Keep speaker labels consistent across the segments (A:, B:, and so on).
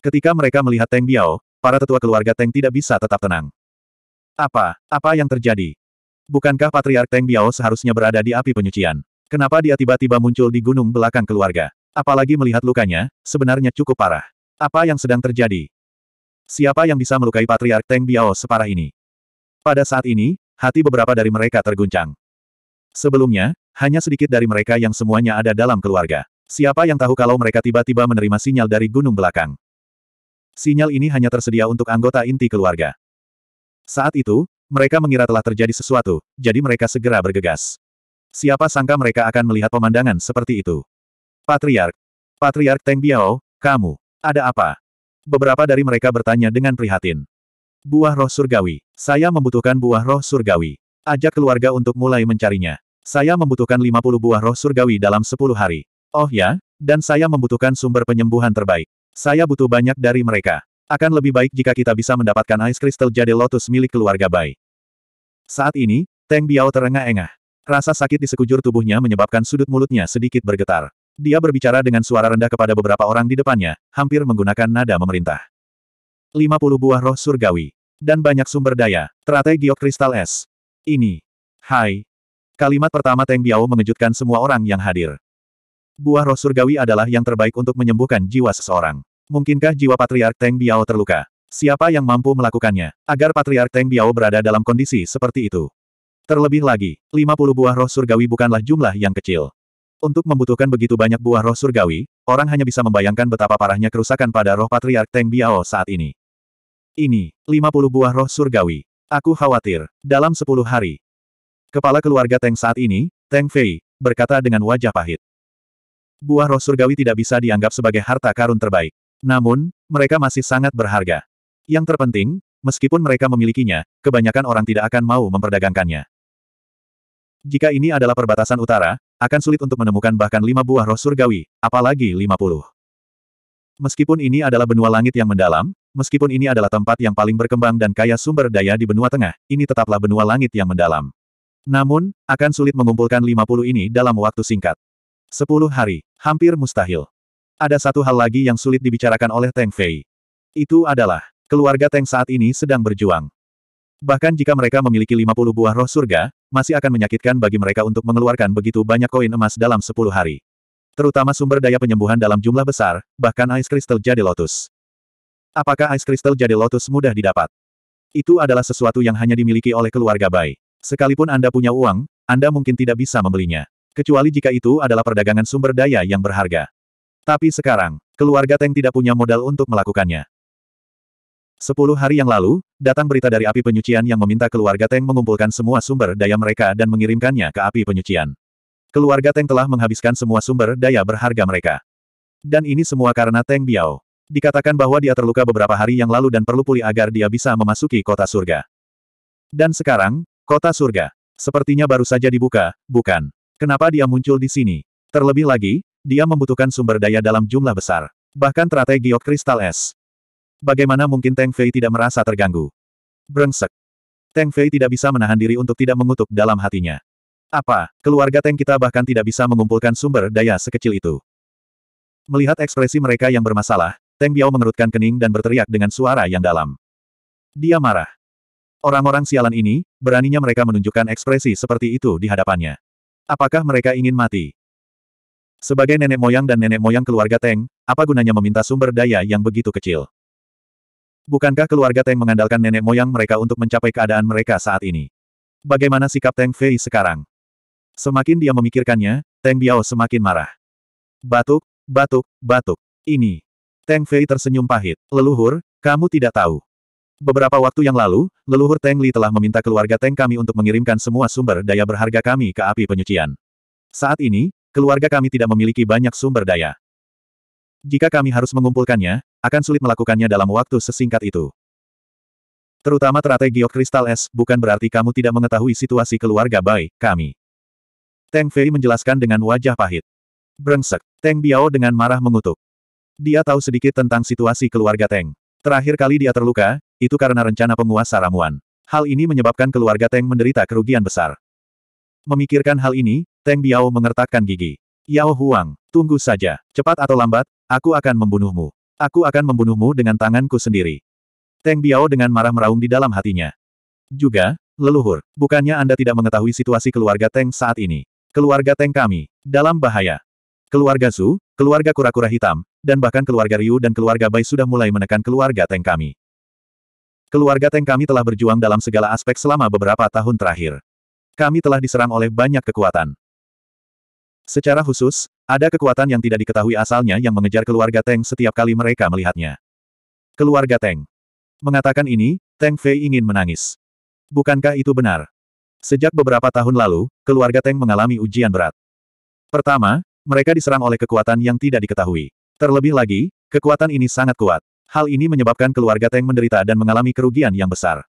A: Ketika mereka melihat Teng Biao, para tetua keluarga Teng tidak bisa tetap tenang. Apa, apa yang terjadi? Bukankah Patriark Teng Biao seharusnya berada di api penyucian? Kenapa dia tiba-tiba muncul di gunung belakang keluarga? Apalagi melihat lukanya, sebenarnya cukup parah. Apa yang sedang terjadi? Siapa yang bisa melukai Patriark Teng Biao separah ini? Pada saat ini, hati beberapa dari mereka terguncang. Sebelumnya, hanya sedikit dari mereka yang semuanya ada dalam keluarga. Siapa yang tahu kalau mereka tiba-tiba menerima sinyal dari gunung belakang? Sinyal ini hanya tersedia untuk anggota inti keluarga. Saat itu, mereka mengira telah terjadi sesuatu, jadi mereka segera bergegas. Siapa sangka mereka akan melihat pemandangan seperti itu? Patriark. Patriark Teng Biao, kamu. Ada apa? Beberapa dari mereka bertanya dengan prihatin. Buah roh surgawi. Saya membutuhkan buah roh surgawi. Ajak keluarga untuk mulai mencarinya. Saya membutuhkan 50 buah roh surgawi dalam 10 hari. Oh ya, dan saya membutuhkan sumber penyembuhan terbaik. Saya butuh banyak dari mereka. Akan lebih baik jika kita bisa mendapatkan Ice Crystal Jade Lotus milik keluarga Bai. Saat ini, Teng Biao terengah-engah. Rasa sakit di sekujur tubuhnya menyebabkan sudut mulutnya sedikit bergetar. Dia berbicara dengan suara rendah kepada beberapa orang di depannya, hampir menggunakan nada memerintah. 50 buah roh surgawi, dan banyak sumber daya, teratai giok kristal es. Ini. Hai. Kalimat pertama Teng Biao mengejutkan semua orang yang hadir. Buah roh surgawi adalah yang terbaik untuk menyembuhkan jiwa seseorang. Mungkinkah jiwa Patriark Teng Biao terluka? Siapa yang mampu melakukannya, agar Patriark Teng Biao berada dalam kondisi seperti itu? Terlebih lagi, 50 buah roh surgawi bukanlah jumlah yang kecil. Untuk membutuhkan begitu banyak buah roh surgawi, orang hanya bisa membayangkan betapa parahnya kerusakan pada roh Patriark Teng Biao saat ini. Ini, 50 buah roh surgawi. Aku khawatir, dalam 10 hari. Kepala keluarga Teng saat ini, Teng Fei, berkata dengan wajah pahit. Buah roh surgawi tidak bisa dianggap sebagai harta karun terbaik. Namun, mereka masih sangat berharga. Yang terpenting, meskipun mereka memilikinya, kebanyakan orang tidak akan mau memperdagangkannya. Jika ini adalah perbatasan utara, akan sulit untuk menemukan bahkan lima buah roh surgawi, apalagi lima puluh. Meskipun ini adalah benua langit yang mendalam, Meskipun ini adalah tempat yang paling berkembang dan kaya sumber daya di benua tengah, ini tetaplah benua langit yang mendalam. Namun, akan sulit mengumpulkan 50 ini dalam waktu singkat. 10 hari, hampir mustahil. Ada satu hal lagi yang sulit dibicarakan oleh Tang Fei. Itu adalah, keluarga Tang saat ini sedang berjuang. Bahkan jika mereka memiliki 50 buah roh surga, masih akan menyakitkan bagi mereka untuk mengeluarkan begitu banyak koin emas dalam 10 hari. Terutama sumber daya penyembuhan dalam jumlah besar, bahkan ice crystal jadi lotus. Apakah Ice Crystal Jade Lotus mudah didapat? Itu adalah sesuatu yang hanya dimiliki oleh keluarga Bai. Sekalipun Anda punya uang, Anda mungkin tidak bisa membelinya. Kecuali jika itu adalah perdagangan sumber daya yang berharga. Tapi sekarang, keluarga Teng tidak punya modal untuk melakukannya. Sepuluh hari yang lalu, datang berita dari api penyucian yang meminta keluarga Teng mengumpulkan semua sumber daya mereka dan mengirimkannya ke api penyucian. Keluarga Teng telah menghabiskan semua sumber daya berharga mereka. Dan ini semua karena Teng Biao. Dikatakan bahwa dia terluka beberapa hari yang lalu dan perlu pulih agar dia bisa memasuki kota surga. Dan sekarang, kota surga. Sepertinya baru saja dibuka, bukan? Kenapa dia muncul di sini? Terlebih lagi, dia membutuhkan sumber daya dalam jumlah besar. Bahkan teratai giok kristal es. Bagaimana mungkin Teng Fei tidak merasa terganggu? Brengsek. Teng Fei tidak bisa menahan diri untuk tidak mengutuk dalam hatinya. Apa, keluarga Teng kita bahkan tidak bisa mengumpulkan sumber daya sekecil itu. Melihat ekspresi mereka yang bermasalah, Teng Biao mengerutkan kening dan berteriak dengan suara yang dalam. Dia marah. Orang-orang sialan ini, beraninya mereka menunjukkan ekspresi seperti itu di hadapannya. Apakah mereka ingin mati? Sebagai nenek moyang dan nenek moyang keluarga Teng, apa gunanya meminta sumber daya yang begitu kecil? Bukankah keluarga Teng mengandalkan nenek moyang mereka untuk mencapai keadaan mereka saat ini? Bagaimana sikap Teng Fei sekarang? Semakin dia memikirkannya, Teng Biao semakin marah. Batuk, batuk, batuk. Ini, Teng Fei tersenyum pahit. Leluhur, kamu tidak tahu. Beberapa waktu yang lalu, leluhur Teng Li telah meminta keluarga Teng kami untuk mengirimkan semua sumber daya berharga kami ke api penyucian. Saat ini, keluarga kami tidak memiliki banyak sumber daya. Jika kami harus mengumpulkannya, akan sulit melakukannya dalam waktu sesingkat itu. Terutama strategi kristal es, bukan berarti kamu tidak mengetahui situasi keluarga baik kami. Teng Fei menjelaskan dengan wajah pahit. Brengsek, Teng Biao dengan marah mengutuk. Dia tahu sedikit tentang situasi keluarga Teng. Terakhir kali dia terluka, itu karena rencana penguasa ramuan. Hal ini menyebabkan keluarga Teng menderita kerugian besar. Memikirkan hal ini, Teng Biao mengertakkan gigi. Yao Huang, tunggu saja. Cepat atau lambat, aku akan membunuhmu. Aku akan membunuhmu dengan tanganku sendiri. Teng Biao dengan marah meraung di dalam hatinya. Juga, leluhur, bukannya Anda tidak mengetahui situasi keluarga Teng saat ini. Keluarga Teng kami, dalam bahaya. Keluarga Su, keluarga kura-kura hitam, dan bahkan keluarga Ryu dan keluarga Bai sudah mulai menekan keluarga Teng kami. Keluarga Teng kami telah berjuang dalam segala aspek selama beberapa tahun terakhir. Kami telah diserang oleh banyak kekuatan. Secara khusus, ada kekuatan yang tidak diketahui asalnya yang mengejar keluarga Teng setiap kali mereka melihatnya. Keluarga Teng. Mengatakan ini, Teng Fei ingin menangis. Bukankah itu benar? Sejak beberapa tahun lalu, keluarga Teng mengalami ujian berat. Pertama, mereka diserang oleh kekuatan yang tidak diketahui. Terlebih lagi, kekuatan ini sangat kuat. Hal ini menyebabkan keluarga Teng menderita dan mengalami kerugian yang besar.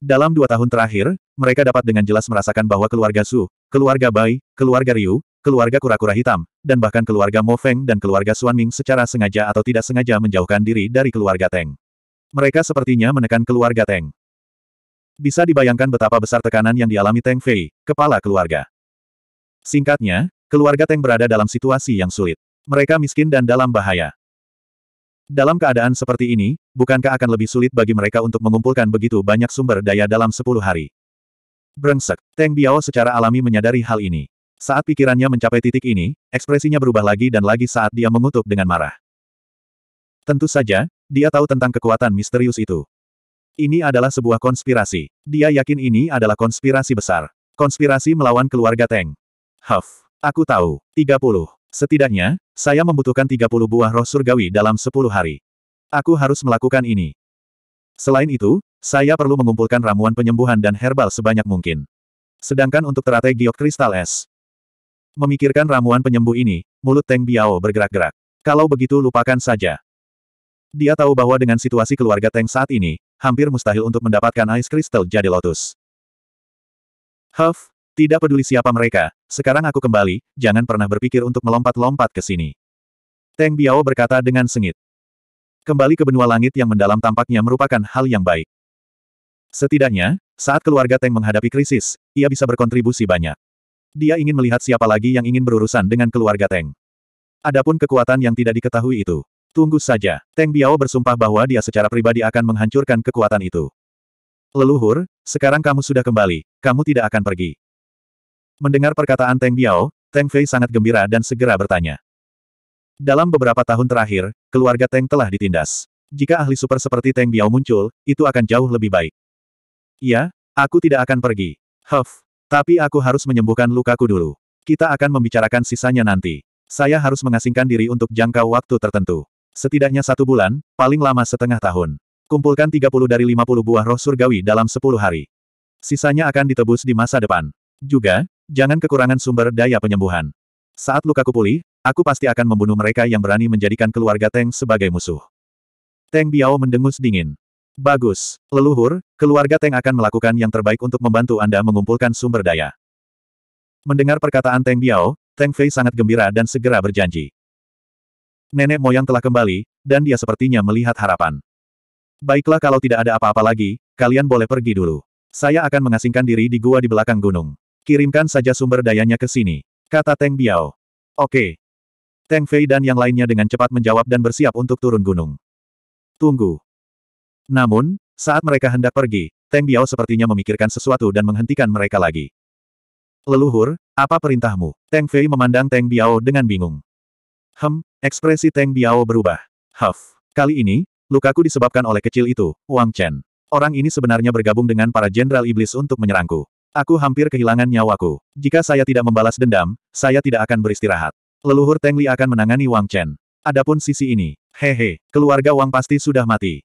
A: Dalam dua tahun terakhir, mereka dapat dengan jelas merasakan bahwa keluarga Su, keluarga Bai, keluarga Ryu, keluarga kura-kura hitam, dan bahkan keluarga Mo Feng dan keluarga Suan Ming secara sengaja atau tidak sengaja menjauhkan diri dari keluarga Teng. Mereka sepertinya menekan keluarga Teng. Bisa dibayangkan betapa besar tekanan yang dialami Teng Fei, kepala keluarga. Singkatnya, keluarga Teng berada dalam situasi yang sulit. Mereka miskin dan dalam bahaya. Dalam keadaan seperti ini, bukankah akan lebih sulit bagi mereka untuk mengumpulkan begitu banyak sumber daya dalam sepuluh hari? Brengsek, Teng Biao secara alami menyadari hal ini. Saat pikirannya mencapai titik ini, ekspresinya berubah lagi dan lagi saat dia mengutuk dengan marah. Tentu saja, dia tahu tentang kekuatan misterius itu. Ini adalah sebuah konspirasi. Dia yakin ini adalah konspirasi besar. Konspirasi melawan keluarga Teng. Huff. Aku tahu. 30. Setidaknya, saya membutuhkan 30 buah roh surgawi dalam 10 hari. Aku harus melakukan ini. Selain itu, saya perlu mengumpulkan ramuan penyembuhan dan herbal sebanyak mungkin. Sedangkan untuk teratai giok kristal es. Memikirkan ramuan penyembuh ini, mulut Teng Biao bergerak-gerak. Kalau begitu lupakan saja. Dia tahu bahwa dengan situasi keluarga Teng saat ini, hampir mustahil untuk mendapatkan ice kristal jadi lotus. Huff, tidak peduli siapa mereka, sekarang aku kembali, jangan pernah berpikir untuk melompat-lompat ke sini. Teng Biao berkata dengan sengit. Kembali ke benua langit yang mendalam tampaknya merupakan hal yang baik. Setidaknya, saat keluarga Teng menghadapi krisis, ia bisa berkontribusi banyak. Dia ingin melihat siapa lagi yang ingin berurusan dengan keluarga Teng. Adapun kekuatan yang tidak diketahui itu. Tunggu saja, Teng Biao bersumpah bahwa dia secara pribadi akan menghancurkan kekuatan itu. Leluhur, sekarang kamu sudah kembali, kamu tidak akan pergi. Mendengar perkataan Teng Biao, Teng Fei sangat gembira dan segera bertanya. Dalam beberapa tahun terakhir, keluarga Teng telah ditindas. Jika ahli super seperti Teng Biao muncul, itu akan jauh lebih baik. Ya, aku tidak akan pergi. Huff. Tapi aku harus menyembuhkan lukaku dulu. Kita akan membicarakan sisanya nanti. Saya harus mengasingkan diri untuk jangka waktu tertentu. Setidaknya satu bulan, paling lama setengah tahun. Kumpulkan 30 dari 50 buah roh surgawi dalam 10 hari. Sisanya akan ditebus di masa depan. Juga, jangan kekurangan sumber daya penyembuhan. Saat lukaku pulih, aku pasti akan membunuh mereka yang berani menjadikan keluarga Teng sebagai musuh. Teng Biao mendengus dingin. Bagus, leluhur, keluarga Teng akan melakukan yang terbaik untuk membantu Anda mengumpulkan sumber daya. Mendengar perkataan Teng Biao, Teng Fei sangat gembira dan segera berjanji. Nenek moyang telah kembali, dan dia sepertinya melihat harapan. Baiklah kalau tidak ada apa-apa lagi, kalian boleh pergi dulu. Saya akan mengasingkan diri di gua di belakang gunung. Kirimkan saja sumber dayanya ke sini. Kata Teng Biao. Oke. Teng Fei dan yang lainnya dengan cepat menjawab dan bersiap untuk turun gunung. Tunggu. Namun, saat mereka hendak pergi, Teng Biao sepertinya memikirkan sesuatu dan menghentikan mereka lagi. Leluhur, apa perintahmu? Teng Fei memandang Teng Biao dengan bingung. Hem, ekspresi Teng Biao berubah. Huff. Kali ini, lukaku disebabkan oleh kecil itu, Wang Chen. Orang ini sebenarnya bergabung dengan para jenderal iblis untuk menyerangku. Aku hampir kehilangan nyawaku. Jika saya tidak membalas dendam, saya tidak akan beristirahat. Leluhur Li akan menangani Wang Chen. Adapun sisi ini, hehe, keluarga Wang pasti sudah mati.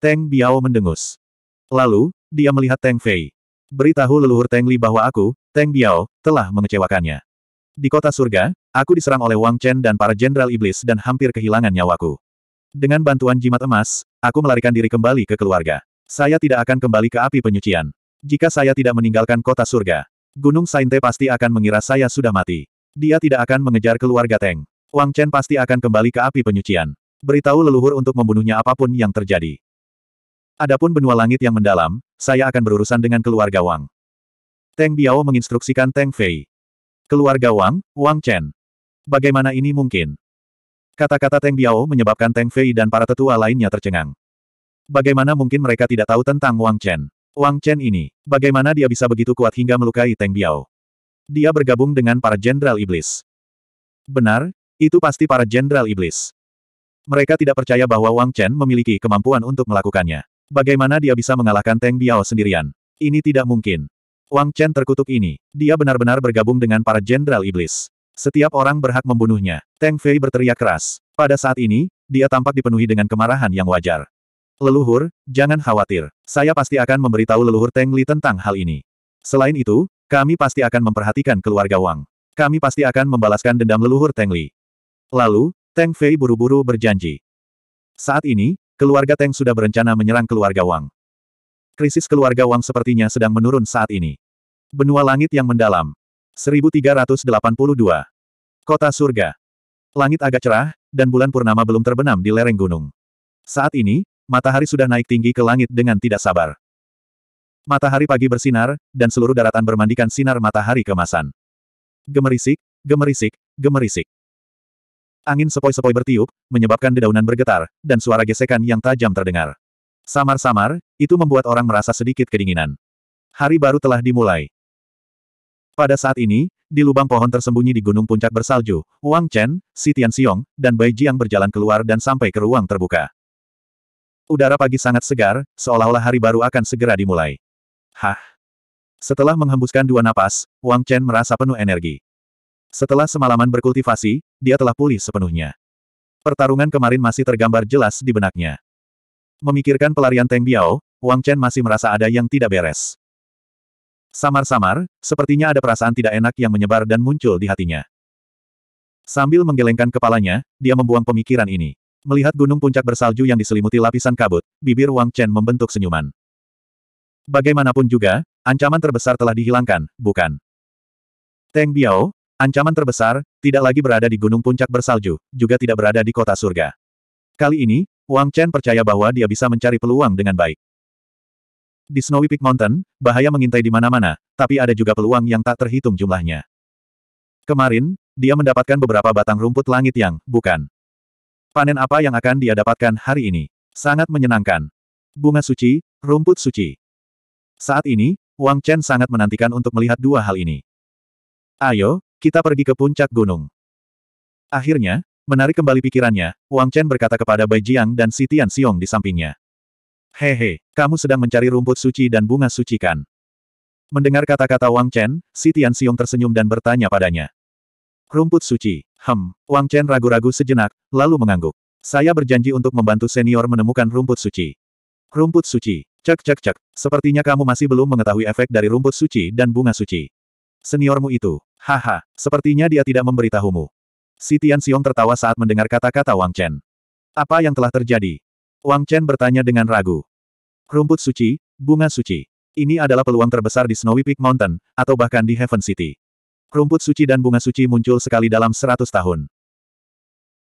A: Teng Biao mendengus. Lalu, dia melihat Teng Fei. Beritahu leluhur Li bahwa aku, Teng Biao, telah mengecewakannya. Di kota surga, aku diserang oleh Wang Chen dan para jenderal iblis dan hampir kehilangan nyawaku. Dengan bantuan jimat emas, aku melarikan diri kembali ke keluarga. Saya tidak akan kembali ke api penyucian. Jika saya tidak meninggalkan kota surga, Gunung Sainte pasti akan mengira saya sudah mati. Dia tidak akan mengejar keluarga Teng. Wang Chen pasti akan kembali ke api penyucian. Beritahu leluhur untuk membunuhnya apapun yang terjadi. Adapun benua langit yang mendalam, saya akan berurusan dengan keluarga Wang. Teng Biao menginstruksikan Teng Fei. Keluarga Wang, Wang Chen. Bagaimana ini mungkin? Kata-kata Teng Biao menyebabkan Teng Fei dan para tetua lainnya tercengang. Bagaimana mungkin mereka tidak tahu tentang Wang Chen? Wang Chen ini, bagaimana dia bisa begitu kuat hingga melukai Teng Biao? Dia bergabung dengan para jenderal iblis. Benar, itu pasti para jenderal iblis. Mereka tidak percaya bahwa Wang Chen memiliki kemampuan untuk melakukannya. Bagaimana dia bisa mengalahkan Teng Biao sendirian? Ini tidak mungkin. Wang Chen terkutuk ini, dia benar-benar bergabung dengan para jenderal iblis. Setiap orang berhak membunuhnya. Teng Fei berteriak keras. Pada saat ini, dia tampak dipenuhi dengan kemarahan yang wajar. Leluhur, jangan khawatir. Saya pasti akan memberitahu leluhur Teng Li tentang hal ini. Selain itu, kami pasti akan memperhatikan keluarga Wang. Kami pasti akan membalaskan dendam leluhur Teng Li. Lalu, Teng Fei buru-buru berjanji. Saat ini, keluarga Teng sudah berencana menyerang keluarga Wang. Krisis keluarga Wang sepertinya sedang menurun saat ini. Benua langit yang mendalam. 1382. Kota surga. Langit agak cerah, dan bulan purnama belum terbenam di lereng gunung. Saat ini, matahari sudah naik tinggi ke langit dengan tidak sabar. Matahari pagi bersinar, dan seluruh daratan bermandikan sinar matahari kemasan. Gemerisik, gemerisik, gemerisik. Angin sepoi-sepoi bertiup, menyebabkan dedaunan bergetar, dan suara gesekan yang tajam terdengar. Samar-samar, itu membuat orang merasa sedikit kedinginan. Hari baru telah dimulai. Pada saat ini, di lubang pohon tersembunyi di gunung puncak bersalju, Wang Chen, Si Tian Xiong, dan Bai Jiang berjalan keluar dan sampai ke ruang terbuka. Udara pagi sangat segar, seolah-olah hari baru akan segera dimulai. Hah? Setelah menghembuskan dua napas, Wang Chen merasa penuh energi. Setelah semalaman berkultivasi, dia telah pulih sepenuhnya. Pertarungan kemarin masih tergambar jelas di benaknya. Memikirkan pelarian Teng Biao, Wang Chen masih merasa ada yang tidak beres. Samar-samar, sepertinya ada perasaan tidak enak yang menyebar dan muncul di hatinya. Sambil menggelengkan kepalanya, dia membuang pemikiran ini. Melihat gunung puncak bersalju yang diselimuti lapisan kabut, bibir Wang Chen membentuk senyuman. Bagaimanapun juga, ancaman terbesar telah dihilangkan, bukan? Teng Biao, ancaman terbesar, tidak lagi berada di gunung puncak bersalju, juga tidak berada di kota surga. Kali ini, Wang Chen percaya bahwa dia bisa mencari peluang dengan baik. Di Snowy Peak Mountain, bahaya mengintai di mana-mana, tapi ada juga peluang yang tak terhitung jumlahnya. Kemarin, dia mendapatkan beberapa batang rumput langit yang, bukan, Panen apa yang akan dia dapatkan hari ini? Sangat menyenangkan. Bunga suci, rumput suci. Saat ini, Wang Chen sangat menantikan untuk melihat dua hal ini. Ayo, kita pergi ke puncak gunung. Akhirnya, menarik kembali pikirannya, Wang Chen berkata kepada Bai Jiang dan Si Tian Xiong di sampingnya. Hehe, kamu sedang mencari rumput suci dan bunga suci kan? Mendengar kata-kata Wang Chen, Si Tian Xiong tersenyum dan bertanya padanya. Rumput suci. Hem. Wang Chen ragu-ragu sejenak, lalu mengangguk. Saya berjanji untuk membantu senior menemukan rumput suci. Rumput suci. Cek cek cek. Sepertinya kamu masih belum mengetahui efek dari rumput suci dan bunga suci. Seniormu itu. Haha. Sepertinya dia tidak memberitahumu. Si Tian Xiong tertawa saat mendengar kata-kata Wang Chen. Apa yang telah terjadi? Wang Chen bertanya dengan ragu. Rumput suci, bunga suci. Ini adalah peluang terbesar di Snowy Peak Mountain, atau bahkan di Heaven City. Rumput suci dan bunga suci muncul sekali dalam seratus tahun.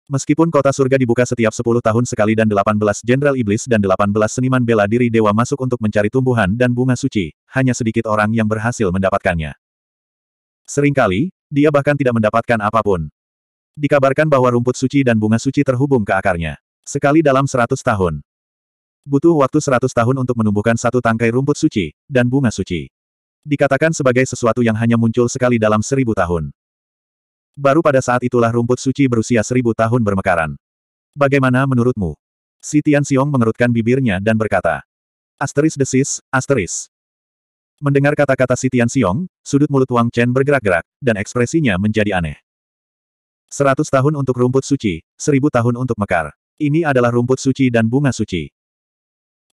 A: Meskipun kota surga dibuka setiap sepuluh tahun sekali dan delapan belas jenderal iblis dan delapan belas seniman bela diri dewa masuk untuk mencari tumbuhan dan bunga suci, hanya sedikit orang yang berhasil mendapatkannya. Seringkali, dia bahkan tidak mendapatkan apapun. Dikabarkan bahwa rumput suci dan bunga suci terhubung ke akarnya. Sekali dalam seratus tahun. Butuh waktu seratus tahun untuk menumbuhkan satu tangkai rumput suci, dan bunga suci dikatakan sebagai sesuatu yang hanya muncul sekali dalam seribu tahun. Baru pada saat itulah rumput suci berusia seribu tahun bermekaran. Bagaimana menurutmu? Si Tian Xiong mengerutkan bibirnya dan berkata. Asteris desis, asteris. Mendengar kata-kata si Tian Xiong, sudut mulut Wang Chen bergerak-gerak, dan ekspresinya menjadi aneh. Seratus tahun untuk rumput suci, seribu tahun untuk mekar. Ini adalah rumput suci dan bunga suci.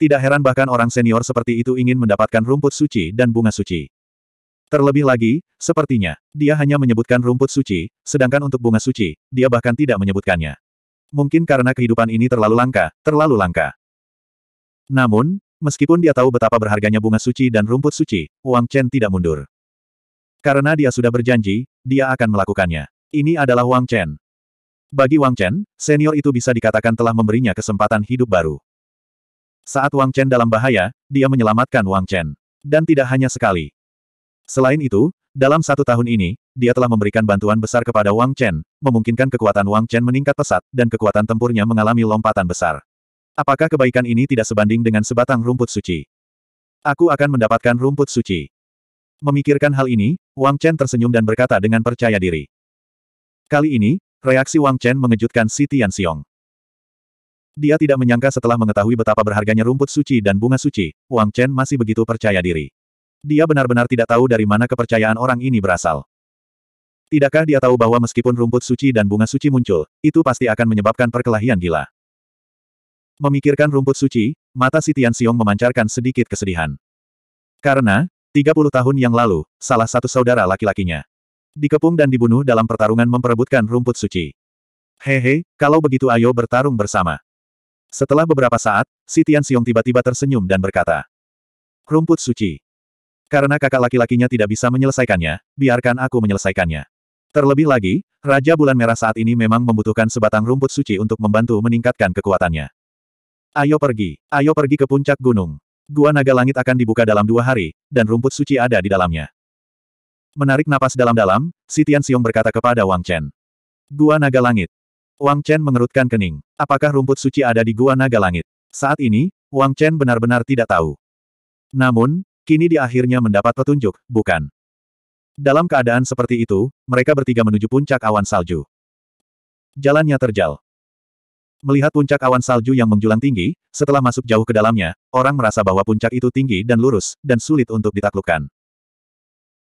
A: Tidak heran bahkan orang senior seperti itu ingin mendapatkan rumput suci dan bunga suci. Terlebih lagi, sepertinya, dia hanya menyebutkan rumput suci, sedangkan untuk bunga suci, dia bahkan tidak menyebutkannya. Mungkin karena kehidupan ini terlalu langka, terlalu langka. Namun, meskipun dia tahu betapa berharganya bunga suci dan rumput suci, Wang Chen tidak mundur. Karena dia sudah berjanji, dia akan melakukannya. Ini adalah Wang Chen. Bagi Wang Chen, senior itu bisa dikatakan telah memberinya kesempatan hidup baru. Saat Wang Chen dalam bahaya, dia menyelamatkan Wang Chen. Dan tidak hanya sekali. Selain itu, dalam satu tahun ini, dia telah memberikan bantuan besar kepada Wang Chen, memungkinkan kekuatan Wang Chen meningkat pesat, dan kekuatan tempurnya mengalami lompatan besar. Apakah kebaikan ini tidak sebanding dengan sebatang rumput suci? Aku akan mendapatkan rumput suci. Memikirkan hal ini, Wang Chen tersenyum dan berkata dengan percaya diri. Kali ini, reaksi Wang Chen mengejutkan si Tian Xiong. Dia tidak menyangka setelah mengetahui betapa berharganya rumput suci dan bunga suci, Wang Chen masih begitu percaya diri. Dia benar-benar tidak tahu dari mana kepercayaan orang ini berasal. Tidakkah dia tahu bahwa meskipun rumput suci dan bunga suci muncul, itu pasti akan menyebabkan perkelahian gila. Memikirkan rumput suci, mata si Tian Xiong memancarkan sedikit kesedihan. Karena, 30 tahun yang lalu, salah satu saudara laki-lakinya dikepung dan dibunuh dalam pertarungan memperebutkan rumput suci. Hehe, kalau begitu ayo bertarung bersama. Setelah beberapa saat, si Tian Xiong tiba-tiba tersenyum dan berkata. Rumput suci. Karena kakak laki-lakinya tidak bisa menyelesaikannya, biarkan aku menyelesaikannya. Terlebih lagi, Raja Bulan Merah saat ini memang membutuhkan sebatang rumput suci untuk membantu meningkatkan kekuatannya. Ayo pergi, ayo pergi ke puncak gunung. Gua naga langit akan dibuka dalam dua hari, dan rumput suci ada di dalamnya. Menarik napas dalam-dalam, si Tian berkata kepada Wang Chen. Gua naga langit, Wang Chen mengerutkan kening. Apakah rumput suci ada di Gua Naga Langit? Saat ini, Wang Chen benar-benar tidak tahu. Namun, kini dia akhirnya mendapat petunjuk, bukan? Dalam keadaan seperti itu, mereka bertiga menuju puncak awan salju. Jalannya terjal. Melihat puncak awan salju yang menjulang tinggi, setelah masuk jauh ke dalamnya, orang merasa bahwa puncak itu tinggi dan lurus, dan sulit untuk ditaklukkan.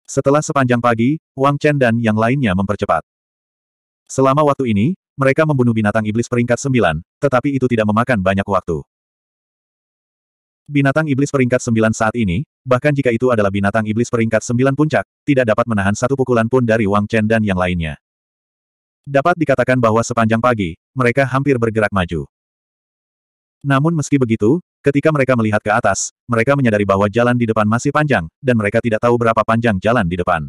A: Setelah sepanjang pagi, Wang Chen dan yang lainnya mempercepat. Selama waktu ini, mereka membunuh binatang iblis peringkat sembilan, tetapi itu tidak memakan banyak waktu. Binatang iblis peringkat sembilan saat ini, bahkan jika itu adalah binatang iblis peringkat sembilan puncak, tidak dapat menahan satu pukulan pun dari Wang Chen dan yang lainnya. Dapat dikatakan bahwa sepanjang pagi, mereka hampir bergerak maju. Namun meski begitu, ketika mereka melihat ke atas, mereka menyadari bahwa jalan di depan masih panjang, dan mereka tidak tahu berapa panjang jalan di depan.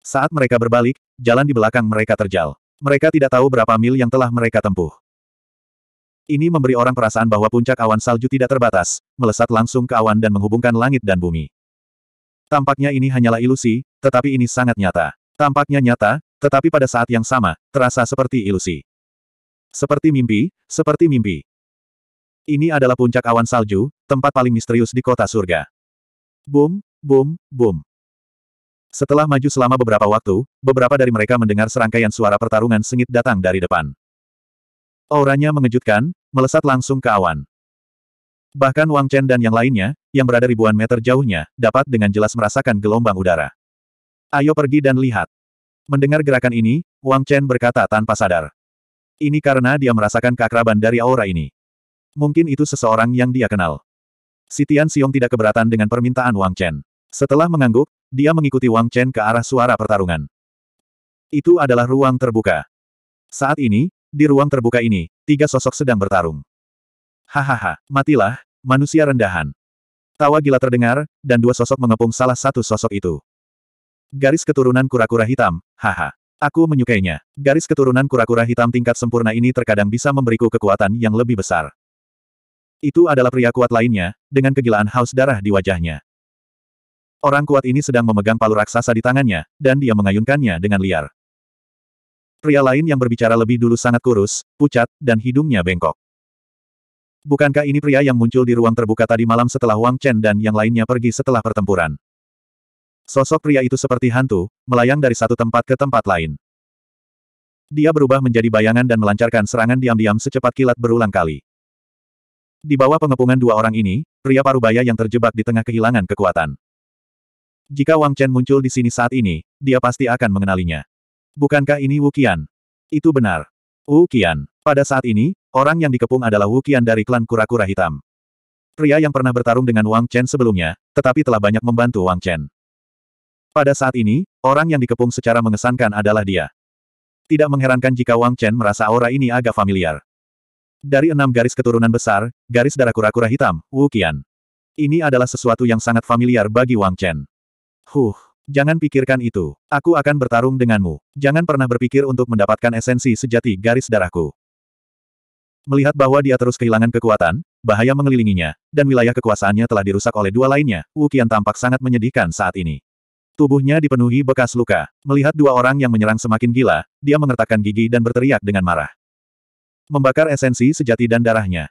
A: Saat mereka berbalik, jalan di belakang mereka terjal. Mereka tidak tahu berapa mil yang telah mereka tempuh. Ini memberi orang perasaan bahwa puncak awan salju tidak terbatas, melesat langsung ke awan dan menghubungkan langit dan bumi. Tampaknya ini hanyalah ilusi, tetapi ini sangat nyata. Tampaknya nyata, tetapi pada saat yang sama, terasa seperti ilusi. Seperti mimpi, seperti mimpi. Ini adalah puncak awan salju, tempat paling misterius di kota surga. Boom, boom, boom. Setelah maju selama beberapa waktu, beberapa dari mereka mendengar serangkaian suara pertarungan sengit datang dari depan. Auranya mengejutkan, melesat langsung ke awan. Bahkan Wang Chen dan yang lainnya, yang berada ribuan meter jauhnya, dapat dengan jelas merasakan gelombang udara. Ayo pergi dan lihat. Mendengar gerakan ini, Wang Chen berkata tanpa sadar. Ini karena dia merasakan keakraban dari aura ini. Mungkin itu seseorang yang dia kenal. Si Tian Xiong tidak keberatan dengan permintaan Wang Chen. Setelah mengangguk, dia mengikuti Wang Chen ke arah suara pertarungan. Itu adalah ruang terbuka. Saat ini, di ruang terbuka ini, tiga sosok sedang bertarung. Hahaha, matilah, manusia rendahan. Tawa gila terdengar, dan dua sosok mengepung salah satu sosok itu. Garis keturunan kura-kura hitam, haha. Aku menyukainya. Garis keturunan kura-kura hitam tingkat sempurna ini terkadang bisa memberiku kekuatan yang lebih besar. Itu adalah pria kuat lainnya, dengan kegilaan haus darah di wajahnya. Orang kuat ini sedang memegang palu raksasa di tangannya, dan dia mengayunkannya dengan liar. Pria lain yang berbicara lebih dulu sangat kurus, pucat, dan hidungnya bengkok. Bukankah ini pria yang muncul di ruang terbuka tadi malam setelah Wang Chen dan yang lainnya pergi setelah pertempuran? Sosok pria itu seperti hantu, melayang dari satu tempat ke tempat lain. Dia berubah menjadi bayangan dan melancarkan serangan diam-diam secepat kilat berulang kali. Di bawah pengepungan dua orang ini, pria parubaya yang terjebak di tengah kehilangan kekuatan. Jika Wang Chen muncul di sini saat ini, dia pasti akan mengenalinya. Bukankah ini Wu Qian? Itu benar. Wu Qian. Pada saat ini, orang yang dikepung adalah Wu Qian dari klan kura-kura hitam. Pria yang pernah bertarung dengan Wang Chen sebelumnya, tetapi telah banyak membantu Wang Chen. Pada saat ini, orang yang dikepung secara mengesankan adalah dia. Tidak mengherankan jika Wang Chen merasa aura ini agak familiar. Dari enam garis keturunan besar, garis darah kura-kura hitam, Wu Qian. Ini adalah sesuatu yang sangat familiar bagi Wang Chen. Huh, jangan pikirkan itu. Aku akan bertarung denganmu. Jangan pernah berpikir untuk mendapatkan esensi sejati garis darahku. Melihat bahwa dia terus kehilangan kekuatan, bahaya mengelilinginya, dan wilayah kekuasaannya telah dirusak oleh dua lainnya, Wukian tampak sangat menyedihkan saat ini. Tubuhnya dipenuhi bekas luka. Melihat dua orang yang menyerang semakin gila, dia mengertakkan gigi dan berteriak dengan marah. Membakar esensi sejati dan darahnya.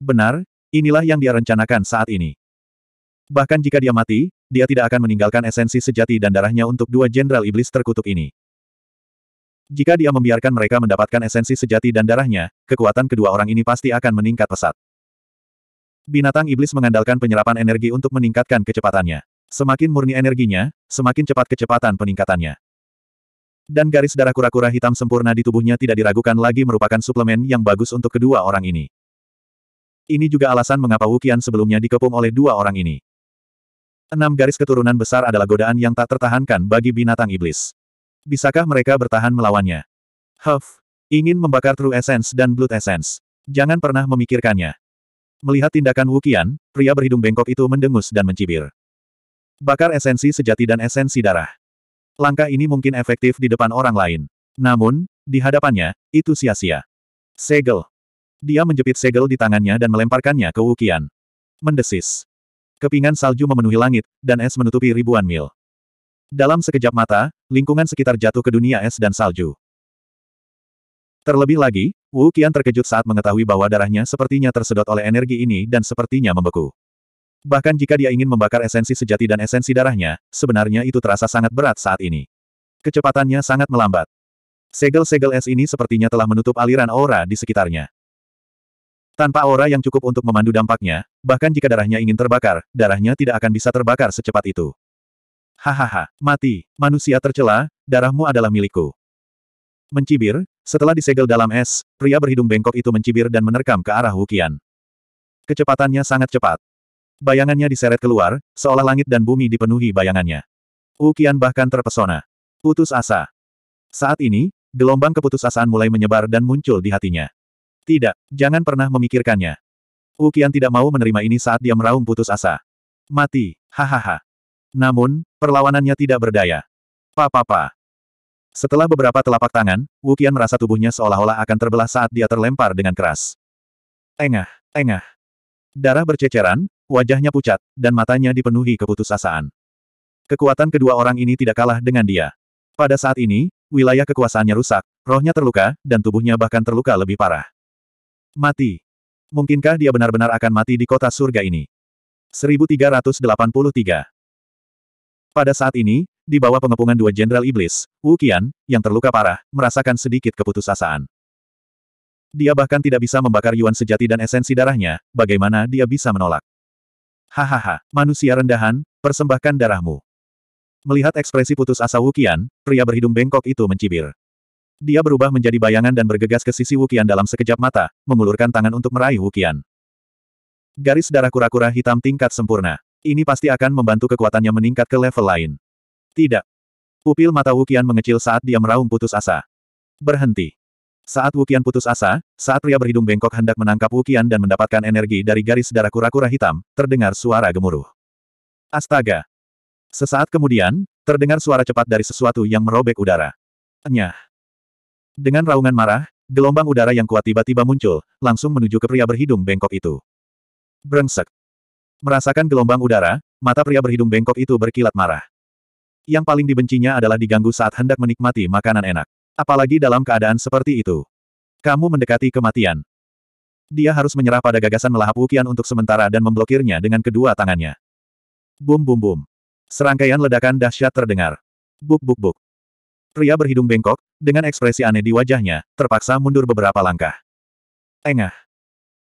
A: Benar, inilah yang dia rencanakan saat ini. Bahkan jika dia mati, dia tidak akan meninggalkan esensi sejati dan darahnya untuk dua jenderal iblis terkutuk ini. Jika dia membiarkan mereka mendapatkan esensi sejati dan darahnya, kekuatan kedua orang ini pasti akan meningkat pesat. Binatang iblis mengandalkan penyerapan energi untuk meningkatkan kecepatannya. Semakin murni energinya, semakin cepat kecepatan peningkatannya. Dan garis darah kura-kura hitam sempurna di tubuhnya tidak diragukan lagi merupakan suplemen yang bagus untuk kedua orang ini. Ini juga alasan mengapa Wukian sebelumnya dikepung oleh dua orang ini. Enam garis keturunan besar adalah godaan yang tak tertahankan bagi binatang iblis. Bisakah mereka bertahan melawannya? Huff! Ingin membakar True Essence dan Blood Essence. Jangan pernah memikirkannya. Melihat tindakan Wukian, pria berhidung bengkok itu mendengus dan mencibir. Bakar esensi sejati dan esensi darah. Langkah ini mungkin efektif di depan orang lain. Namun, di hadapannya, itu sia-sia. Segel. Dia menjepit segel di tangannya dan melemparkannya ke Wukian. Mendesis. Kepingan salju memenuhi langit, dan es menutupi ribuan mil. Dalam sekejap mata, lingkungan sekitar jatuh ke dunia es dan salju. Terlebih lagi, Wu Qian terkejut saat mengetahui bahwa darahnya sepertinya tersedot oleh energi ini dan sepertinya membeku. Bahkan jika dia ingin membakar esensi sejati dan esensi darahnya, sebenarnya itu terasa sangat berat saat ini. Kecepatannya sangat melambat. Segel-segel es ini sepertinya telah menutup aliran aura di sekitarnya. Tanpa aura yang cukup untuk memandu dampaknya, bahkan jika darahnya ingin terbakar, darahnya tidak akan bisa terbakar secepat itu. Hahaha, mati, manusia tercela, darahmu adalah milikku. Mencibir, setelah disegel dalam es, pria berhidung bengkok itu mencibir dan menerkam ke arah Wukian. Kecepatannya sangat cepat. Bayangannya diseret keluar, seolah langit dan bumi dipenuhi bayangannya. Wukian bahkan terpesona. Putus asa. Saat ini, gelombang keputusasaan mulai menyebar dan muncul di hatinya. Tidak, jangan pernah memikirkannya. Ukian tidak mau menerima ini saat dia meraung putus asa. Mati, hahaha. Namun, perlawanannya tidak berdaya. Papa. Setelah beberapa telapak tangan, Wukian merasa tubuhnya seolah-olah akan terbelah saat dia terlempar dengan keras. Engah, engah. Darah berceceran, wajahnya pucat, dan matanya dipenuhi keputusasaan. Kekuatan kedua orang ini tidak kalah dengan dia. Pada saat ini, wilayah kekuasaannya rusak, rohnya terluka, dan tubuhnya bahkan terluka lebih parah. Mati. Mungkinkah dia benar-benar akan mati di kota surga ini? 1383 Pada saat ini, di bawah pengepungan dua jenderal iblis, Wu Qian, yang terluka parah, merasakan sedikit keputusasaan. Dia bahkan tidak bisa membakar yuan sejati dan esensi darahnya, bagaimana dia bisa menolak? Hahaha, manusia rendahan, persembahkan darahmu. Melihat ekspresi putus asa Wu Qian, pria berhidung bengkok itu mencibir. Dia berubah menjadi bayangan dan bergegas ke sisi Wukian dalam sekejap mata, mengulurkan tangan untuk meraih Wukian. Garis darah kura-kura hitam tingkat sempurna. Ini pasti akan membantu kekuatannya meningkat ke level lain. Tidak. Pupil mata Wukian mengecil saat dia meraung putus asa. Berhenti. Saat Wukian putus asa, saat pria berhidung bengkok hendak menangkap Wukian dan mendapatkan energi dari garis darah kura-kura hitam, terdengar suara gemuruh. Astaga! Sesaat kemudian, terdengar suara cepat dari sesuatu yang merobek udara. Enyah! Dengan raungan marah, gelombang udara yang kuat tiba-tiba muncul, langsung menuju ke pria berhidung bengkok itu. Brengsek. Merasakan gelombang udara, mata pria berhidung bengkok itu berkilat marah. Yang paling dibencinya adalah diganggu saat hendak menikmati makanan enak. Apalagi dalam keadaan seperti itu. Kamu mendekati kematian. Dia harus menyerah pada gagasan melahap ukian untuk sementara dan memblokirnya dengan kedua tangannya. Bum bum bum. Serangkaian ledakan dahsyat terdengar. Buk buk buk. Pria berhidung bengkok, dengan ekspresi aneh di wajahnya, terpaksa mundur beberapa langkah. Engah.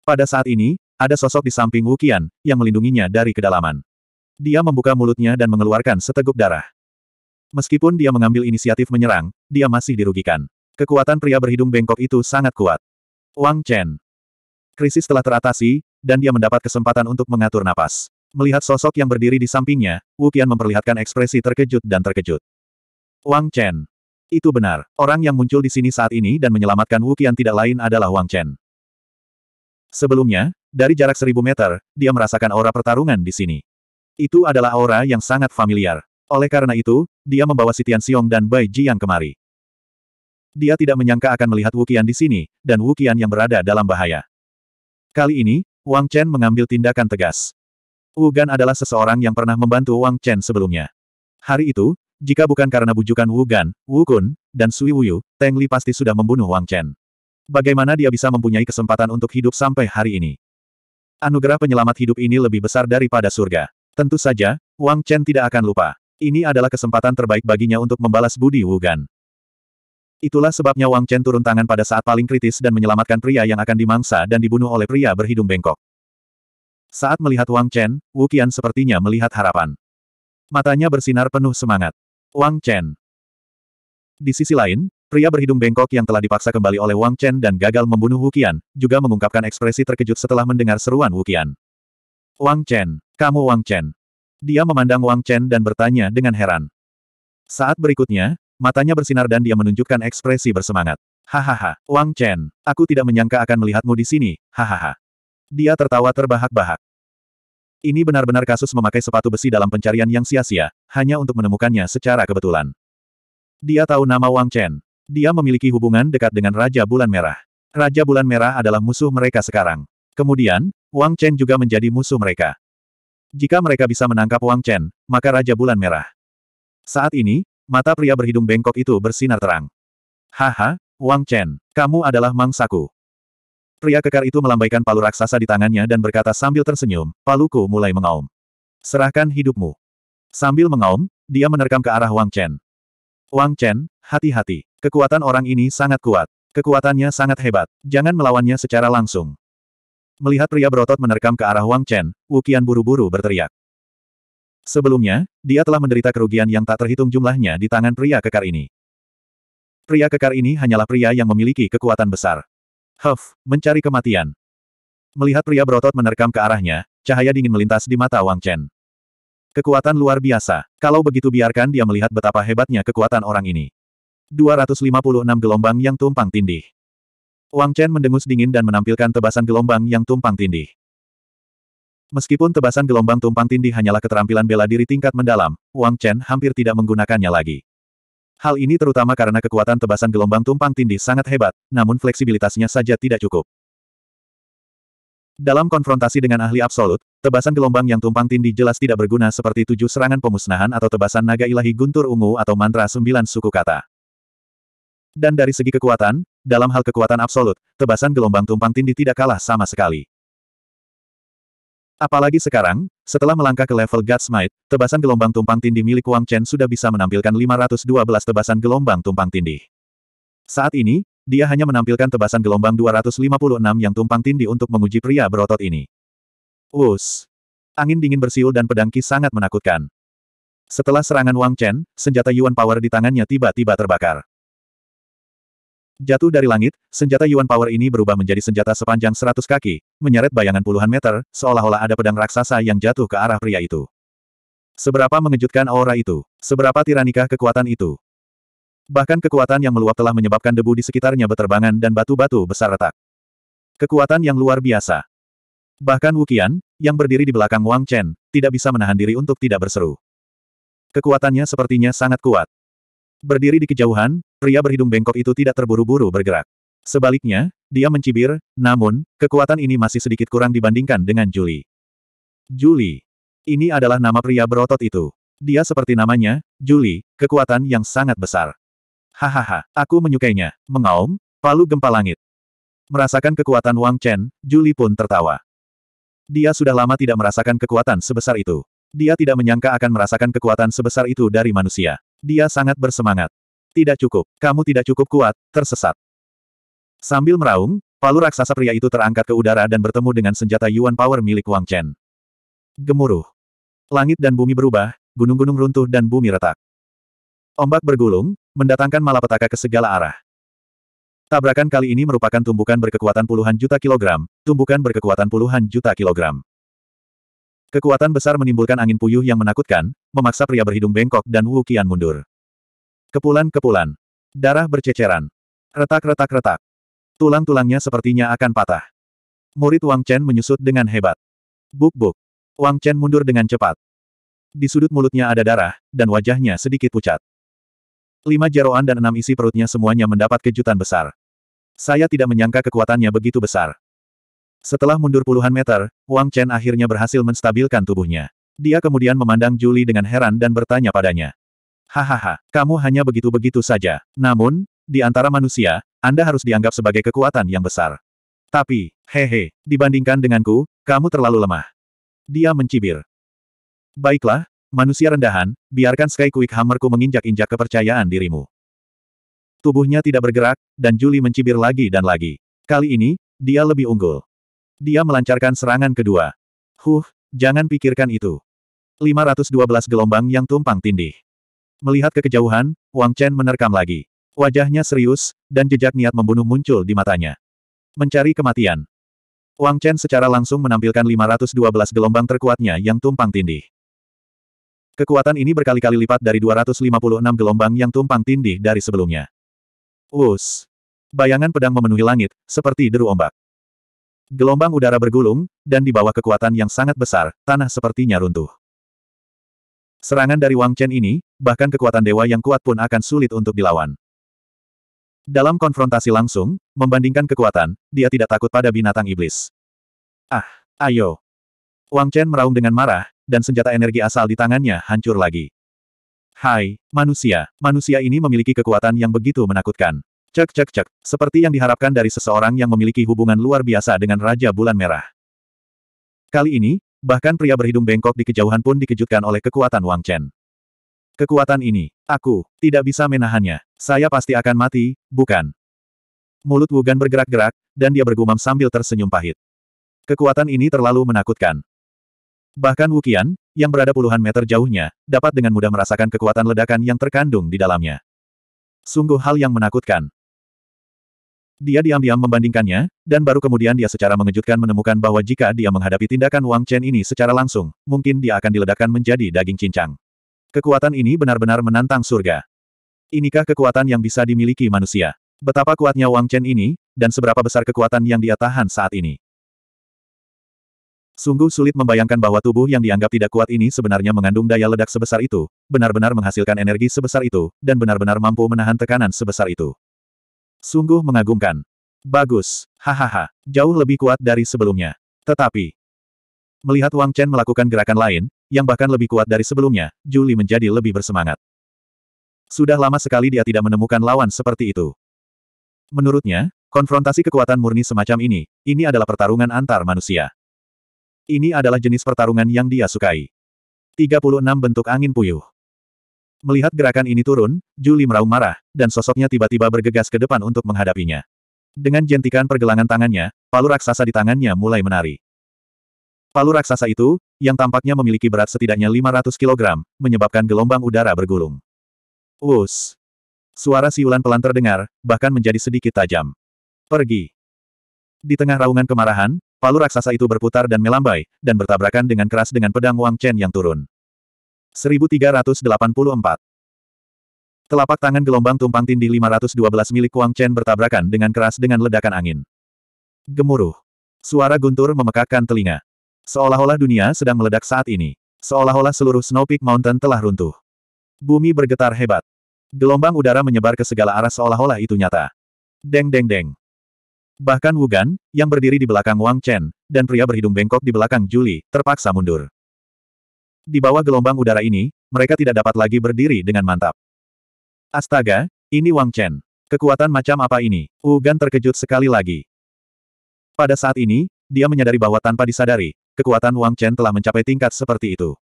A: Pada saat ini, ada sosok di samping Wukian, yang melindunginya dari kedalaman. Dia membuka mulutnya dan mengeluarkan seteguk darah. Meskipun dia mengambil inisiatif menyerang, dia masih dirugikan. Kekuatan pria berhidung bengkok itu sangat kuat. Wang Chen. Krisis telah teratasi, dan dia mendapat kesempatan untuk mengatur napas. Melihat sosok yang berdiri di sampingnya, Wukian memperlihatkan ekspresi terkejut dan terkejut. Wang Chen. Itu benar. Orang yang muncul di sini saat ini dan menyelamatkan Wu Qian tidak lain adalah Wang Chen. Sebelumnya, dari jarak seribu meter, dia merasakan aura pertarungan di sini. Itu adalah aura yang sangat familiar. Oleh karena itu, dia membawa Sitian Xiong dan Bai Ji yang kemari. Dia tidak menyangka akan melihat Wukian di sini, dan Wukian yang berada dalam bahaya. Kali ini, Wang Chen mengambil tindakan tegas. Wu Gan adalah seseorang yang pernah membantu Wang Chen sebelumnya. Hari itu, jika bukan karena bujukan Wu Gan, Wu Kun, dan Sui Wuyu, Teng Li pasti sudah membunuh Wang Chen. Bagaimana dia bisa mempunyai kesempatan untuk hidup sampai hari ini? Anugerah penyelamat hidup ini lebih besar daripada surga. Tentu saja, Wang Chen tidak akan lupa. Ini adalah kesempatan terbaik baginya untuk membalas budi Wu Gan. Itulah sebabnya Wang Chen turun tangan pada saat paling kritis dan menyelamatkan pria yang akan dimangsa dan dibunuh oleh pria berhidung bengkok. Saat melihat Wang Chen, Wu Qian sepertinya melihat harapan. Matanya bersinar penuh semangat. Wang Chen. Di sisi lain, pria berhidung bengkok yang telah dipaksa kembali oleh Wang Chen dan gagal membunuh Wukian, juga mengungkapkan ekspresi terkejut setelah mendengar seruan Wukian. Wang Chen, kamu Wang Chen. Dia memandang Wang Chen dan bertanya dengan heran. Saat berikutnya, matanya bersinar dan dia menunjukkan ekspresi bersemangat. Hahaha, Wang Chen, aku tidak menyangka akan melihatmu di sini, hahaha. Dia tertawa terbahak-bahak. Ini benar-benar kasus memakai sepatu besi dalam pencarian yang sia-sia, hanya untuk menemukannya secara kebetulan. Dia tahu nama Wang Chen. Dia memiliki hubungan dekat dengan Raja Bulan Merah. Raja Bulan Merah adalah musuh mereka sekarang. Kemudian, Wang Chen juga menjadi musuh mereka. Jika mereka bisa menangkap Wang Chen, maka Raja Bulan Merah. Saat ini, mata pria berhidung bengkok itu bersinar terang. Haha, Wang Chen, kamu adalah mangsaku. Pria kekar itu melambaikan palu raksasa di tangannya dan berkata sambil tersenyum, paluku mulai mengaum. Serahkan hidupmu. Sambil mengaum, dia menerkam ke arah Wang Chen. Wang Chen, hati-hati. Kekuatan orang ini sangat kuat. Kekuatannya sangat hebat. Jangan melawannya secara langsung. Melihat pria berotot menerkam ke arah Wang Chen, Wukian buru-buru berteriak. Sebelumnya, dia telah menderita kerugian yang tak terhitung jumlahnya di tangan pria kekar ini. Pria kekar ini hanyalah pria yang memiliki kekuatan besar. Huff, mencari kematian. Melihat pria berotot menerkam ke arahnya, cahaya dingin melintas di mata Wang Chen. Kekuatan luar biasa. Kalau begitu biarkan dia melihat betapa hebatnya kekuatan orang ini. 256 gelombang yang tumpang tindih. Wang Chen mendengus dingin dan menampilkan tebasan gelombang yang tumpang tindih. Meskipun tebasan gelombang tumpang tindih hanyalah keterampilan bela diri tingkat mendalam, Wang Chen hampir tidak menggunakannya lagi. Hal ini terutama karena kekuatan tebasan gelombang tumpang tindih sangat hebat, namun fleksibilitasnya saja tidak cukup. Dalam konfrontasi dengan ahli absolut, tebasan gelombang yang tumpang tindih jelas tidak berguna seperti tujuh serangan pemusnahan atau tebasan naga ilahi guntur ungu atau mantra sembilan suku kata. Dan dari segi kekuatan, dalam hal kekuatan absolut, tebasan gelombang tumpang tindih tidak kalah sama sekali. Apalagi sekarang, setelah melangkah ke level God's Might, tebasan gelombang tumpang tindih milik Wang Chen sudah bisa menampilkan 512 tebasan gelombang tumpang tindih. Saat ini, dia hanya menampilkan tebasan gelombang 256 yang tumpang tindih untuk menguji pria berotot ini. Wus! Angin dingin bersiul dan pedangki sangat menakutkan. Setelah serangan Wang Chen, senjata Yuan Power di tangannya tiba-tiba terbakar. Jatuh dari langit, senjata Yuan Power ini berubah menjadi senjata sepanjang seratus kaki, menyeret bayangan puluhan meter, seolah-olah ada pedang raksasa yang jatuh ke arah pria itu. Seberapa mengejutkan aura itu, seberapa tiranikah kekuatan itu. Bahkan kekuatan yang meluap telah menyebabkan debu di sekitarnya berterbangan dan batu-batu besar retak. Kekuatan yang luar biasa. Bahkan Wukian, yang berdiri di belakang Wang Chen, tidak bisa menahan diri untuk tidak berseru. Kekuatannya sepertinya sangat kuat. Berdiri di kejauhan, pria berhidung bengkok itu tidak terburu-buru bergerak. Sebaliknya, dia mencibir, namun, kekuatan ini masih sedikit kurang dibandingkan dengan Juli. Juli. Ini adalah nama pria berotot itu. Dia seperti namanya, Juli, kekuatan yang sangat besar. Hahaha, aku menyukainya. Mengaum, palu gempa langit. Merasakan kekuatan Wang Chen, Juli pun tertawa. Dia sudah lama tidak merasakan kekuatan sebesar itu. Dia tidak menyangka akan merasakan kekuatan sebesar itu dari manusia. Dia sangat bersemangat. Tidak cukup, kamu tidak cukup kuat, tersesat. Sambil meraung, palu raksasa pria itu terangkat ke udara dan bertemu dengan senjata Yuan Power milik Wang Chen. Gemuruh. Langit dan bumi berubah, gunung-gunung runtuh dan bumi retak. Ombak bergulung, mendatangkan malapetaka ke segala arah. Tabrakan kali ini merupakan tumbukan berkekuatan puluhan juta kilogram, tumbukan berkekuatan puluhan juta kilogram. Kekuatan besar menimbulkan angin puyuh yang menakutkan, memaksa pria berhidung bengkok dan Wu Qian mundur. Kepulan-kepulan. Darah berceceran. Retak-retak-retak. Tulang-tulangnya sepertinya akan patah. Murid Wang Chen menyusut dengan hebat. Buk-buk. Wang Chen mundur dengan cepat. Di sudut mulutnya ada darah, dan wajahnya sedikit pucat. Lima jeroan dan enam isi perutnya semuanya mendapat kejutan besar. Saya tidak menyangka kekuatannya begitu besar. Setelah mundur puluhan meter, Wang Chen akhirnya berhasil menstabilkan tubuhnya. Dia kemudian memandang Juli dengan heran dan bertanya padanya. Hahaha, kamu hanya begitu-begitu saja. Namun, di antara manusia, Anda harus dianggap sebagai kekuatan yang besar. Tapi, hehe, dibandingkan denganku, kamu terlalu lemah. Dia mencibir. Baiklah, manusia rendahan, biarkan Sky Quick Hammerku menginjak-injak kepercayaan dirimu. Tubuhnya tidak bergerak, dan Juli mencibir lagi dan lagi. Kali ini, dia lebih unggul. Dia melancarkan serangan kedua. Huh, jangan pikirkan itu. 512 gelombang yang tumpang tindih. Melihat ke kejauhan, Wang Chen menerkam lagi. Wajahnya serius, dan jejak niat membunuh muncul di matanya. Mencari kematian. Wang Chen secara langsung menampilkan 512 gelombang terkuatnya yang tumpang tindih. Kekuatan ini berkali-kali lipat dari 256 gelombang yang tumpang tindih dari sebelumnya. Wus! Bayangan pedang memenuhi langit, seperti deru ombak. Gelombang udara bergulung, dan di bawah kekuatan yang sangat besar, tanah sepertinya runtuh. Serangan dari Wang Chen ini, bahkan kekuatan dewa yang kuat pun akan sulit untuk dilawan. Dalam konfrontasi langsung, membandingkan kekuatan, dia tidak takut pada binatang iblis. Ah, ayo. Wang Chen meraung dengan marah, dan senjata energi asal di tangannya hancur lagi. Hai, manusia, manusia ini memiliki kekuatan yang begitu menakutkan. Cek cek cek, seperti yang diharapkan dari seseorang yang memiliki hubungan luar biasa dengan Raja Bulan Merah. Kali ini, bahkan pria berhidung bengkok di kejauhan pun dikejutkan oleh kekuatan Wang Chen. Kekuatan ini, aku, tidak bisa menahannya. Saya pasti akan mati, bukan? Mulut Wugan bergerak-gerak, dan dia bergumam sambil tersenyum pahit. Kekuatan ini terlalu menakutkan. Bahkan Wukian, yang berada puluhan meter jauhnya, dapat dengan mudah merasakan kekuatan ledakan yang terkandung di dalamnya. Sungguh hal yang menakutkan. Dia diam-diam membandingkannya, dan baru kemudian dia secara mengejutkan menemukan bahwa jika dia menghadapi tindakan Wang Chen ini secara langsung, mungkin dia akan diledakkan menjadi daging cincang. Kekuatan ini benar-benar menantang surga. Inikah kekuatan yang bisa dimiliki manusia? Betapa kuatnya Wang Chen ini, dan seberapa besar kekuatan yang dia tahan saat ini. Sungguh sulit membayangkan bahwa tubuh yang dianggap tidak kuat ini sebenarnya mengandung daya ledak sebesar itu, benar-benar menghasilkan energi sebesar itu, dan benar-benar mampu menahan tekanan sebesar itu. Sungguh mengagumkan. Bagus, hahaha, jauh lebih kuat dari sebelumnya. Tetapi, melihat Wang Chen melakukan gerakan lain, yang bahkan lebih kuat dari sebelumnya, Juli menjadi lebih bersemangat. Sudah lama sekali dia tidak menemukan lawan seperti itu. Menurutnya, konfrontasi kekuatan murni semacam ini, ini adalah pertarungan antar manusia. Ini adalah jenis pertarungan yang dia sukai. 36 bentuk angin puyuh. Melihat gerakan ini turun, Juli meraung marah, dan sosoknya tiba-tiba bergegas ke depan untuk menghadapinya. Dengan jentikan pergelangan tangannya, palu raksasa di tangannya mulai menari. Palu raksasa itu, yang tampaknya memiliki berat setidaknya 500 kg, menyebabkan gelombang udara bergulung. Wus! Suara siulan pelan terdengar, bahkan menjadi sedikit tajam. Pergi! Di tengah raungan kemarahan, palu raksasa itu berputar dan melambai, dan bertabrakan dengan keras dengan pedang Wang Chen yang turun. 1384. Telapak tangan gelombang tumpang tindih 512 milik Wang Chen bertabrakan dengan keras dengan ledakan angin. Gemuruh. Suara guntur memekakkan telinga. Seolah-olah dunia sedang meledak saat ini. Seolah-olah seluruh Snow Peak Mountain telah runtuh. Bumi bergetar hebat. Gelombang udara menyebar ke segala arah seolah-olah itu nyata. Deng deng deng. Bahkan Wugan, yang berdiri di belakang Wang Chen, dan pria berhidung bengkok di belakang Juli, terpaksa mundur. Di bawah gelombang udara ini, mereka tidak dapat lagi berdiri dengan mantap. Astaga, ini Wang Chen. Kekuatan macam apa ini? Ugan terkejut sekali lagi. Pada saat ini, dia menyadari bahwa tanpa disadari, kekuatan Wang Chen telah mencapai tingkat seperti itu.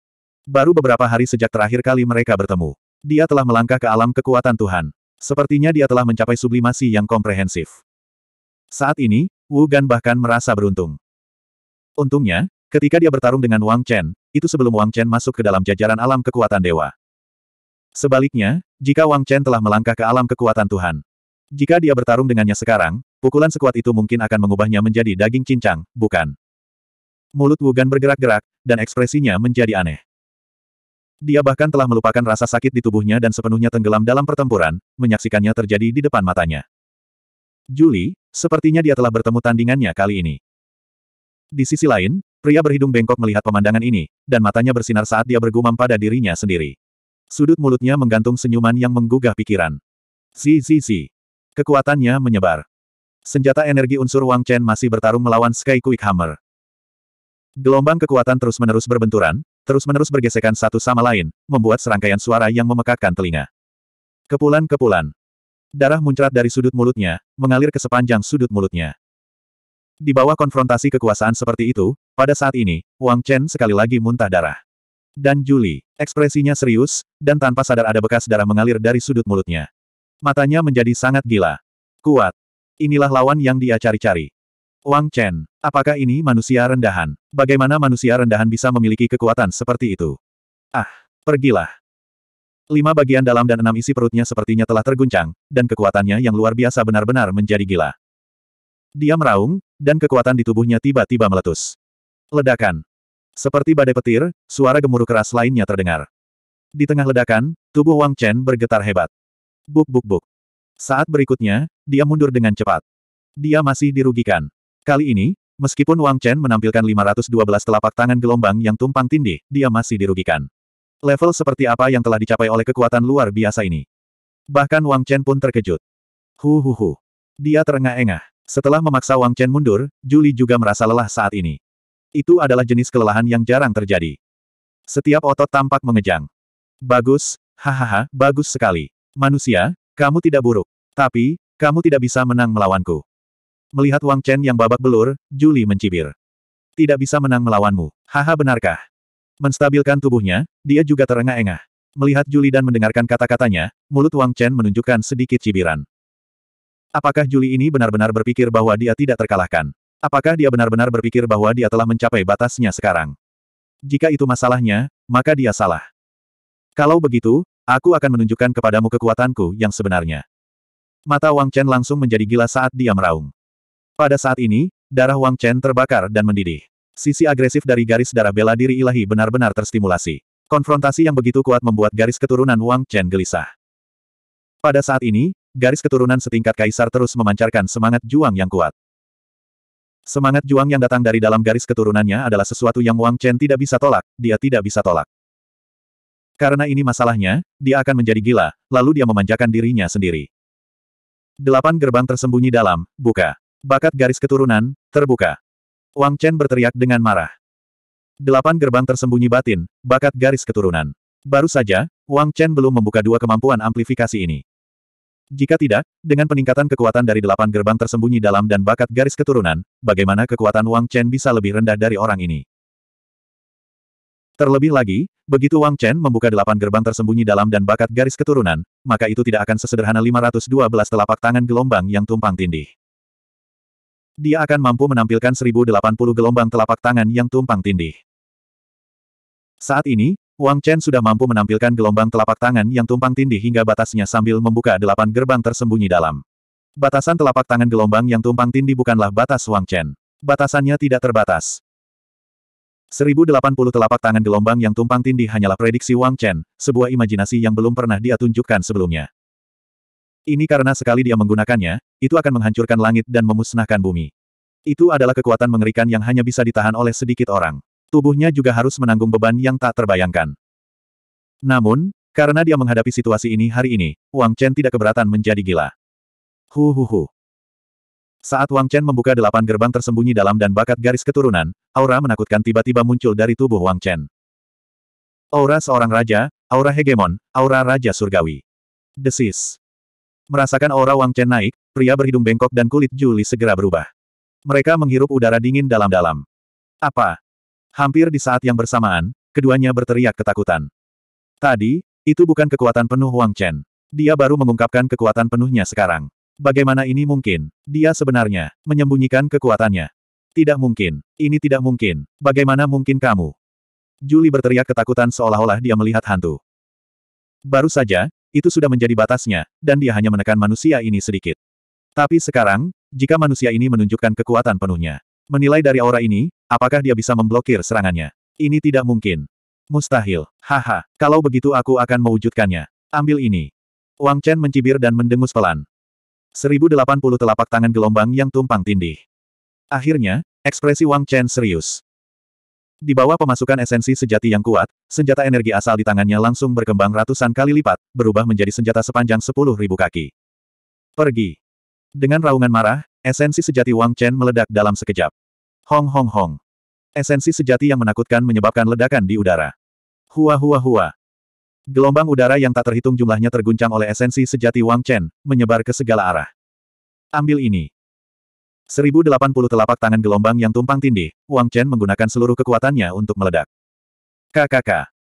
A: Baru beberapa hari sejak terakhir kali mereka bertemu, dia telah melangkah ke alam kekuatan Tuhan. Sepertinya dia telah mencapai sublimasi yang komprehensif. Saat ini, Wu Gan bahkan merasa beruntung. Untungnya, Ketika dia bertarung dengan Wang Chen, itu sebelum Wang Chen masuk ke dalam jajaran alam kekuatan dewa. Sebaliknya, jika Wang Chen telah melangkah ke alam kekuatan Tuhan, jika dia bertarung dengannya sekarang, pukulan sekuat itu mungkin akan mengubahnya menjadi daging cincang, bukan? Mulut Wugan bergerak-gerak, dan ekspresinya menjadi aneh. Dia bahkan telah melupakan rasa sakit di tubuhnya dan sepenuhnya tenggelam dalam pertempuran, menyaksikannya terjadi di depan matanya. Juli, sepertinya dia telah bertemu tandingannya kali ini. Di sisi lain, Pria berhidung bengkok melihat pemandangan ini, dan matanya bersinar saat dia bergumam pada dirinya sendiri. Sudut mulutnya menggantung senyuman yang menggugah pikiran. Si si si. Kekuatannya menyebar. Senjata energi unsur Wang Chen masih bertarung melawan Sky Quick Hammer. Gelombang kekuatan terus-menerus berbenturan, terus-menerus bergesekan satu sama lain, membuat serangkaian suara yang memekakkan telinga. Kepulan-kepulan. Darah muncrat dari sudut mulutnya, mengalir ke sepanjang sudut mulutnya. Di bawah konfrontasi kekuasaan seperti itu, pada saat ini, Wang Chen sekali lagi muntah darah. Dan Juli, ekspresinya serius, dan tanpa sadar ada bekas darah mengalir dari sudut mulutnya. Matanya menjadi sangat gila. Kuat. Inilah lawan yang dia cari-cari. Wang Chen, apakah ini manusia rendahan? Bagaimana manusia rendahan bisa memiliki kekuatan seperti itu? Ah, pergilah. Lima bagian dalam dan enam isi perutnya sepertinya telah terguncang, dan kekuatannya yang luar biasa benar-benar menjadi gila. Dia meraung, dan kekuatan di tubuhnya tiba-tiba meletus. Ledakan. Seperti badai petir, suara gemuruh keras lainnya terdengar. Di tengah ledakan, tubuh Wang Chen bergetar hebat. Buk buk buk. Saat berikutnya, dia mundur dengan cepat. Dia masih dirugikan. Kali ini, meskipun Wang Chen menampilkan 512 telapak tangan gelombang yang tumpang tindih, dia masih dirugikan. Level seperti apa yang telah dicapai oleh kekuatan luar biasa ini? Bahkan Wang Chen pun terkejut. Hu hu hu. Dia terengah-engah. Setelah memaksa Wang Chen mundur, Juli juga merasa lelah saat ini. Itu adalah jenis kelelahan yang jarang terjadi. Setiap otot tampak mengejang. Bagus, hahaha, bagus sekali. Manusia, kamu tidak buruk. Tapi, kamu tidak bisa menang melawanku. Melihat Wang Chen yang babak belur, Juli mencibir. Tidak bisa menang melawanmu. Haha benarkah? Menstabilkan tubuhnya, dia juga terengah-engah. Melihat Juli dan mendengarkan kata-katanya, mulut Wang Chen menunjukkan sedikit cibiran. Apakah Juli ini benar-benar berpikir bahwa dia tidak terkalahkan? Apakah dia benar-benar berpikir bahwa dia telah mencapai batasnya sekarang? Jika itu masalahnya, maka dia salah. Kalau begitu, aku akan menunjukkan kepadamu kekuatanku yang sebenarnya. Mata Wang Chen langsung menjadi gila saat dia meraung. Pada saat ini, darah Wang Chen terbakar dan mendidih. Sisi agresif dari garis darah bela diri ilahi benar-benar terstimulasi. Konfrontasi yang begitu kuat membuat garis keturunan Wang Chen gelisah. Pada saat ini, Garis keturunan setingkat kaisar terus memancarkan semangat juang yang kuat. Semangat juang yang datang dari dalam garis keturunannya adalah sesuatu yang Wang Chen tidak bisa tolak, dia tidak bisa tolak. Karena ini masalahnya, dia akan menjadi gila, lalu dia memanjakan dirinya sendiri. Delapan gerbang tersembunyi dalam, buka. Bakat garis keturunan, terbuka. Wang Chen berteriak dengan marah. Delapan gerbang tersembunyi batin, bakat garis keturunan. Baru saja, Wang Chen belum membuka dua kemampuan amplifikasi ini. Jika tidak, dengan peningkatan kekuatan dari delapan gerbang tersembunyi dalam dan bakat garis keturunan, bagaimana kekuatan Wang Chen bisa lebih rendah dari orang ini? Terlebih lagi, begitu Wang Chen membuka delapan gerbang tersembunyi dalam dan bakat garis keturunan, maka itu tidak akan sesederhana 512 telapak tangan gelombang yang tumpang tindih. Dia akan mampu menampilkan 1080 gelombang telapak tangan yang tumpang tindih. Saat ini, Wang Chen sudah mampu menampilkan gelombang telapak tangan yang tumpang tindih hingga batasnya sambil membuka delapan gerbang tersembunyi dalam. Batasan telapak tangan gelombang yang tumpang tindih bukanlah batas Wang Chen. Batasannya tidak terbatas. 1080 telapak tangan gelombang yang tumpang tindih hanyalah prediksi Wang Chen, sebuah imajinasi yang belum pernah dia tunjukkan sebelumnya. Ini karena sekali dia menggunakannya, itu akan menghancurkan langit dan memusnahkan bumi. Itu adalah kekuatan mengerikan yang hanya bisa ditahan oleh sedikit orang tubuhnya juga harus menanggung beban yang tak terbayangkan. Namun, karena dia menghadapi situasi ini hari ini, Wang Chen tidak keberatan menjadi gila. Hu hu hu. Saat Wang Chen membuka delapan gerbang tersembunyi dalam dan bakat garis keturunan, aura menakutkan tiba-tiba muncul dari tubuh Wang Chen. Aura seorang raja, aura hegemon, aura raja surgawi. Desis. Merasakan aura Wang Chen naik, pria berhidung bengkok dan kulit Juli segera berubah. Mereka menghirup udara dingin dalam-dalam. Apa? Hampir di saat yang bersamaan, keduanya berteriak ketakutan. Tadi, itu bukan kekuatan penuh Wang Chen. Dia baru mengungkapkan kekuatan penuhnya sekarang. Bagaimana ini mungkin? Dia sebenarnya menyembunyikan kekuatannya. Tidak mungkin. Ini tidak mungkin. Bagaimana mungkin kamu? Juli berteriak ketakutan seolah-olah dia melihat hantu. Baru saja, itu sudah menjadi batasnya, dan dia hanya menekan manusia ini sedikit. Tapi sekarang, jika manusia ini menunjukkan kekuatan penuhnya, Menilai dari aura ini, apakah dia bisa memblokir serangannya? Ini tidak mungkin. Mustahil. Haha, kalau begitu aku akan mewujudkannya. Ambil ini. Wang Chen mencibir dan mendengus pelan. 1080 telapak tangan gelombang yang tumpang tindih. Akhirnya, ekspresi Wang Chen serius. Di bawah pemasukan esensi sejati yang kuat, senjata energi asal di tangannya langsung berkembang ratusan kali lipat, berubah menjadi senjata sepanjang 10.000 kaki. Pergi. Dengan raungan marah, Esensi sejati Wang Chen meledak dalam sekejap. Hong hong hong. Esensi sejati yang menakutkan menyebabkan ledakan di udara. Hua hua hua. Gelombang udara yang tak terhitung jumlahnya terguncang oleh esensi sejati Wang Chen, menyebar ke segala arah. Ambil ini. 1080 telapak tangan gelombang yang tumpang tindih, Wang Chen menggunakan seluruh kekuatannya untuk meledak. KKK.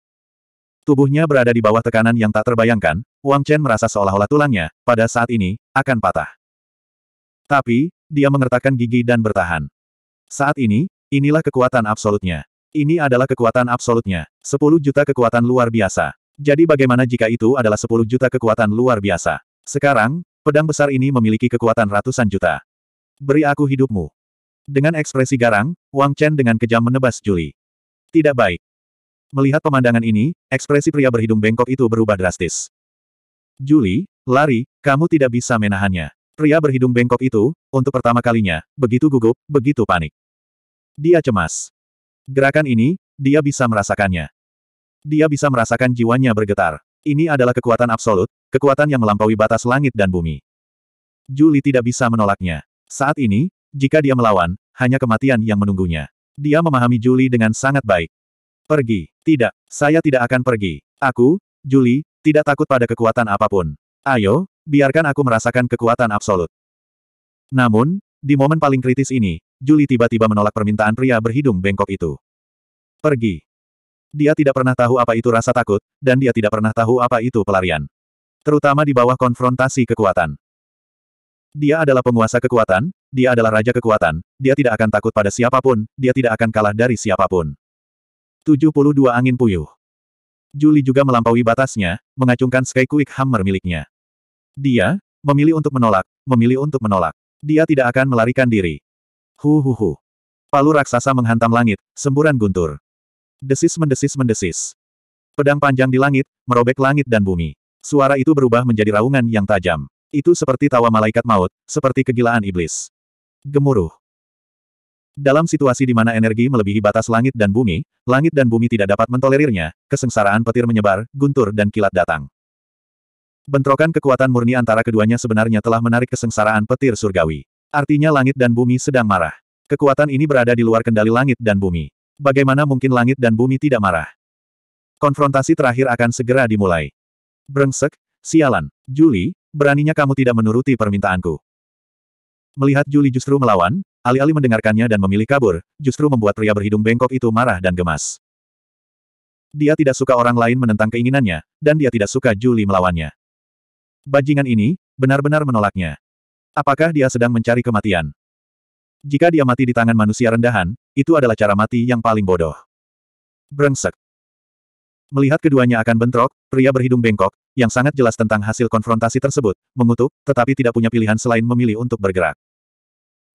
A: Tubuhnya berada di bawah tekanan yang tak terbayangkan, Wang Chen merasa seolah-olah tulangnya, pada saat ini, akan patah. Tapi, dia mengertakkan gigi dan bertahan. Saat ini, inilah kekuatan absolutnya. Ini adalah kekuatan absolutnya. 10 juta kekuatan luar biasa. Jadi bagaimana jika itu adalah 10 juta kekuatan luar biasa? Sekarang, pedang besar ini memiliki kekuatan ratusan juta. Beri aku hidupmu. Dengan ekspresi garang, Wang Chen dengan kejam menebas Juli. Tidak baik. Melihat pemandangan ini, ekspresi pria berhidung bengkok itu berubah drastis. Juli, lari, kamu tidak bisa menahannya. Pria berhidung bengkok itu, untuk pertama kalinya, begitu gugup, begitu panik. Dia cemas. Gerakan ini, dia bisa merasakannya. Dia bisa merasakan jiwanya bergetar. Ini adalah kekuatan absolut, kekuatan yang melampaui batas langit dan bumi. Juli tidak bisa menolaknya. Saat ini, jika dia melawan, hanya kematian yang menunggunya. Dia memahami Juli dengan sangat baik. Pergi. Tidak, saya tidak akan pergi. Aku, Juli, tidak takut pada kekuatan apapun. Ayo, biarkan aku merasakan kekuatan absolut. Namun, di momen paling kritis ini, Juli tiba-tiba menolak permintaan pria berhidung bengkok itu. Pergi. Dia tidak pernah tahu apa itu rasa takut, dan dia tidak pernah tahu apa itu pelarian. Terutama di bawah konfrontasi kekuatan. Dia adalah penguasa kekuatan, dia adalah raja kekuatan, dia tidak akan takut pada siapapun, dia tidak akan kalah dari siapapun. 72 Angin Puyuh Juli juga melampaui batasnya, mengacungkan Sky Quick Hammer miliknya. Dia, memilih untuk menolak, memilih untuk menolak. Dia tidak akan melarikan diri. Hu hu hu. Palu raksasa menghantam langit, semburan guntur. Desis mendesis mendesis. Pedang panjang di langit, merobek langit dan bumi. Suara itu berubah menjadi raungan yang tajam. Itu seperti tawa malaikat maut, seperti kegilaan iblis. Gemuruh. Dalam situasi di mana energi melebihi batas langit dan bumi, langit dan bumi tidak dapat mentolerirnya, kesengsaraan petir menyebar, guntur dan kilat datang. Bentrokan kekuatan murni antara keduanya sebenarnya telah menarik kesengsaraan petir surgawi. Artinya langit dan bumi sedang marah. Kekuatan ini berada di luar kendali langit dan bumi. Bagaimana mungkin langit dan bumi tidak marah? Konfrontasi terakhir akan segera dimulai. Brengsek, sialan, Juli, beraninya kamu tidak menuruti permintaanku. Melihat Juli justru melawan, alih-alih mendengarkannya dan memilih kabur, justru membuat pria berhidung bengkok itu marah dan gemas. Dia tidak suka orang lain menentang keinginannya, dan dia tidak suka Juli melawannya. Bajingan ini, benar-benar menolaknya. Apakah dia sedang mencari kematian? Jika dia mati di tangan manusia rendahan, itu adalah cara mati yang paling bodoh. Brengsek. Melihat keduanya akan bentrok, pria berhidung bengkok, yang sangat jelas tentang hasil konfrontasi tersebut, mengutuk, tetapi tidak punya pilihan selain memilih untuk bergerak.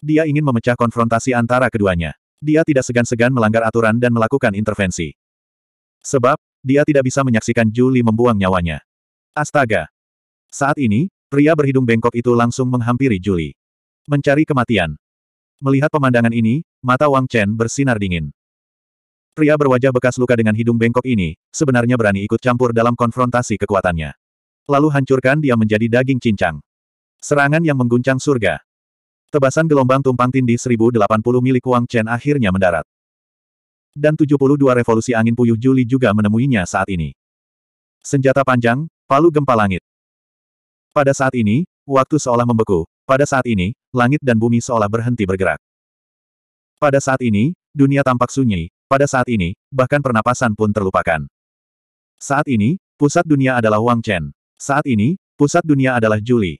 A: Dia ingin memecah konfrontasi antara keduanya. Dia tidak segan-segan melanggar aturan dan melakukan intervensi. Sebab, dia tidak bisa menyaksikan Juli membuang nyawanya. Astaga! Saat ini, pria berhidung bengkok itu langsung menghampiri Juli. Mencari kematian. Melihat pemandangan ini, mata Wang Chen bersinar dingin. Pria berwajah bekas luka dengan hidung bengkok ini, sebenarnya berani ikut campur dalam konfrontasi kekuatannya. Lalu hancurkan dia menjadi daging cincang. Serangan yang mengguncang surga. Tebasan gelombang tumpang tindih 1080 milik Wang Chen akhirnya mendarat. Dan 72 revolusi angin puyuh Juli juga menemuinya saat ini. Senjata panjang, palu gempa langit. Pada saat ini, waktu seolah membeku. Pada saat ini, langit dan bumi seolah berhenti bergerak. Pada saat ini, dunia tampak sunyi. Pada saat ini, bahkan pernapasan pun terlupakan. Saat ini, pusat dunia adalah Wang Chen. Saat ini, pusat dunia adalah Juli.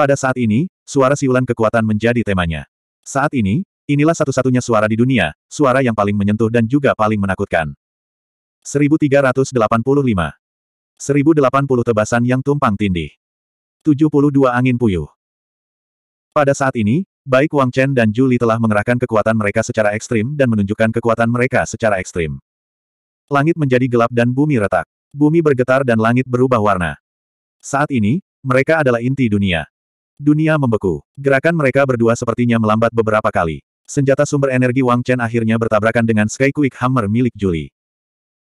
A: Pada saat ini, suara siulan kekuatan menjadi temanya. Saat ini, inilah satu-satunya suara di dunia, suara yang paling menyentuh dan juga paling menakutkan. 1385 1080 tebasan yang tumpang tindih. 72 angin puyuh. Pada saat ini, baik Wang Chen dan Juli telah mengerahkan kekuatan mereka secara ekstrim dan menunjukkan kekuatan mereka secara ekstrim. Langit menjadi gelap dan bumi retak. Bumi bergetar dan langit berubah warna. Saat ini, mereka adalah inti dunia. Dunia membeku. Gerakan mereka berdua sepertinya melambat beberapa kali. Senjata sumber energi Wang Chen akhirnya bertabrakan dengan Sky Quick Hammer milik Julie.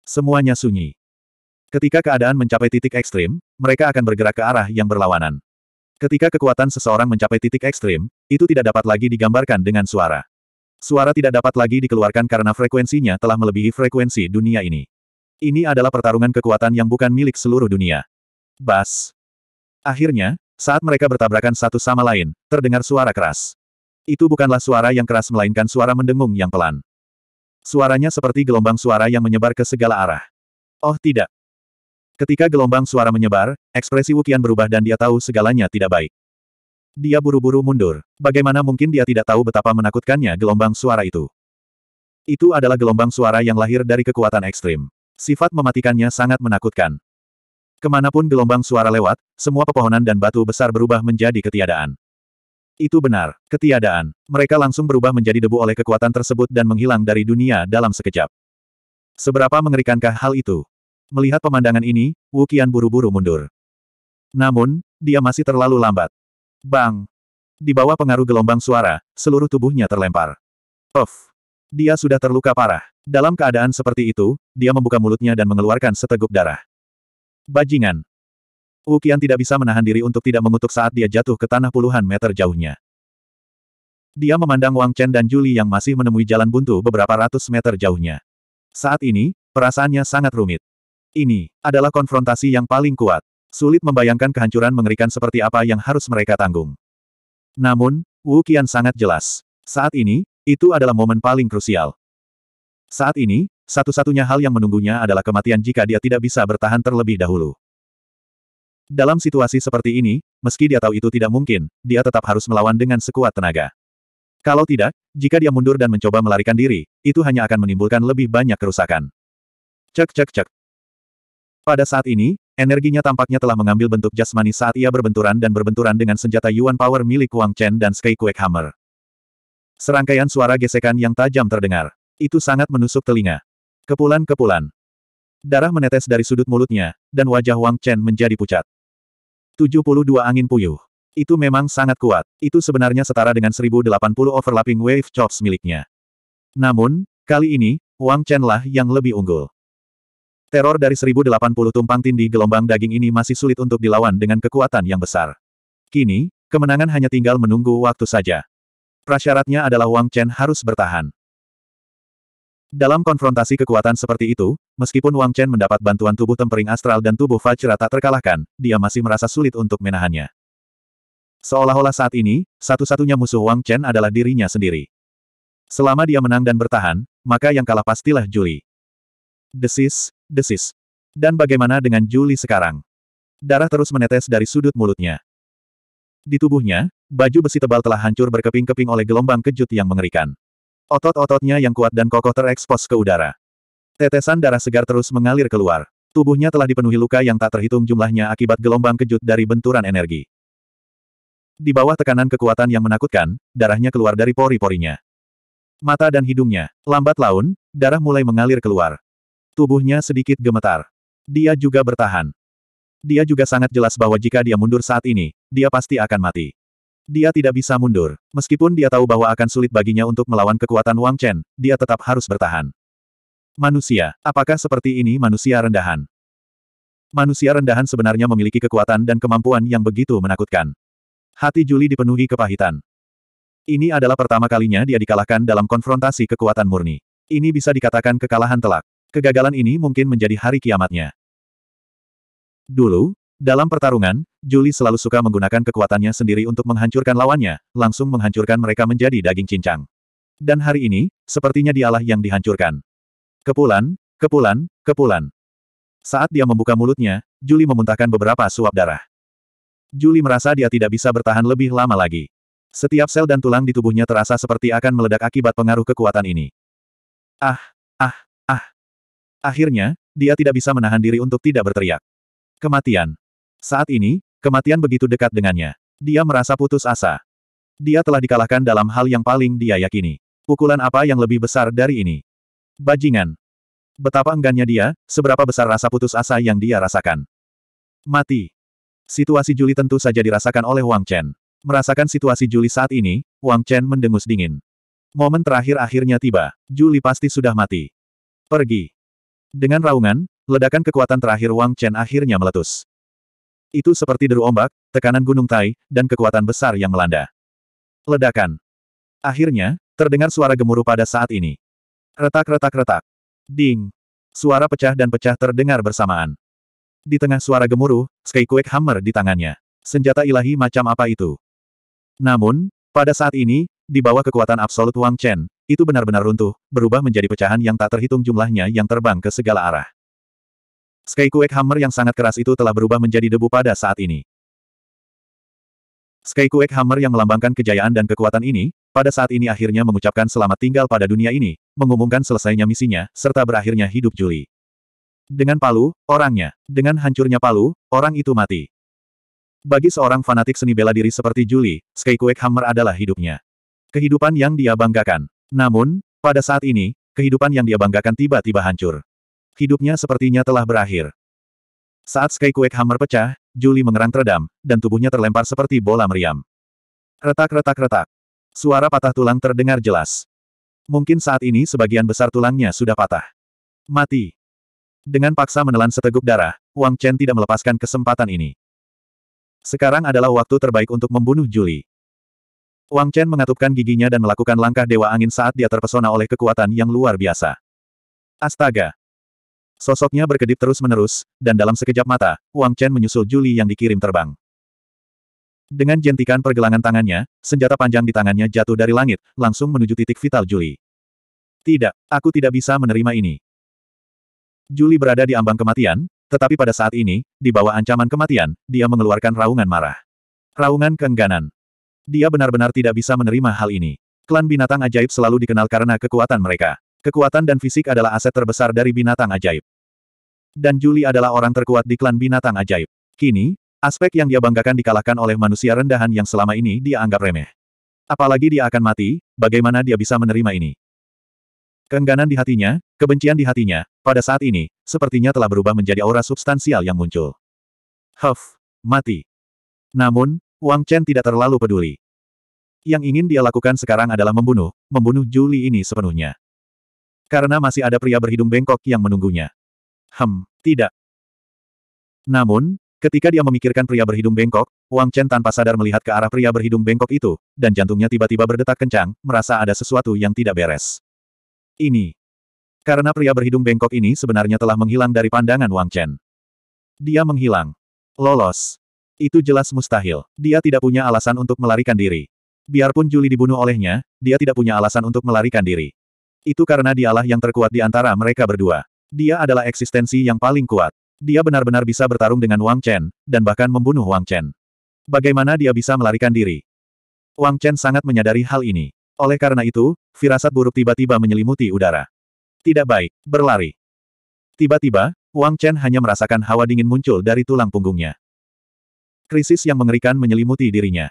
A: Semuanya sunyi. Ketika keadaan mencapai titik ekstrim, mereka akan bergerak ke arah yang berlawanan. Ketika kekuatan seseorang mencapai titik ekstrim, itu tidak dapat lagi digambarkan dengan suara. Suara tidak dapat lagi dikeluarkan karena frekuensinya telah melebihi frekuensi dunia ini. Ini adalah pertarungan kekuatan yang bukan milik seluruh dunia. Bas. Akhirnya, saat mereka bertabrakan satu sama lain, terdengar suara keras. Itu bukanlah suara yang keras melainkan suara mendengung yang pelan. Suaranya seperti gelombang suara yang menyebar ke segala arah. Oh tidak. Ketika gelombang suara menyebar, ekspresi Wukian berubah dan dia tahu segalanya tidak baik. Dia buru-buru mundur. Bagaimana mungkin dia tidak tahu betapa menakutkannya gelombang suara itu? Itu adalah gelombang suara yang lahir dari kekuatan ekstrim. Sifat mematikannya sangat menakutkan. Kemanapun gelombang suara lewat, semua pepohonan dan batu besar berubah menjadi ketiadaan. Itu benar, ketiadaan. Mereka langsung berubah menjadi debu oleh kekuatan tersebut dan menghilang dari dunia dalam sekejap. Seberapa mengerikankah hal itu? Melihat pemandangan ini, Wu Qian buru-buru mundur. Namun, dia masih terlalu lambat. Bang! Di bawah pengaruh gelombang suara, seluruh tubuhnya terlempar. Off! Dia sudah terluka parah. Dalam keadaan seperti itu, dia membuka mulutnya dan mengeluarkan seteguk darah. Bajingan. Ukian tidak bisa menahan diri untuk tidak mengutuk saat dia jatuh ke tanah puluhan meter jauhnya. Dia memandang Wang Chen dan Juli yang masih menemui jalan buntu beberapa ratus meter jauhnya. Saat ini, perasaannya sangat rumit. Ini adalah konfrontasi yang paling kuat. Sulit membayangkan kehancuran mengerikan seperti apa yang harus mereka tanggung. Namun, Wu Qian sangat jelas. Saat ini, itu adalah momen paling krusial. Saat ini, satu-satunya hal yang menunggunya adalah kematian jika dia tidak bisa bertahan terlebih dahulu. Dalam situasi seperti ini, meski dia tahu itu tidak mungkin, dia tetap harus melawan dengan sekuat tenaga. Kalau tidak, jika dia mundur dan mencoba melarikan diri, itu hanya akan menimbulkan lebih banyak kerusakan. Cek cek cek. Pada saat ini, energinya tampaknya telah mengambil bentuk jasmani saat ia berbenturan dan berbenturan dengan senjata Yuan Power milik Wang Chen dan Skyquake Hammer. Serangkaian suara gesekan yang tajam terdengar. Itu sangat menusuk telinga. Kepulan-kepulan. Darah menetes dari sudut mulutnya, dan wajah Wang Chen menjadi pucat. 72 angin puyuh. Itu memang sangat kuat. Itu sebenarnya setara dengan 1080 overlapping wave chops miliknya. Namun, kali ini, Wang Chen lah yang lebih unggul. Teror dari 1080 tumpang tindih gelombang daging ini masih sulit untuk dilawan dengan kekuatan yang besar. Kini, kemenangan hanya tinggal menunggu waktu saja. Prasyaratnya adalah Wang Chen harus bertahan. Dalam konfrontasi kekuatan seperti itu, meskipun Wang Chen mendapat bantuan tubuh tempering astral dan tubuh Vajra tak terkalahkan, dia masih merasa sulit untuk menahannya. Seolah-olah saat ini, satu-satunya musuh Wang Chen adalah dirinya sendiri. Selama dia menang dan bertahan, maka yang kalah pastilah Juli. Desis, desis. Dan bagaimana dengan Juli sekarang? Darah terus menetes dari sudut mulutnya. Di tubuhnya, baju besi tebal telah hancur berkeping-keping oleh gelombang kejut yang mengerikan. Otot-ototnya yang kuat dan kokoh terekspos ke udara. Tetesan darah segar terus mengalir keluar. Tubuhnya telah dipenuhi luka yang tak terhitung jumlahnya akibat gelombang kejut dari benturan energi. Di bawah tekanan kekuatan yang menakutkan, darahnya keluar dari pori-porinya. Mata dan hidungnya, lambat laun, darah mulai mengalir keluar. Tubuhnya sedikit gemetar. Dia juga bertahan. Dia juga sangat jelas bahwa jika dia mundur saat ini, dia pasti akan mati. Dia tidak bisa mundur. Meskipun dia tahu bahwa akan sulit baginya untuk melawan kekuatan Wang Chen, dia tetap harus bertahan. Manusia, apakah seperti ini manusia rendahan? Manusia rendahan sebenarnya memiliki kekuatan dan kemampuan yang begitu menakutkan. Hati Juli dipenuhi kepahitan. Ini adalah pertama kalinya dia dikalahkan dalam konfrontasi kekuatan murni. Ini bisa dikatakan kekalahan telak. Kegagalan ini mungkin menjadi hari kiamatnya. Dulu, dalam pertarungan, Julie selalu suka menggunakan kekuatannya sendiri untuk menghancurkan lawannya, langsung menghancurkan mereka menjadi daging cincang. Dan hari ini, sepertinya dialah yang dihancurkan. Kepulan, kepulan, kepulan. Saat dia membuka mulutnya, Julie memuntahkan beberapa suap darah. Julie merasa dia tidak bisa bertahan lebih lama lagi. Setiap sel dan tulang di tubuhnya terasa seperti akan meledak akibat pengaruh kekuatan ini. Ah, ah, ah. Akhirnya, dia tidak bisa menahan diri untuk tidak berteriak. Kematian. Saat ini, kematian begitu dekat dengannya. Dia merasa putus asa. Dia telah dikalahkan dalam hal yang paling dia yakini. Pukulan apa yang lebih besar dari ini? Bajingan. Betapa enggannya dia, seberapa besar rasa putus asa yang dia rasakan. Mati. Situasi Juli tentu saja dirasakan oleh Wang Chen. Merasakan situasi Juli saat ini, Wang Chen mendengus dingin. Momen terakhir akhirnya tiba. Juli pasti sudah mati. Pergi. Dengan raungan, ledakan kekuatan terakhir Wang Chen akhirnya meletus. Itu seperti deru ombak, tekanan gunung Tai, dan kekuatan besar yang melanda. Ledakan. Akhirnya, terdengar suara gemuruh pada saat ini. Retak-retak-retak. Ding. Suara pecah dan pecah terdengar bersamaan. Di tengah suara gemuruh, Skyquake Hammer di tangannya. Senjata ilahi macam apa itu? Namun, pada saat ini, di bawah kekuatan absolut Wang Chen, itu benar-benar runtuh, berubah menjadi pecahan yang tak terhitung jumlahnya yang terbang ke segala arah. Skyquake Hammer yang sangat keras itu telah berubah menjadi debu pada saat ini. Skyquake Hammer yang melambangkan kejayaan dan kekuatan ini, pada saat ini akhirnya mengucapkan selamat tinggal pada dunia ini, mengumumkan selesainya misinya, serta berakhirnya hidup Juli. Dengan palu, orangnya. Dengan hancurnya palu, orang itu mati. Bagi seorang fanatik seni bela diri seperti Juli, Skyquake Hammer adalah hidupnya. Kehidupan yang dia banggakan. Namun, pada saat ini, kehidupan yang dia banggakan tiba-tiba hancur. Hidupnya sepertinya telah berakhir. Saat Skyquake Hammer pecah, Julie mengerang teredam, dan tubuhnya terlempar seperti bola meriam. Retak-retak-retak. Suara patah tulang terdengar jelas. Mungkin saat ini sebagian besar tulangnya sudah patah. Mati. Dengan paksa menelan seteguk darah, Wang Chen tidak melepaskan kesempatan ini. Sekarang adalah waktu terbaik untuk membunuh Julie. Wang Chen mengatupkan giginya dan melakukan langkah Dewa Angin saat dia terpesona oleh kekuatan yang luar biasa. Astaga! Sosoknya berkedip terus-menerus, dan dalam sekejap mata, Wang Chen menyusul Juli yang dikirim terbang. Dengan jentikan pergelangan tangannya, senjata panjang di tangannya jatuh dari langit, langsung menuju titik vital Juli. Tidak, aku tidak bisa menerima ini. Juli berada di ambang kematian, tetapi pada saat ini, di bawah ancaman kematian, dia mengeluarkan raungan marah. Raungan keengganan. Dia benar-benar tidak bisa menerima hal ini. Klan binatang ajaib selalu dikenal karena kekuatan mereka. Kekuatan dan fisik adalah aset terbesar dari binatang ajaib. Dan Juli adalah orang terkuat di klan binatang ajaib. Kini, aspek yang dia banggakan dikalahkan oleh manusia rendahan yang selama ini dia anggap remeh. Apalagi dia akan mati, bagaimana dia bisa menerima ini? Keengganan di hatinya, kebencian di hatinya, pada saat ini, sepertinya telah berubah menjadi aura substansial yang muncul. Huff, mati. Namun, Wang Chen tidak terlalu peduli. Yang ingin dia lakukan sekarang adalah membunuh, membunuh Juli ini sepenuhnya. Karena masih ada pria berhidung bengkok yang menunggunya. Hem, tidak. Namun, ketika dia memikirkan pria berhidung bengkok, Wang Chen tanpa sadar melihat ke arah pria berhidung bengkok itu, dan jantungnya tiba-tiba berdetak kencang, merasa ada sesuatu yang tidak beres. Ini. Karena pria berhidung bengkok ini sebenarnya telah menghilang dari pandangan Wang Chen. Dia menghilang. Lolos. Itu jelas mustahil. Dia tidak punya alasan untuk melarikan diri. Biarpun Juli dibunuh olehnya, dia tidak punya alasan untuk melarikan diri. Itu karena dialah yang terkuat di antara mereka berdua. Dia adalah eksistensi yang paling kuat. Dia benar-benar bisa bertarung dengan Wang Chen, dan bahkan membunuh Wang Chen. Bagaimana dia bisa melarikan diri? Wang Chen sangat menyadari hal ini. Oleh karena itu, firasat buruk tiba-tiba menyelimuti udara. Tidak baik, berlari. Tiba-tiba, Wang Chen hanya merasakan hawa dingin muncul dari tulang punggungnya. Krisis yang mengerikan menyelimuti dirinya.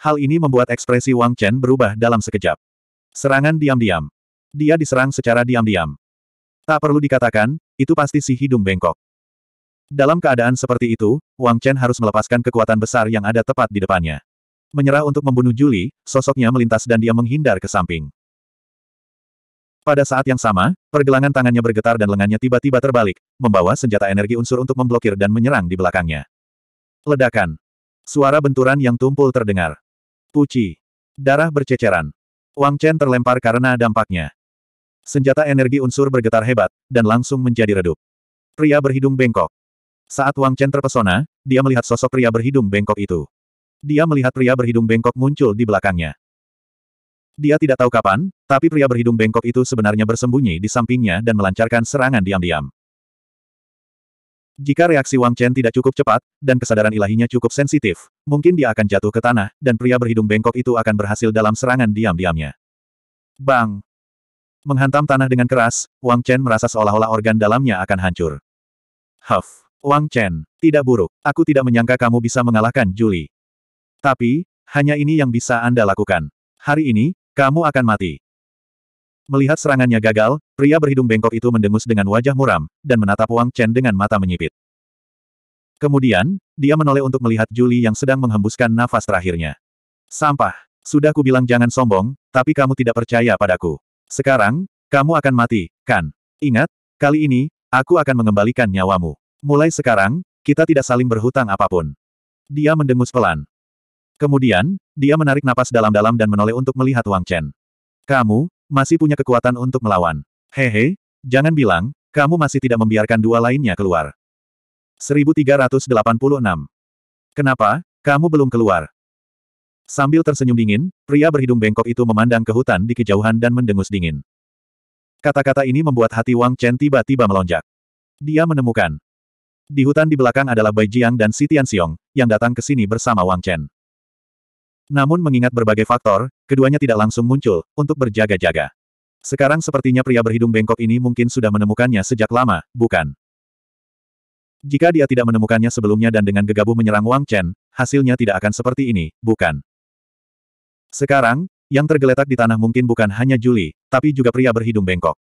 A: Hal ini membuat ekspresi Wang Chen berubah dalam sekejap. Serangan diam-diam. Dia diserang secara diam-diam. Tak perlu dikatakan, itu pasti si hidung bengkok. Dalam keadaan seperti itu, Wang Chen harus melepaskan kekuatan besar yang ada tepat di depannya. Menyerah untuk membunuh Juli, sosoknya melintas dan dia menghindar ke samping. Pada saat yang sama, pergelangan tangannya bergetar dan lengannya tiba-tiba terbalik, membawa senjata energi unsur untuk memblokir dan menyerang di belakangnya. Ledakan. Suara benturan yang tumpul terdengar. Puci. Darah berceceran. Wang Chen terlempar karena dampaknya. Senjata energi unsur bergetar hebat, dan langsung menjadi redup. Pria berhidung bengkok. Saat Wang Chen terpesona, dia melihat sosok pria berhidung bengkok itu. Dia melihat pria berhidung bengkok muncul di belakangnya. Dia tidak tahu kapan, tapi pria berhidung bengkok itu sebenarnya bersembunyi di sampingnya dan melancarkan serangan diam-diam. Jika reaksi Wang Chen tidak cukup cepat, dan kesadaran ilahinya cukup sensitif, mungkin dia akan jatuh ke tanah, dan pria berhidung bengkok itu akan berhasil dalam serangan diam-diamnya. Bang! Menghantam tanah dengan keras, Wang Chen merasa seolah-olah organ dalamnya akan hancur. Huff. Wang Chen, tidak buruk. Aku tidak menyangka kamu bisa mengalahkan Juli. Tapi, hanya ini yang bisa Anda lakukan. Hari ini, kamu akan mati. Melihat serangannya gagal, pria berhidung bengkok itu mendengus dengan wajah muram, dan menatap Wang Chen dengan mata menyipit. Kemudian, dia menoleh untuk melihat Juli yang sedang menghembuskan nafas terakhirnya. Sampah! Sudah kubilang jangan sombong, tapi kamu tidak percaya padaku. Sekarang, kamu akan mati, kan? Ingat, kali ini, aku akan mengembalikan nyawamu. Mulai sekarang, kita tidak saling berhutang apapun. Dia mendengus pelan. Kemudian, dia menarik napas dalam-dalam dan menoleh untuk melihat Wang Chen. Kamu, masih punya kekuatan untuk melawan. Hehe, jangan bilang, kamu masih tidak membiarkan dua lainnya keluar. 1386. Kenapa, kamu belum keluar? Sambil tersenyum dingin, pria berhidung bengkok itu memandang ke hutan di kejauhan dan mendengus dingin. Kata-kata ini membuat hati Wang Chen tiba-tiba melonjak. Dia menemukan. Di hutan di belakang adalah Bai Jiang dan Si Tian Xiong yang datang ke sini bersama Wang Chen. Namun mengingat berbagai faktor, keduanya tidak langsung muncul, untuk berjaga-jaga. Sekarang sepertinya pria berhidung bengkok ini mungkin sudah menemukannya sejak lama, bukan? Jika dia tidak menemukannya sebelumnya dan dengan gegabah menyerang Wang Chen, hasilnya tidak akan seperti ini, bukan? Sekarang, yang tergeletak di tanah mungkin bukan hanya Juli, tapi juga pria berhidung bengkok.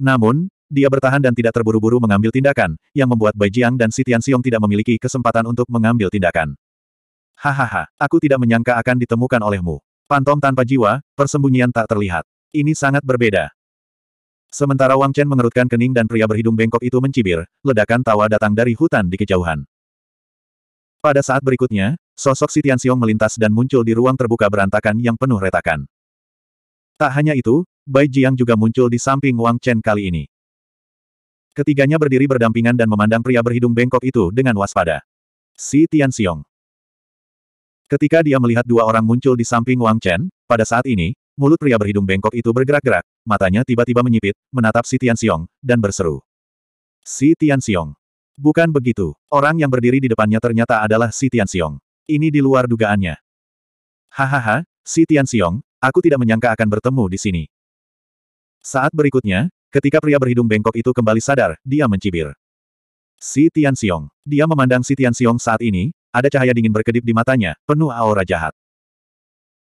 A: Namun, dia bertahan dan tidak terburu-buru mengambil tindakan, yang membuat Bai Jiang dan Si Tianxiong tidak memiliki kesempatan untuk mengambil tindakan. Hahaha, aku tidak menyangka akan ditemukan olehmu. Pantom tanpa jiwa, persembunyian tak terlihat. Ini sangat berbeda. Sementara Wang Chen mengerutkan kening dan pria berhidung bengkok itu mencibir, ledakan tawa datang dari hutan di kejauhan. Pada saat berikutnya, Sosok si Tianxiong melintas dan muncul di ruang terbuka berantakan yang penuh retakan. Tak hanya itu, Bai Jiang juga muncul di samping Wang Chen kali ini. Ketiganya berdiri berdampingan dan memandang pria berhidung bengkok itu dengan waspada. Si Tianxiong. Ketika dia melihat dua orang muncul di samping Wang Chen, pada saat ini, mulut pria berhidung bengkok itu bergerak-gerak, matanya tiba-tiba menyipit, menatap si Tianxiong, dan berseru. Si Tianxiong. Bukan begitu, orang yang berdiri di depannya ternyata adalah si Tianxiong. Ini di luar dugaannya. Hahaha, si Tian Xiong, aku tidak menyangka akan bertemu di sini. Saat berikutnya, ketika pria berhidung bengkok itu kembali sadar, dia mencibir. Si Tian Xiong. Dia memandang si Tian Xiong saat ini, ada cahaya dingin berkedip di matanya, penuh aura jahat.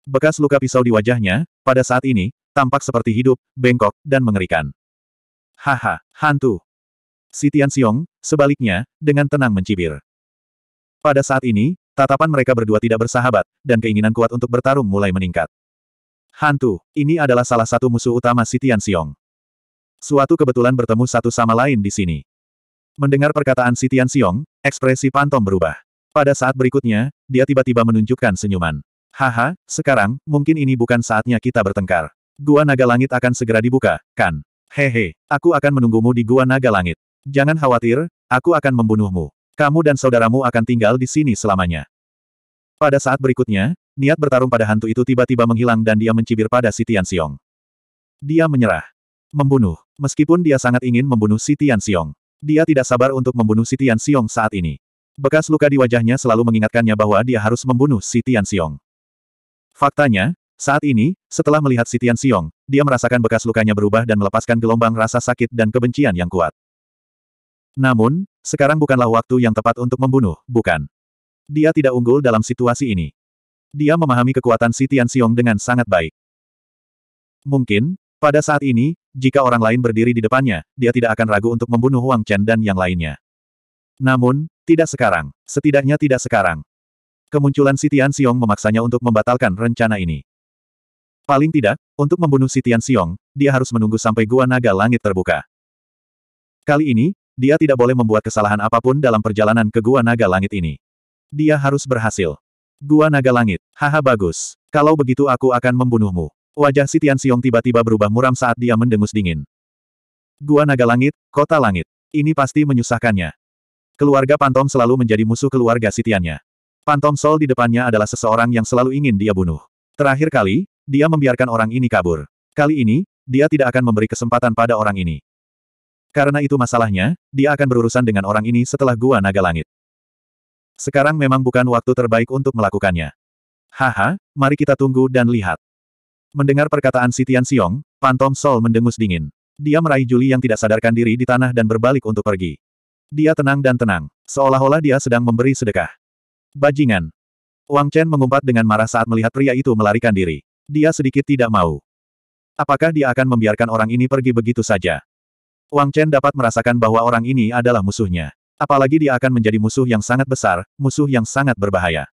A: Bekas luka pisau di wajahnya, pada saat ini, tampak seperti hidup, bengkok, dan mengerikan. Haha, hantu. Si Tian Xiong, sebaliknya, dengan tenang mencibir. Pada saat ini, Tatapan mereka berdua tidak bersahabat, dan keinginan kuat untuk bertarung mulai meningkat. Hantu, ini adalah salah satu musuh utama si Tian Xiong. Suatu kebetulan bertemu satu sama lain di sini. Mendengar perkataan si Tian Xiong, ekspresi Pantom berubah. Pada saat berikutnya, dia tiba-tiba menunjukkan senyuman. Haha, sekarang, mungkin ini bukan saatnya kita bertengkar. Gua Naga Langit akan segera dibuka, kan? Hehe, aku akan menunggumu di Gua Naga Langit. Jangan khawatir, aku akan membunuhmu. Kamu dan saudaramu akan tinggal di sini selamanya. Pada saat berikutnya, niat bertarung pada hantu itu tiba-tiba menghilang dan dia mencibir pada si Xiong. Dia menyerah. Membunuh. Meskipun dia sangat ingin membunuh si Xiong, Dia tidak sabar untuk membunuh si Xiong saat ini. Bekas luka di wajahnya selalu mengingatkannya bahwa dia harus membunuh si Xiong. Faktanya, saat ini, setelah melihat si Xiong, dia merasakan bekas lukanya berubah dan melepaskan gelombang rasa sakit dan kebencian yang kuat. Namun, sekarang bukanlah waktu yang tepat untuk membunuh, bukan? Dia tidak unggul dalam situasi ini. Dia memahami kekuatan si Xiong dengan sangat baik. Mungkin, pada saat ini, jika orang lain berdiri di depannya, dia tidak akan ragu untuk membunuh Wang Chen dan yang lainnya. Namun, tidak sekarang. Setidaknya tidak sekarang. Kemunculan si Xiong memaksanya untuk membatalkan rencana ini. Paling tidak, untuk membunuh si Tian Xiong, dia harus menunggu sampai gua naga langit terbuka. Kali ini, dia tidak boleh membuat kesalahan apapun dalam perjalanan ke Gua Naga Langit ini. Dia harus berhasil. Gua Naga Langit, haha bagus. Kalau begitu aku akan membunuhmu. Wajah si Tian Xiong tiba-tiba berubah muram saat dia mendengus dingin. Gua Naga Langit, Kota Langit. Ini pasti menyusahkannya. Keluarga Pantom selalu menjadi musuh keluarga Sitiannya. Pantom Sol di depannya adalah seseorang yang selalu ingin dia bunuh. Terakhir kali, dia membiarkan orang ini kabur. Kali ini, dia tidak akan memberi kesempatan pada orang ini. Karena itu masalahnya, dia akan berurusan dengan orang ini setelah gua naga langit. Sekarang memang bukan waktu terbaik untuk melakukannya. Haha, mari kita tunggu dan lihat. Mendengar perkataan si Tian Pantom Sol mendengus dingin. Dia meraih Juli yang tidak sadarkan diri di tanah dan berbalik untuk pergi. Dia tenang dan tenang, seolah-olah dia sedang memberi sedekah. Bajingan. Wang Chen mengumpat dengan marah saat melihat pria itu melarikan diri. Dia sedikit tidak mau. Apakah dia akan membiarkan orang ini pergi begitu saja? Wang Chen dapat merasakan bahwa orang ini adalah musuhnya. Apalagi dia akan menjadi musuh yang sangat besar, musuh yang sangat berbahaya.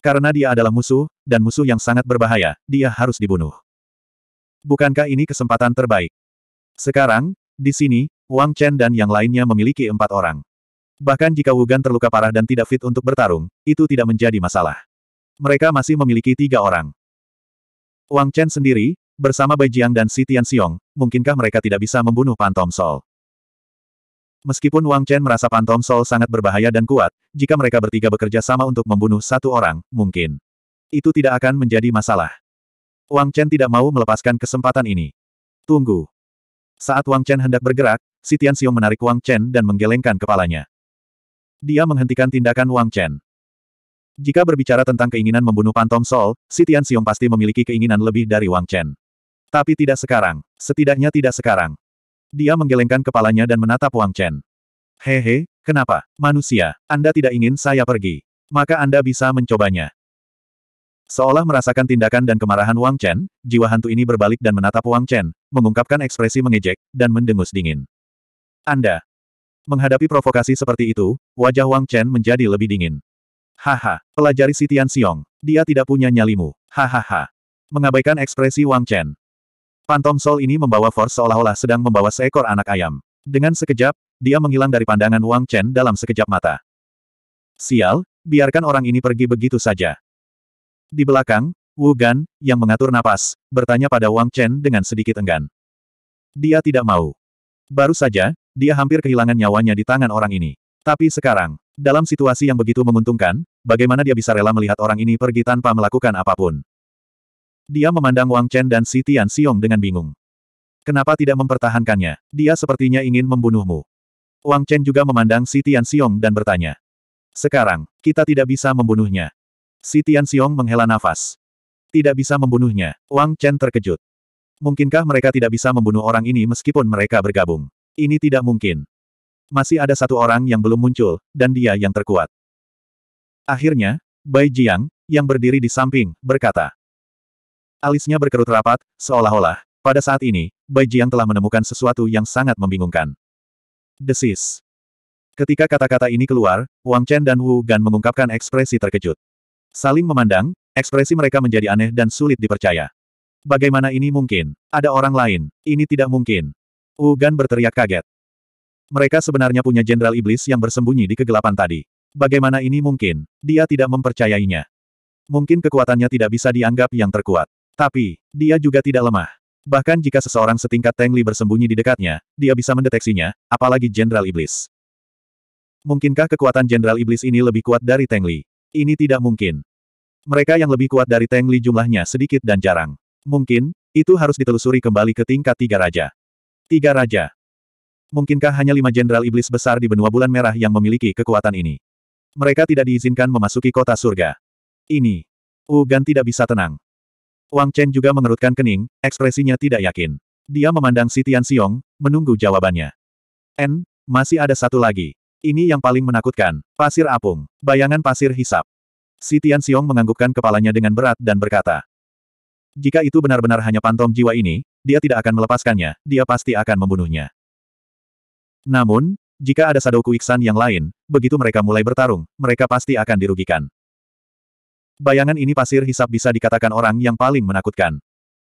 A: Karena dia adalah musuh, dan musuh yang sangat berbahaya, dia harus dibunuh. Bukankah ini kesempatan terbaik? Sekarang, di sini, Wang Chen dan yang lainnya memiliki empat orang. Bahkan jika Wugan terluka parah dan tidak fit untuk bertarung, itu tidak menjadi masalah. Mereka masih memiliki tiga orang. Wang Chen sendiri, Bersama Bai Jiang dan Si Tian Xiong, mungkinkah mereka tidak bisa membunuh Pantom Sol? Meskipun Wang Chen merasa Pantom Sol sangat berbahaya dan kuat, jika mereka bertiga bekerja sama untuk membunuh satu orang, mungkin. Itu tidak akan menjadi masalah. Wang Chen tidak mau melepaskan kesempatan ini. Tunggu. Saat Wang Chen hendak bergerak, Si Tian Xiong menarik Wang Chen dan menggelengkan kepalanya. Dia menghentikan tindakan Wang Chen. Jika berbicara tentang keinginan membunuh Pantom Sol, Si Tian Xiong pasti memiliki keinginan lebih dari Wang Chen. Tapi tidak sekarang. Setidaknya tidak sekarang. Dia menggelengkan kepalanya dan menatap Wang Chen. Hehe, kenapa? Manusia, Anda tidak ingin saya pergi. Maka Anda bisa mencobanya. Seolah merasakan tindakan dan kemarahan Wang Chen, jiwa hantu ini berbalik dan menatap Wang Chen, mengungkapkan ekspresi mengejek, dan mendengus dingin. Anda. Menghadapi provokasi seperti itu, wajah Wang Chen menjadi lebih dingin. Haha, pelajari Sitian Xiong. Dia tidak punya nyalimu. Hahaha. Mengabaikan ekspresi Wang Chen, Phantom sol ini membawa force seolah-olah sedang membawa seekor anak ayam. Dengan sekejap, dia menghilang dari pandangan Wang Chen dalam sekejap mata. Sial, biarkan orang ini pergi begitu saja. Di belakang, Wu Gan, yang mengatur napas, bertanya pada Wang Chen dengan sedikit enggan. Dia tidak mau. Baru saja, dia hampir kehilangan nyawanya di tangan orang ini. Tapi sekarang, dalam situasi yang begitu menguntungkan, bagaimana dia bisa rela melihat orang ini pergi tanpa melakukan apapun? Dia memandang Wang Chen dan Si Tian Xiong dengan bingung. Kenapa tidak mempertahankannya? Dia sepertinya ingin membunuhmu. Wang Chen juga memandang Si Tian Xiong dan bertanya. Sekarang, kita tidak bisa membunuhnya. Si Tian Xiong menghela nafas. Tidak bisa membunuhnya. Wang Chen terkejut. Mungkinkah mereka tidak bisa membunuh orang ini meskipun mereka bergabung? Ini tidak mungkin. Masih ada satu orang yang belum muncul, dan dia yang terkuat. Akhirnya, Bai Jiang, yang berdiri di samping, berkata. Alisnya berkerut rapat, seolah-olah, pada saat ini, Bai Jiang telah menemukan sesuatu yang sangat membingungkan. Desis. Ketika kata-kata ini keluar, Wang Chen dan Wu Gan mengungkapkan ekspresi terkejut. Saling memandang, ekspresi mereka menjadi aneh dan sulit dipercaya. Bagaimana ini mungkin? Ada orang lain. Ini tidak mungkin. Wu Gan berteriak kaget. Mereka sebenarnya punya jenderal iblis yang bersembunyi di kegelapan tadi. Bagaimana ini mungkin? Dia tidak mempercayainya. Mungkin kekuatannya tidak bisa dianggap yang terkuat. Tapi, dia juga tidak lemah. Bahkan jika seseorang setingkat Teng Li bersembunyi di dekatnya, dia bisa mendeteksinya, apalagi Jenderal Iblis. Mungkinkah kekuatan Jenderal Iblis ini lebih kuat dari Teng Li? Ini tidak mungkin. Mereka yang lebih kuat dari Teng Li jumlahnya sedikit dan jarang. Mungkin, itu harus ditelusuri kembali ke tingkat tiga raja. Tiga raja. Mungkinkah hanya lima jenderal iblis besar di benua bulan merah yang memiliki kekuatan ini? Mereka tidak diizinkan memasuki kota surga. Ini. Ugan tidak bisa tenang. Wang Chen juga mengerutkan kening, ekspresinya tidak yakin. Dia memandang si Tian Xiong, menunggu jawabannya. N, masih ada satu lagi. Ini yang paling menakutkan, pasir apung, bayangan pasir hisap. Si Tian Xiong menganggukkan kepalanya dengan berat dan berkata, Jika itu benar-benar hanya pantom jiwa ini, dia tidak akan melepaskannya, dia pasti akan membunuhnya. Namun, jika ada Sadoku Iksan yang lain, begitu mereka mulai bertarung, mereka pasti akan dirugikan. Bayangan ini pasir hisap bisa dikatakan orang yang paling menakutkan.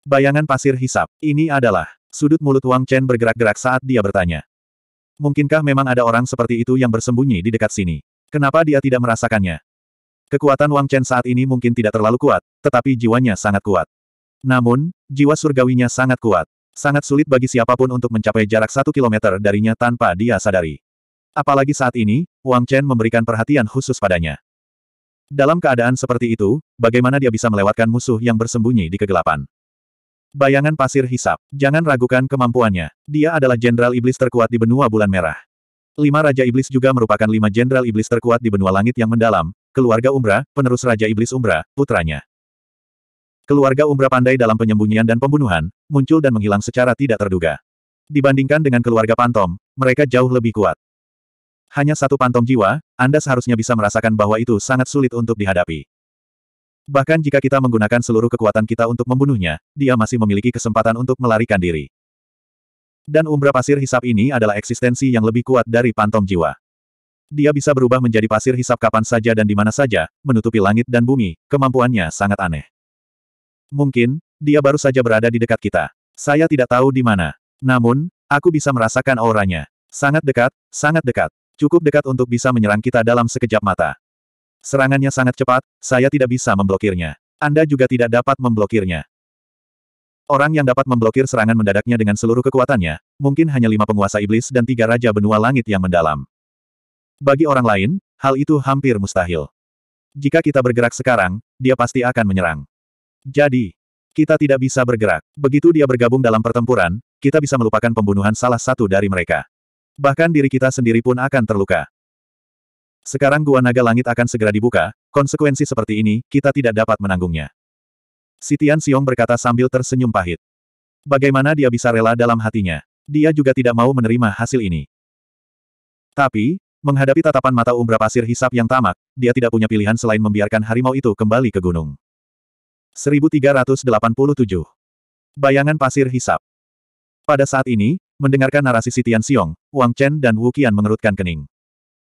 A: Bayangan pasir hisap, ini adalah, sudut mulut Wang Chen bergerak-gerak saat dia bertanya. Mungkinkah memang ada orang seperti itu yang bersembunyi di dekat sini? Kenapa dia tidak merasakannya? Kekuatan Wang Chen saat ini mungkin tidak terlalu kuat, tetapi jiwanya sangat kuat. Namun, jiwa surgawinya sangat kuat. Sangat sulit bagi siapapun untuk mencapai jarak satu kilometer darinya tanpa dia sadari. Apalagi saat ini, Wang Chen memberikan perhatian khusus padanya. Dalam keadaan seperti itu, bagaimana dia bisa melewatkan musuh yang bersembunyi di kegelapan? Bayangan pasir hisap. Jangan ragukan kemampuannya. Dia adalah jenderal iblis terkuat di benua bulan merah. Lima Raja Iblis juga merupakan lima jenderal iblis terkuat di benua langit yang mendalam, keluarga Umbra, penerus Raja Iblis Umbra, putranya. Keluarga Umbra pandai dalam penyembunyian dan pembunuhan, muncul dan menghilang secara tidak terduga. Dibandingkan dengan keluarga Pantom, mereka jauh lebih kuat. Hanya satu pantom jiwa, Anda seharusnya bisa merasakan bahwa itu sangat sulit untuk dihadapi. Bahkan jika kita menggunakan seluruh kekuatan kita untuk membunuhnya, dia masih memiliki kesempatan untuk melarikan diri. Dan umbra pasir hisap ini adalah eksistensi yang lebih kuat dari pantom jiwa. Dia bisa berubah menjadi pasir hisap kapan saja dan di mana saja, menutupi langit dan bumi, kemampuannya sangat aneh. Mungkin, dia baru saja berada di dekat kita. Saya tidak tahu di mana. Namun, aku bisa merasakan auranya. Sangat dekat, sangat dekat. Cukup dekat untuk bisa menyerang kita dalam sekejap mata. Serangannya sangat cepat, saya tidak bisa memblokirnya. Anda juga tidak dapat memblokirnya. Orang yang dapat memblokir serangan mendadaknya dengan seluruh kekuatannya, mungkin hanya lima penguasa iblis dan tiga raja benua langit yang mendalam. Bagi orang lain, hal itu hampir mustahil. Jika kita bergerak sekarang, dia pasti akan menyerang. Jadi, kita tidak bisa bergerak. Begitu dia bergabung dalam pertempuran, kita bisa melupakan pembunuhan salah satu dari mereka. Bahkan diri kita sendiri pun akan terluka. Sekarang gua naga langit akan segera dibuka, konsekuensi seperti ini, kita tidak dapat menanggungnya. Sitian Siong berkata sambil tersenyum pahit. Bagaimana dia bisa rela dalam hatinya? Dia juga tidak mau menerima hasil ini. Tapi, menghadapi tatapan mata Umbra Pasir Hisap yang tamak, dia tidak punya pilihan selain membiarkan harimau itu kembali ke gunung. 1387 Bayangan Pasir Hisap Pada saat ini, mendengarkan narasi Sitian Siong, Wang Chen dan Wu Qian mengerutkan kening.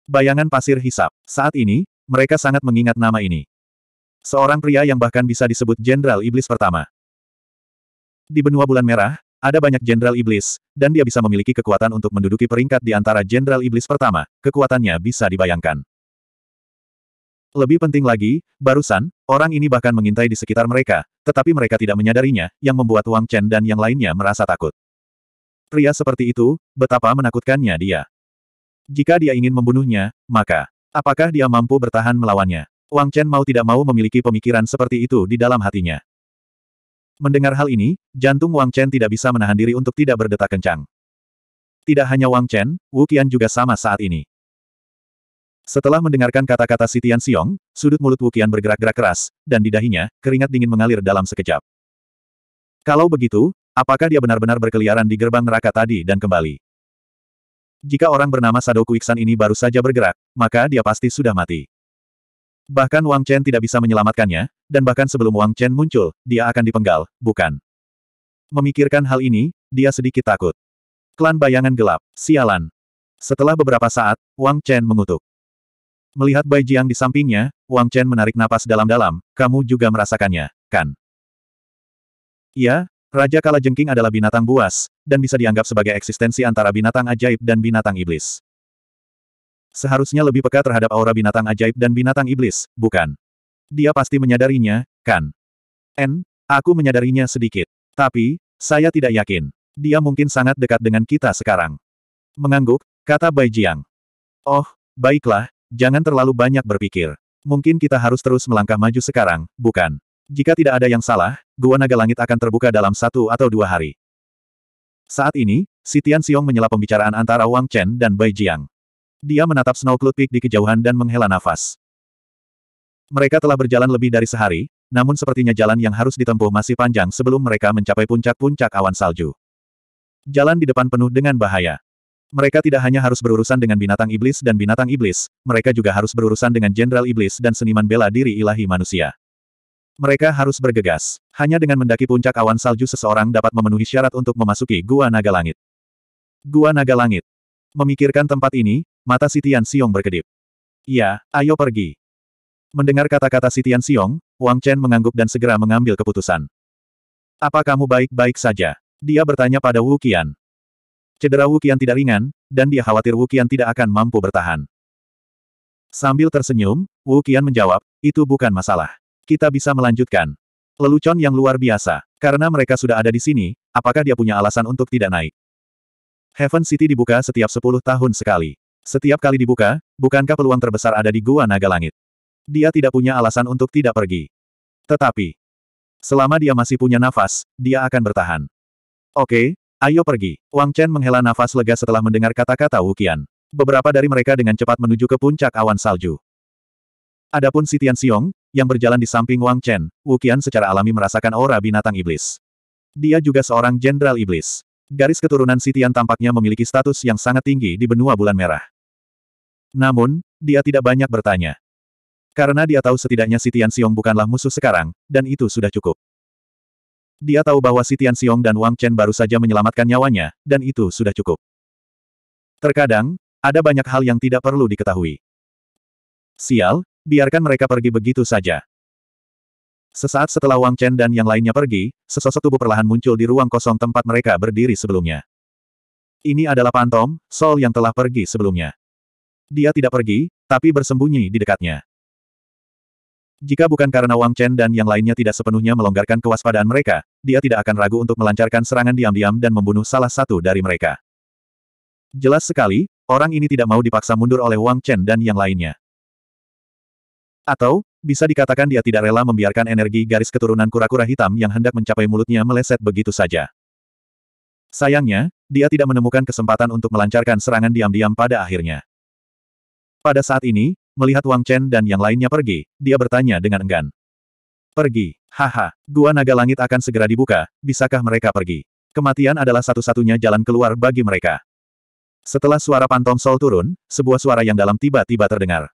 A: Bayangan pasir hisap. Saat ini, mereka sangat mengingat nama ini. Seorang pria yang bahkan bisa disebut Jenderal Iblis pertama. Di benua bulan merah, ada banyak Jenderal Iblis, dan dia bisa memiliki kekuatan untuk menduduki peringkat di antara Jenderal Iblis pertama, kekuatannya bisa dibayangkan. Lebih penting lagi, barusan, orang ini bahkan mengintai di sekitar mereka, tetapi mereka tidak menyadarinya, yang membuat Wang Chen dan yang lainnya merasa takut. Pria seperti itu, betapa menakutkannya dia. Jika dia ingin membunuhnya, maka apakah dia mampu bertahan melawannya? Wang Chen mau tidak mau memiliki pemikiran seperti itu di dalam hatinya. Mendengar hal ini, jantung Wang Chen tidak bisa menahan diri untuk tidak berdetak kencang. Tidak hanya Wang Chen, Wu Qian juga sama saat ini. Setelah mendengarkan kata-kata si Tian Xiong, sudut mulut Wu Qian bergerak-gerak keras, dan di dahinya, keringat dingin mengalir dalam sekejap. Kalau begitu, Apakah dia benar-benar berkeliaran di gerbang neraka tadi dan kembali? Jika orang bernama Sadoku Iksan ini baru saja bergerak, maka dia pasti sudah mati. Bahkan Wang Chen tidak bisa menyelamatkannya, dan bahkan sebelum Wang Chen muncul, dia akan dipenggal, bukan? Memikirkan hal ini, dia sedikit takut. Klan bayangan gelap, sialan. Setelah beberapa saat, Wang Chen mengutuk. Melihat Bai Jiang di sampingnya, Wang Chen menarik napas dalam-dalam, kamu juga merasakannya, kan? Iya, Raja Kala Jengking adalah binatang buas, dan bisa dianggap sebagai eksistensi antara binatang ajaib dan binatang iblis. Seharusnya lebih peka terhadap aura binatang ajaib dan binatang iblis, bukan? Dia pasti menyadarinya, kan? N, aku menyadarinya sedikit. Tapi, saya tidak yakin. Dia mungkin sangat dekat dengan kita sekarang. Mengangguk, kata Bai Jiang. Oh, baiklah, jangan terlalu banyak berpikir. Mungkin kita harus terus melangkah maju sekarang, bukan? Jika tidak ada yang salah, Gua Naga Langit akan terbuka dalam satu atau dua hari. Saat ini, Si Tian Xiong menyela pembicaraan antara Wang Chen dan Bai Jiang. Dia menatap Snow Cloud Peak di kejauhan dan menghela nafas. Mereka telah berjalan lebih dari sehari, namun sepertinya jalan yang harus ditempuh masih panjang sebelum mereka mencapai puncak-puncak awan salju. Jalan di depan penuh dengan bahaya. Mereka tidak hanya harus berurusan dengan binatang iblis dan binatang iblis, mereka juga harus berurusan dengan jenderal iblis dan seniman bela diri ilahi manusia. Mereka harus bergegas. Hanya dengan mendaki puncak awan salju seseorang dapat memenuhi syarat untuk memasuki Gua Naga Langit. Gua Naga Langit. Memikirkan tempat ini, mata Sitian Siong berkedip. Ya, ayo pergi. Mendengar kata-kata Sitian Siong, Wang Chen mengangguk dan segera mengambil keputusan. Apa kamu baik-baik saja? Dia bertanya pada Wu Qian. Cedera Wu Qian tidak ringan, dan dia khawatir Wu Qian tidak akan mampu bertahan. Sambil tersenyum, Wu Qian menjawab, itu bukan masalah. Kita bisa melanjutkan. Lelucon yang luar biasa. Karena mereka sudah ada di sini, apakah dia punya alasan untuk tidak naik? Heaven City dibuka setiap 10 tahun sekali. Setiap kali dibuka, bukankah peluang terbesar ada di Gua Naga Langit? Dia tidak punya alasan untuk tidak pergi. Tetapi, selama dia masih punya nafas, dia akan bertahan. Oke, ayo pergi. Wang Chen menghela nafas lega setelah mendengar kata-kata Wukian. Beberapa dari mereka dengan cepat menuju ke puncak awan salju. Adapun Sitian Tian Xiong, yang berjalan di samping Wang Chen, Wu Qian secara alami merasakan aura binatang iblis. Dia juga seorang jenderal iblis. Garis keturunan Sitian tampaknya memiliki status yang sangat tinggi di benua bulan merah. Namun, dia tidak banyak bertanya. Karena dia tahu setidaknya Sitian Xiong bukanlah musuh sekarang, dan itu sudah cukup. Dia tahu bahwa Sitian Xiong dan Wang Chen baru saja menyelamatkan nyawanya, dan itu sudah cukup. Terkadang, ada banyak hal yang tidak perlu diketahui. Sial, biarkan mereka pergi begitu saja. Sesaat setelah Wang Chen dan yang lainnya pergi, sesosok tubuh perlahan muncul di ruang kosong tempat mereka berdiri sebelumnya. Ini adalah Pantom, Sol yang telah pergi sebelumnya. Dia tidak pergi, tapi bersembunyi di dekatnya. Jika bukan karena Wang Chen dan yang lainnya tidak sepenuhnya melonggarkan kewaspadaan mereka, dia tidak akan ragu untuk melancarkan serangan diam-diam dan membunuh salah satu dari mereka. Jelas sekali, orang ini tidak mau dipaksa mundur oleh Wang Chen dan yang lainnya. Atau, bisa dikatakan dia tidak rela membiarkan energi garis keturunan kura-kura hitam yang hendak mencapai mulutnya meleset begitu saja. Sayangnya, dia tidak menemukan kesempatan untuk melancarkan serangan diam-diam pada akhirnya. Pada saat ini, melihat Wang Chen dan yang lainnya pergi, dia bertanya dengan enggan. Pergi, haha, gua naga langit akan segera dibuka, bisakah mereka pergi? Kematian adalah satu-satunya jalan keluar bagi mereka. Setelah suara pantom sol turun, sebuah suara yang dalam tiba-tiba terdengar.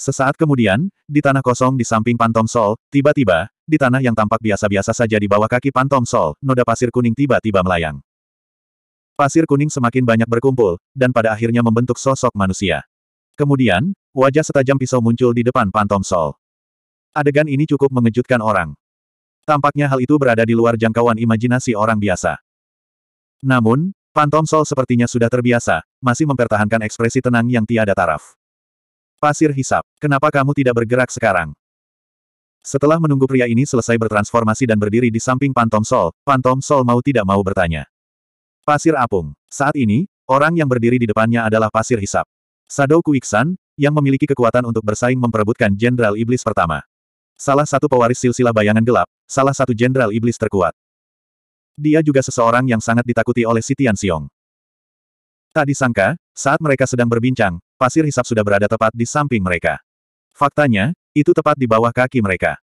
A: Sesaat kemudian, di tanah kosong di samping Pantom Sol, tiba-tiba, di tanah yang tampak biasa-biasa saja di bawah kaki Pantom Sol, noda pasir kuning tiba-tiba melayang. Pasir kuning semakin banyak berkumpul, dan pada akhirnya membentuk sosok manusia. Kemudian, wajah setajam pisau muncul di depan Pantom Sol. Adegan ini cukup mengejutkan orang. Tampaknya hal itu berada di luar jangkauan imajinasi orang biasa. Namun, Pantom Sol sepertinya sudah terbiasa, masih mempertahankan ekspresi tenang yang tiada taraf. Pasir hisap, kenapa kamu tidak bergerak sekarang? Setelah menunggu pria ini selesai bertransformasi dan berdiri di samping Pantom Sol, Pantom Sol mau tidak mau bertanya. Pasir apung. Saat ini, orang yang berdiri di depannya adalah pasir hisap. Sadou Kuiksan, yang memiliki kekuatan untuk bersaing memperebutkan Jenderal Iblis pertama. Salah satu pewaris silsilah bayangan gelap, salah satu Jenderal Iblis terkuat. Dia juga seseorang yang sangat ditakuti oleh Sitian Siong. Tak disangka, saat mereka sedang berbincang, pasir hisap sudah berada tepat di samping mereka. Faktanya, itu tepat di bawah kaki mereka.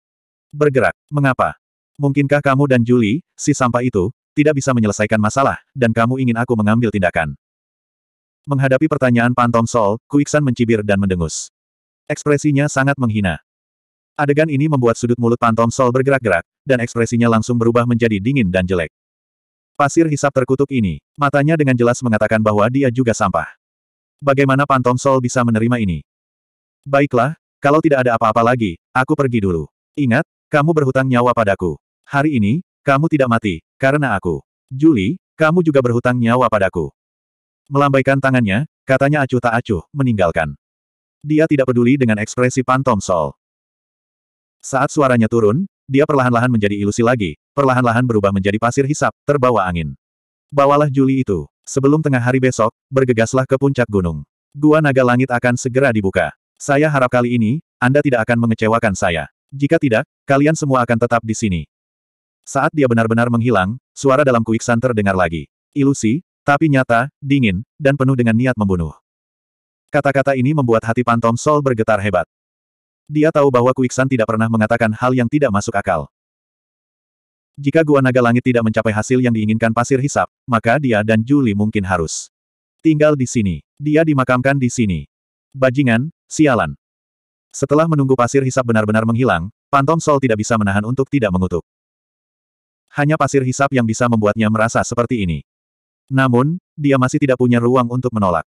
A: Bergerak, mengapa? Mungkinkah kamu dan Julie, si sampah itu, tidak bisa menyelesaikan masalah, dan kamu ingin aku mengambil tindakan? Menghadapi pertanyaan Pantom Sol, Kuiksan mencibir dan mendengus. Ekspresinya sangat menghina. Adegan ini membuat sudut mulut Pantom Sol bergerak-gerak, dan ekspresinya langsung berubah menjadi dingin dan jelek. Pasir hisap terkutuk ini, matanya dengan jelas mengatakan bahwa dia juga sampah. Bagaimana Pantong Sol bisa menerima ini? Baiklah, kalau tidak ada apa-apa lagi, aku pergi dulu. Ingat, kamu berhutang nyawa padaku. Hari ini, kamu tidak mati, karena aku. Juli, kamu juga berhutang nyawa padaku. Melambaikan tangannya, katanya acuh tak acuh, meninggalkan. Dia tidak peduli dengan ekspresi Pantom Sol. Saat suaranya turun, dia perlahan-lahan menjadi ilusi lagi, perlahan-lahan berubah menjadi pasir hisap, terbawa angin. Bawalah Juli itu. Sebelum tengah hari besok, bergegaslah ke puncak gunung. Gua naga langit akan segera dibuka. Saya harap kali ini, Anda tidak akan mengecewakan saya. Jika tidak, kalian semua akan tetap di sini. Saat dia benar-benar menghilang, suara dalam kuiksan terdengar lagi. Ilusi, tapi nyata, dingin, dan penuh dengan niat membunuh. Kata-kata ini membuat hati Pantom Sol bergetar hebat. Dia tahu bahwa Kuiksan tidak pernah mengatakan hal yang tidak masuk akal. Jika gua naga langit tidak mencapai hasil yang diinginkan pasir hisap, maka dia dan Juli mungkin harus tinggal di sini. Dia dimakamkan di sini. Bajingan, sialan. Setelah menunggu pasir hisap benar-benar menghilang, Pantom Sol tidak bisa menahan untuk tidak mengutuk. Hanya pasir hisap yang bisa membuatnya merasa seperti ini. Namun, dia masih tidak punya ruang untuk menolak.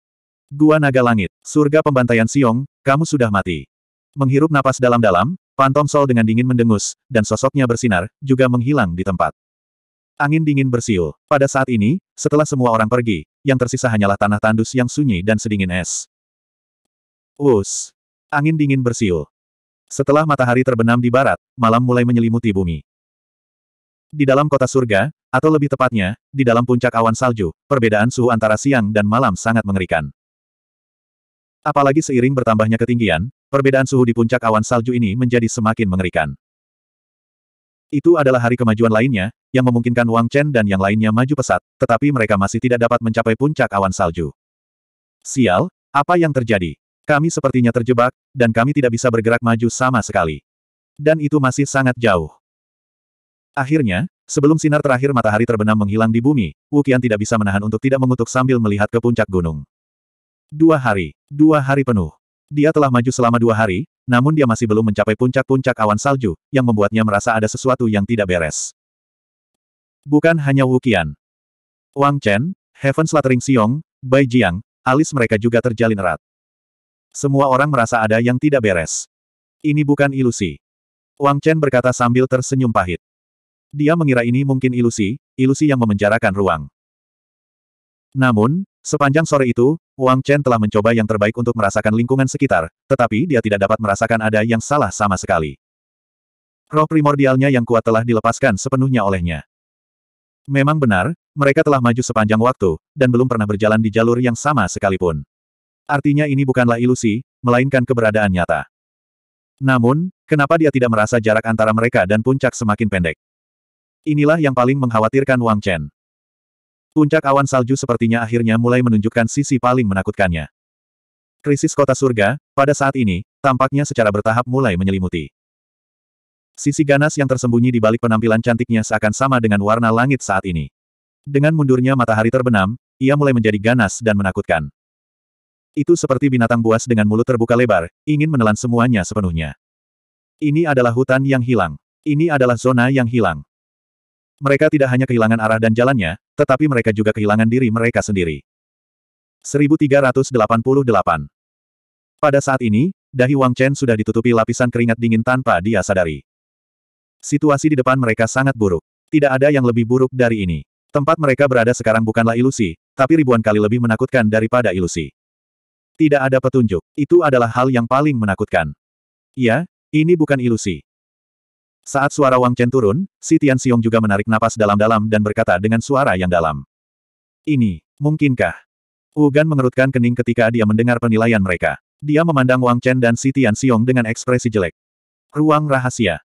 A: Gua Naga Langit, surga pembantaian Siong, kamu sudah mati. Menghirup napas dalam-dalam, Phantom Soul dengan dingin mendengus, dan sosoknya bersinar, juga menghilang di tempat. Angin dingin bersiul. Pada saat ini, setelah semua orang pergi, yang tersisa hanyalah tanah tandus yang sunyi dan sedingin es. Us. Angin dingin bersiul. Setelah matahari terbenam di barat, malam mulai menyelimuti bumi. Di dalam kota surga, atau lebih tepatnya, di dalam puncak awan salju, perbedaan suhu antara siang dan malam sangat mengerikan. Apalagi seiring bertambahnya ketinggian, Perbedaan suhu di puncak awan salju ini menjadi semakin mengerikan. Itu adalah hari kemajuan lainnya, yang memungkinkan Wang Chen dan yang lainnya maju pesat, tetapi mereka masih tidak dapat mencapai puncak awan salju. Sial, apa yang terjadi? Kami sepertinya terjebak, dan kami tidak bisa bergerak maju sama sekali. Dan itu masih sangat jauh. Akhirnya, sebelum sinar terakhir matahari terbenam menghilang di bumi, Wukian tidak bisa menahan untuk tidak mengutuk sambil melihat ke puncak gunung. Dua hari, dua hari penuh. Dia telah maju selama dua hari, namun dia masih belum mencapai puncak-puncak awan salju, yang membuatnya merasa ada sesuatu yang tidak beres. Bukan hanya Wukian. Wang Chen, Heaven Slattering Xiong, Bai Jiang, alis mereka juga terjalin erat. Semua orang merasa ada yang tidak beres. Ini bukan ilusi. Wang Chen berkata sambil tersenyum pahit. Dia mengira ini mungkin ilusi, ilusi yang memenjarakan ruang. Namun, Sepanjang sore itu, Wang Chen telah mencoba yang terbaik untuk merasakan lingkungan sekitar, tetapi dia tidak dapat merasakan ada yang salah sama sekali. Roh primordialnya yang kuat telah dilepaskan sepenuhnya olehnya. Memang benar, mereka telah maju sepanjang waktu, dan belum pernah berjalan di jalur yang sama sekalipun. Artinya ini bukanlah ilusi, melainkan keberadaan nyata. Namun, kenapa dia tidak merasa jarak antara mereka dan puncak semakin pendek? Inilah yang paling mengkhawatirkan Wang Chen. Puncak awan salju sepertinya akhirnya mulai menunjukkan sisi paling menakutkannya. Krisis kota surga, pada saat ini, tampaknya secara bertahap mulai menyelimuti. Sisi ganas yang tersembunyi di balik penampilan cantiknya seakan sama dengan warna langit saat ini. Dengan mundurnya matahari terbenam, ia mulai menjadi ganas dan menakutkan. Itu seperti binatang buas dengan mulut terbuka lebar, ingin menelan semuanya sepenuhnya. Ini adalah hutan yang hilang. Ini adalah zona yang hilang. Mereka tidak hanya kehilangan arah dan jalannya, tetapi mereka juga kehilangan diri mereka sendiri. 1388 Pada saat ini, dahi Wang Chen sudah ditutupi lapisan keringat dingin tanpa dia sadari. Situasi di depan mereka sangat buruk. Tidak ada yang lebih buruk dari ini. Tempat mereka berada sekarang bukanlah ilusi, tapi ribuan kali lebih menakutkan daripada ilusi. Tidak ada petunjuk. Itu adalah hal yang paling menakutkan. Ya, ini bukan ilusi. Saat suara Wang Chen turun, si Tian Xiong juga menarik napas dalam-dalam dan berkata dengan suara yang dalam. Ini, mungkinkah? Ugan mengerutkan kening ketika dia mendengar penilaian mereka. Dia memandang Wang Chen dan si Tian Xiong dengan ekspresi jelek. Ruang rahasia.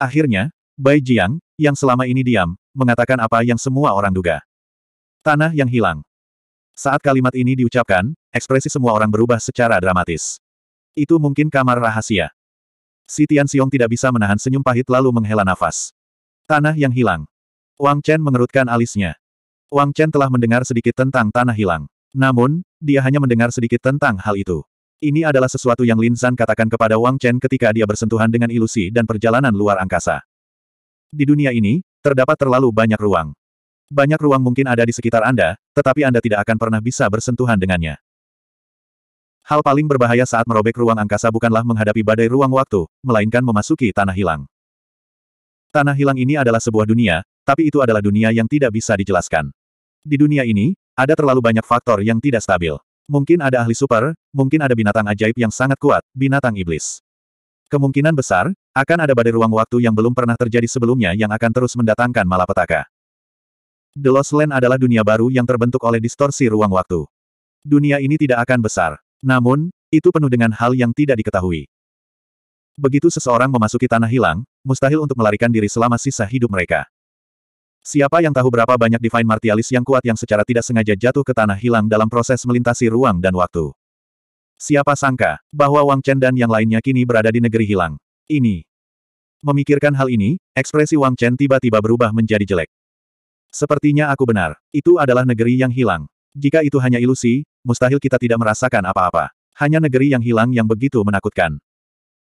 A: Akhirnya, Bai Jiang, yang selama ini diam, mengatakan apa yang semua orang duga. Tanah yang hilang. Saat kalimat ini diucapkan, ekspresi semua orang berubah secara dramatis. Itu mungkin kamar rahasia. Si Tian Xiong tidak bisa menahan senyum pahit lalu menghela nafas. Tanah yang hilang. Wang Chen mengerutkan alisnya. Wang Chen telah mendengar sedikit tentang tanah hilang. Namun, dia hanya mendengar sedikit tentang hal itu. Ini adalah sesuatu yang Lin San katakan kepada Wang Chen ketika dia bersentuhan dengan ilusi dan perjalanan luar angkasa. Di dunia ini, terdapat terlalu banyak ruang. Banyak ruang mungkin ada di sekitar Anda, tetapi Anda tidak akan pernah bisa bersentuhan dengannya. Hal paling berbahaya saat merobek ruang angkasa bukanlah menghadapi badai ruang waktu, melainkan memasuki tanah hilang. Tanah hilang ini adalah sebuah dunia, tapi itu adalah dunia yang tidak bisa dijelaskan. Di dunia ini, ada terlalu banyak faktor yang tidak stabil. Mungkin ada ahli super, mungkin ada binatang ajaib yang sangat kuat, binatang iblis. Kemungkinan besar, akan ada badai ruang waktu yang belum pernah terjadi sebelumnya yang akan terus mendatangkan malapetaka. The Lost Land adalah dunia baru yang terbentuk oleh distorsi ruang waktu. Dunia ini tidak akan besar. Namun, itu penuh dengan hal yang tidak diketahui. Begitu seseorang memasuki tanah hilang, mustahil untuk melarikan diri selama sisa hidup mereka. Siapa yang tahu berapa banyak Divine Martialis yang kuat yang secara tidak sengaja jatuh ke tanah hilang dalam proses melintasi ruang dan waktu. Siapa sangka, bahwa Wang Chen dan yang lainnya kini berada di negeri hilang. Ini. Memikirkan hal ini, ekspresi Wang Chen tiba-tiba berubah menjadi jelek. Sepertinya aku benar, itu adalah negeri yang hilang. Jika itu hanya ilusi, mustahil kita tidak merasakan apa-apa. Hanya negeri yang hilang yang begitu menakutkan.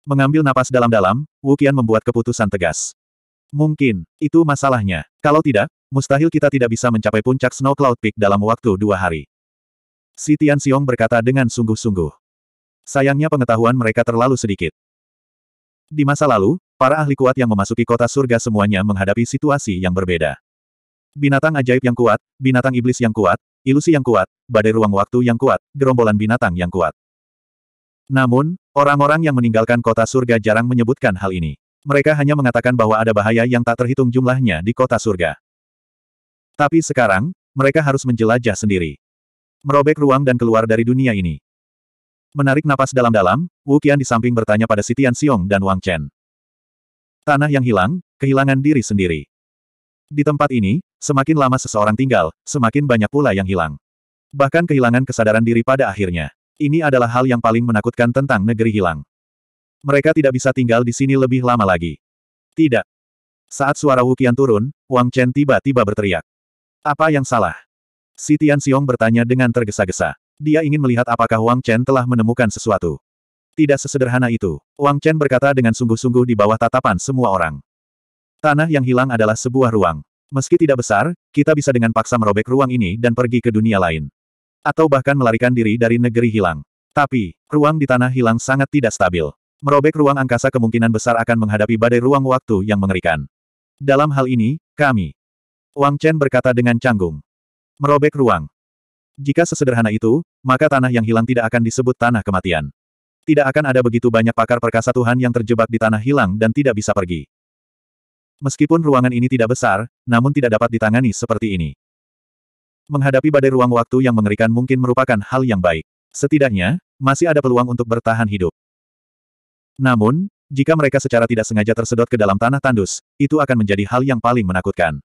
A: Mengambil napas dalam-dalam, Wu Qian membuat keputusan tegas. Mungkin, itu masalahnya. Kalau tidak, mustahil kita tidak bisa mencapai puncak Snow Cloud Peak dalam waktu dua hari. Si Tian Xiong berkata dengan sungguh-sungguh. Sayangnya pengetahuan mereka terlalu sedikit. Di masa lalu, para ahli kuat yang memasuki kota surga semuanya menghadapi situasi yang berbeda. Binatang ajaib yang kuat, binatang iblis yang kuat, ilusi yang kuat, badai ruang waktu yang kuat, gerombolan binatang yang kuat. Namun, orang-orang yang meninggalkan kota surga jarang menyebutkan hal ini. Mereka hanya mengatakan bahwa ada bahaya yang tak terhitung jumlahnya di kota surga. Tapi sekarang, mereka harus menjelajah sendiri. Merobek ruang dan keluar dari dunia ini. Menarik napas dalam-dalam, Wu Qian di samping bertanya pada Sitian Xiong dan Wang Chen. Tanah yang hilang, kehilangan diri sendiri. Di tempat ini, Semakin lama seseorang tinggal, semakin banyak pula yang hilang. Bahkan kehilangan kesadaran diri pada akhirnya. Ini adalah hal yang paling menakutkan tentang negeri hilang. Mereka tidak bisa tinggal di sini lebih lama lagi. Tidak. Saat suara Wukian turun, Wang Chen tiba-tiba berteriak. Apa yang salah? Si Tian Xiong bertanya dengan tergesa-gesa. Dia ingin melihat apakah Wang Chen telah menemukan sesuatu. Tidak sesederhana itu, Wang Chen berkata dengan sungguh-sungguh di bawah tatapan semua orang. Tanah yang hilang adalah sebuah ruang. Meski tidak besar, kita bisa dengan paksa merobek ruang ini dan pergi ke dunia lain. Atau bahkan melarikan diri dari negeri hilang. Tapi, ruang di tanah hilang sangat tidak stabil. Merobek ruang angkasa kemungkinan besar akan menghadapi badai ruang waktu yang mengerikan. Dalam hal ini, kami. Wang Chen berkata dengan canggung. Merobek ruang. Jika sesederhana itu, maka tanah yang hilang tidak akan disebut tanah kematian. Tidak akan ada begitu banyak pakar perkasa Tuhan yang terjebak di tanah hilang dan tidak bisa pergi. Meskipun ruangan ini tidak besar, namun tidak dapat ditangani seperti ini. Menghadapi badai ruang waktu yang mengerikan mungkin merupakan hal yang baik. Setidaknya, masih ada peluang untuk bertahan hidup. Namun, jika mereka secara tidak sengaja tersedot ke dalam tanah tandus, itu akan menjadi hal yang paling menakutkan.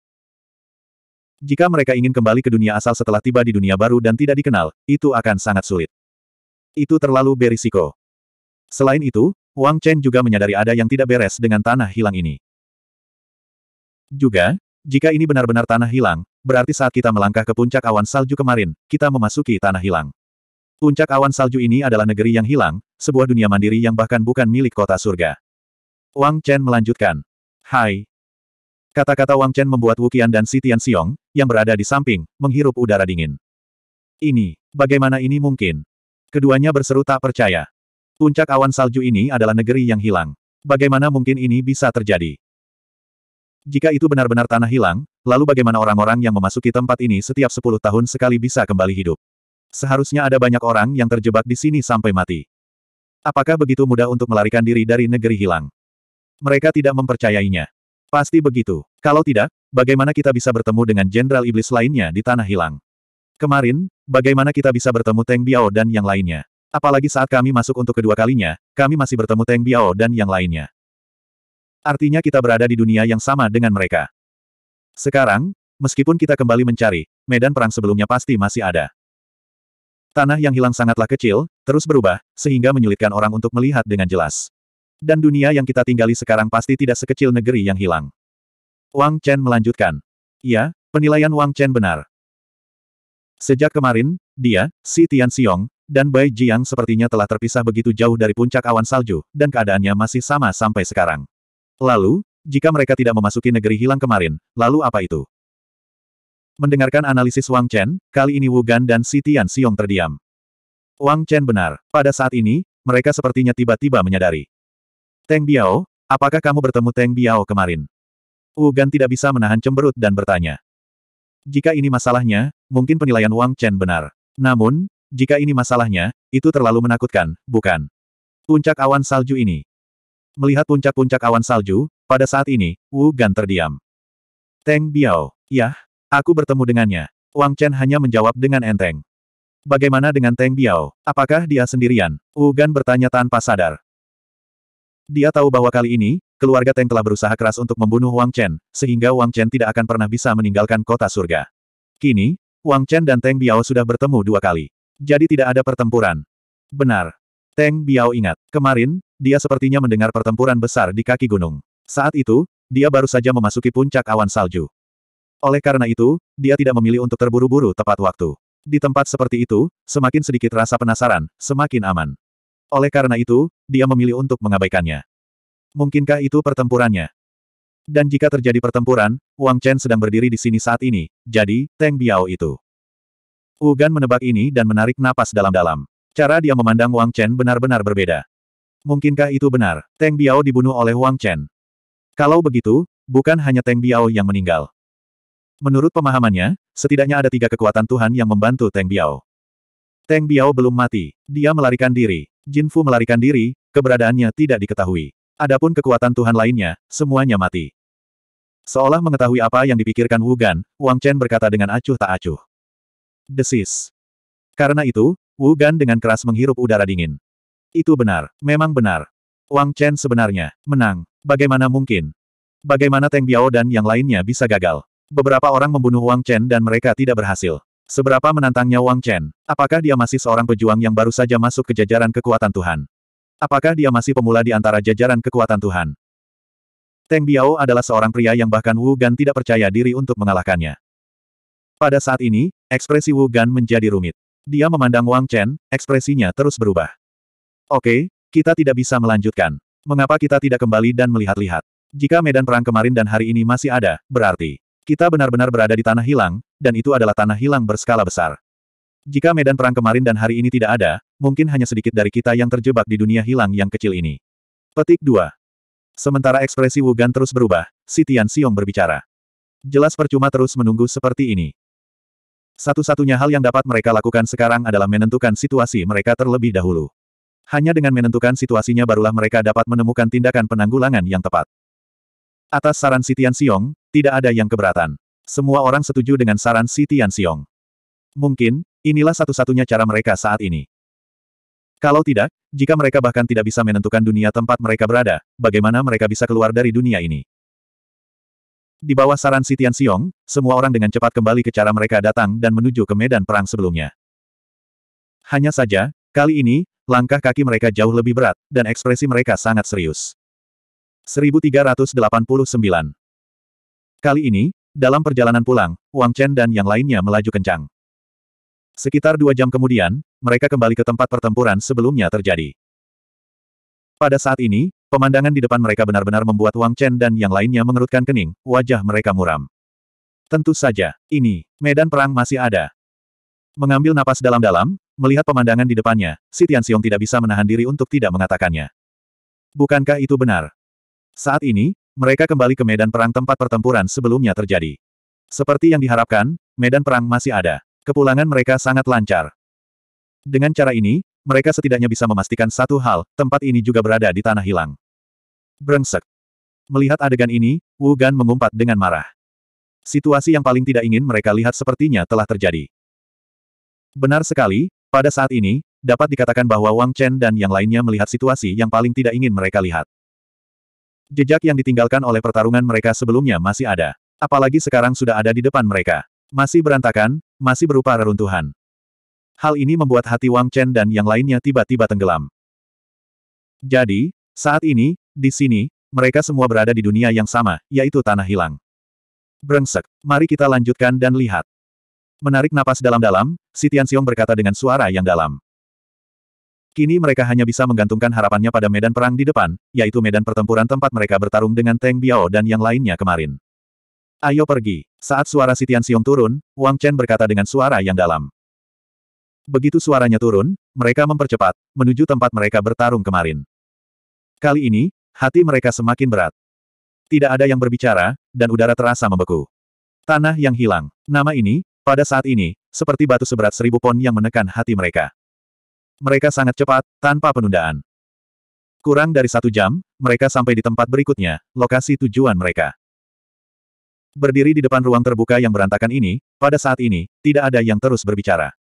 A: Jika mereka ingin kembali ke dunia asal setelah tiba di dunia baru dan tidak dikenal, itu akan sangat sulit. Itu terlalu berisiko. Selain itu, Wang Chen juga menyadari ada yang tidak beres dengan tanah hilang ini. Juga, jika ini benar-benar tanah hilang, berarti saat kita melangkah ke puncak awan salju kemarin, kita memasuki tanah hilang. Puncak awan salju ini adalah negeri yang hilang, sebuah dunia mandiri yang bahkan bukan milik kota surga. Wang Chen melanjutkan. Hai. Kata-kata Wang Chen membuat Wukian dan Si Xiong yang berada di samping, menghirup udara dingin. Ini, bagaimana ini mungkin? Keduanya berseru tak percaya. Puncak awan salju ini adalah negeri yang hilang. Bagaimana mungkin ini bisa terjadi? Jika itu benar-benar tanah hilang, lalu bagaimana orang-orang yang memasuki tempat ini setiap sepuluh tahun sekali bisa kembali hidup? Seharusnya ada banyak orang yang terjebak di sini sampai mati. Apakah begitu mudah untuk melarikan diri dari negeri hilang? Mereka tidak mempercayainya. Pasti begitu. Kalau tidak, bagaimana kita bisa bertemu dengan jenderal iblis lainnya di tanah hilang? Kemarin, bagaimana kita bisa bertemu Teng Biao dan yang lainnya? Apalagi saat kami masuk untuk kedua kalinya, kami masih bertemu Teng Biao dan yang lainnya. Artinya kita berada di dunia yang sama dengan mereka. Sekarang, meskipun kita kembali mencari, medan perang sebelumnya pasti masih ada. Tanah yang hilang sangatlah kecil, terus berubah, sehingga menyulitkan orang untuk melihat dengan jelas. Dan dunia yang kita tinggali sekarang pasti tidak sekecil negeri yang hilang. Wang Chen melanjutkan. Ya, penilaian Wang Chen benar. Sejak kemarin, dia, Si Tian Xiong, dan Bai Jiang sepertinya telah terpisah begitu jauh dari puncak awan salju, dan keadaannya masih sama sampai sekarang. Lalu, jika mereka tidak memasuki negeri hilang kemarin, lalu apa itu? Mendengarkan analisis Wang Chen, kali ini Wu Gan dan Si Tian Xiong terdiam. Wang Chen benar. Pada saat ini, mereka sepertinya tiba-tiba menyadari. Teng Biao, apakah kamu bertemu Teng Biao kemarin? Wu Gan tidak bisa menahan cemberut dan bertanya. Jika ini masalahnya, mungkin penilaian Wang Chen benar. Namun, jika ini masalahnya, itu terlalu menakutkan, bukan? Puncak awan salju ini, Melihat puncak-puncak awan salju, pada saat ini, Wu Gan terdiam. Teng Biao, yah, aku bertemu dengannya. Wang Chen hanya menjawab dengan enteng. Bagaimana dengan Teng Biao? Apakah dia sendirian? Wu Gan bertanya tanpa sadar. Dia tahu bahwa kali ini, keluarga Teng telah berusaha keras untuk membunuh Wang Chen, sehingga Wang Chen tidak akan pernah bisa meninggalkan kota surga. Kini, Wang Chen dan Teng Biao sudah bertemu dua kali. Jadi tidak ada pertempuran. Benar. Teng Biao ingat, kemarin, dia sepertinya mendengar pertempuran besar di kaki gunung. Saat itu, dia baru saja memasuki puncak awan salju. Oleh karena itu, dia tidak memilih untuk terburu-buru tepat waktu. Di tempat seperti itu, semakin sedikit rasa penasaran, semakin aman. Oleh karena itu, dia memilih untuk mengabaikannya. Mungkinkah itu pertempurannya? Dan jika terjadi pertempuran, Wang Chen sedang berdiri di sini saat ini, jadi, Teng Biao itu. Ugan menebak ini dan menarik napas dalam-dalam. Cara dia memandang Wang Chen benar-benar berbeda. Mungkinkah itu benar? Teng Biao dibunuh oleh Wang Chen. Kalau begitu, bukan hanya Teng Biao yang meninggal. Menurut pemahamannya, setidaknya ada tiga kekuatan Tuhan yang membantu Teng Biao. Teng Biao belum mati. Dia melarikan diri. Jin Fu melarikan diri, keberadaannya tidak diketahui. Adapun kekuatan Tuhan lainnya, semuanya mati. Seolah mengetahui apa yang dipikirkan Wu Gan, Wang Chen berkata dengan acuh tak acuh. Desis. Karena itu, Wu Gan dengan keras menghirup udara dingin. Itu benar, memang benar. Wang Chen sebenarnya menang. Bagaimana mungkin? Bagaimana Teng Biao dan yang lainnya bisa gagal? Beberapa orang membunuh Wang Chen dan mereka tidak berhasil. Seberapa menantangnya Wang Chen? Apakah dia masih seorang pejuang yang baru saja masuk ke jajaran kekuatan Tuhan? Apakah dia masih pemula di antara jajaran kekuatan Tuhan? Teng Biao adalah seorang pria yang bahkan Wu Gan tidak percaya diri untuk mengalahkannya. Pada saat ini, ekspresi Wu Gan menjadi rumit. Dia memandang Wang Chen, ekspresinya terus berubah. Oke, kita tidak bisa melanjutkan. Mengapa kita tidak kembali dan melihat-lihat? Jika medan perang kemarin dan hari ini masih ada, berarti kita benar-benar berada di tanah hilang, dan itu adalah tanah hilang berskala besar. Jika medan perang kemarin dan hari ini tidak ada, mungkin hanya sedikit dari kita yang terjebak di dunia hilang yang kecil ini. Petik 2. Sementara ekspresi Wugan terus berubah, si Tian berbicara. Jelas percuma terus menunggu seperti ini. Satu-satunya hal yang dapat mereka lakukan sekarang adalah menentukan situasi mereka terlebih dahulu. Hanya dengan menentukan situasinya barulah mereka dapat menemukan tindakan penanggulangan yang tepat. Atas saran si Tian Xiong, tidak ada yang keberatan. Semua orang setuju dengan saran si Tian Xiong. Mungkin, inilah satu-satunya cara mereka saat ini. Kalau tidak, jika mereka bahkan tidak bisa menentukan dunia tempat mereka berada, bagaimana mereka bisa keluar dari dunia ini? Di bawah saran si Tian Xiong, semua orang dengan cepat kembali ke cara mereka datang dan menuju ke medan perang sebelumnya. Hanya saja, kali ini, langkah kaki mereka jauh lebih berat, dan ekspresi mereka sangat serius. 1389 Kali ini, dalam perjalanan pulang, Wang Chen dan yang lainnya melaju kencang. Sekitar dua jam kemudian, mereka kembali ke tempat pertempuran sebelumnya terjadi. Pada saat ini, Pemandangan di depan mereka benar-benar membuat Wang Chen dan yang lainnya mengerutkan kening, wajah mereka muram. Tentu saja, ini, medan perang masih ada. Mengambil napas dalam-dalam, melihat pemandangan di depannya, si Tianxiong tidak bisa menahan diri untuk tidak mengatakannya. Bukankah itu benar? Saat ini, mereka kembali ke medan perang tempat pertempuran sebelumnya terjadi. Seperti yang diharapkan, medan perang masih ada. Kepulangan mereka sangat lancar. Dengan cara ini, mereka setidaknya bisa memastikan satu hal, tempat ini juga berada di tanah hilang. Brengsek. Melihat adegan ini, Wu Gan mengumpat dengan marah. Situasi yang paling tidak ingin mereka lihat sepertinya telah terjadi. Benar sekali, pada saat ini, dapat dikatakan bahwa Wang Chen dan yang lainnya melihat situasi yang paling tidak ingin mereka lihat. Jejak yang ditinggalkan oleh pertarungan mereka sebelumnya masih ada. Apalagi sekarang sudah ada di depan mereka. Masih berantakan, masih berupa reruntuhan. Hal ini membuat hati Wang Chen dan yang lainnya tiba-tiba tenggelam. Jadi, saat ini, di sini, mereka semua berada di dunia yang sama, yaitu tanah hilang. Brengsek, mari kita lanjutkan dan lihat. Menarik napas dalam-dalam, si Tianxiong berkata dengan suara yang dalam. Kini mereka hanya bisa menggantungkan harapannya pada medan perang di depan, yaitu medan pertempuran tempat mereka bertarung dengan Teng Biao dan yang lainnya kemarin. Ayo pergi. Saat suara si Tianxiong turun, Wang Chen berkata dengan suara yang dalam. Begitu suaranya turun, mereka mempercepat, menuju tempat mereka bertarung kemarin. Kali ini, hati mereka semakin berat. Tidak ada yang berbicara, dan udara terasa membeku. Tanah yang hilang. Nama ini, pada saat ini, seperti batu seberat seribu pon yang menekan hati mereka. Mereka sangat cepat, tanpa penundaan. Kurang dari satu jam, mereka sampai di tempat berikutnya, lokasi tujuan mereka. Berdiri di depan ruang terbuka yang berantakan ini, pada saat ini, tidak ada yang terus berbicara.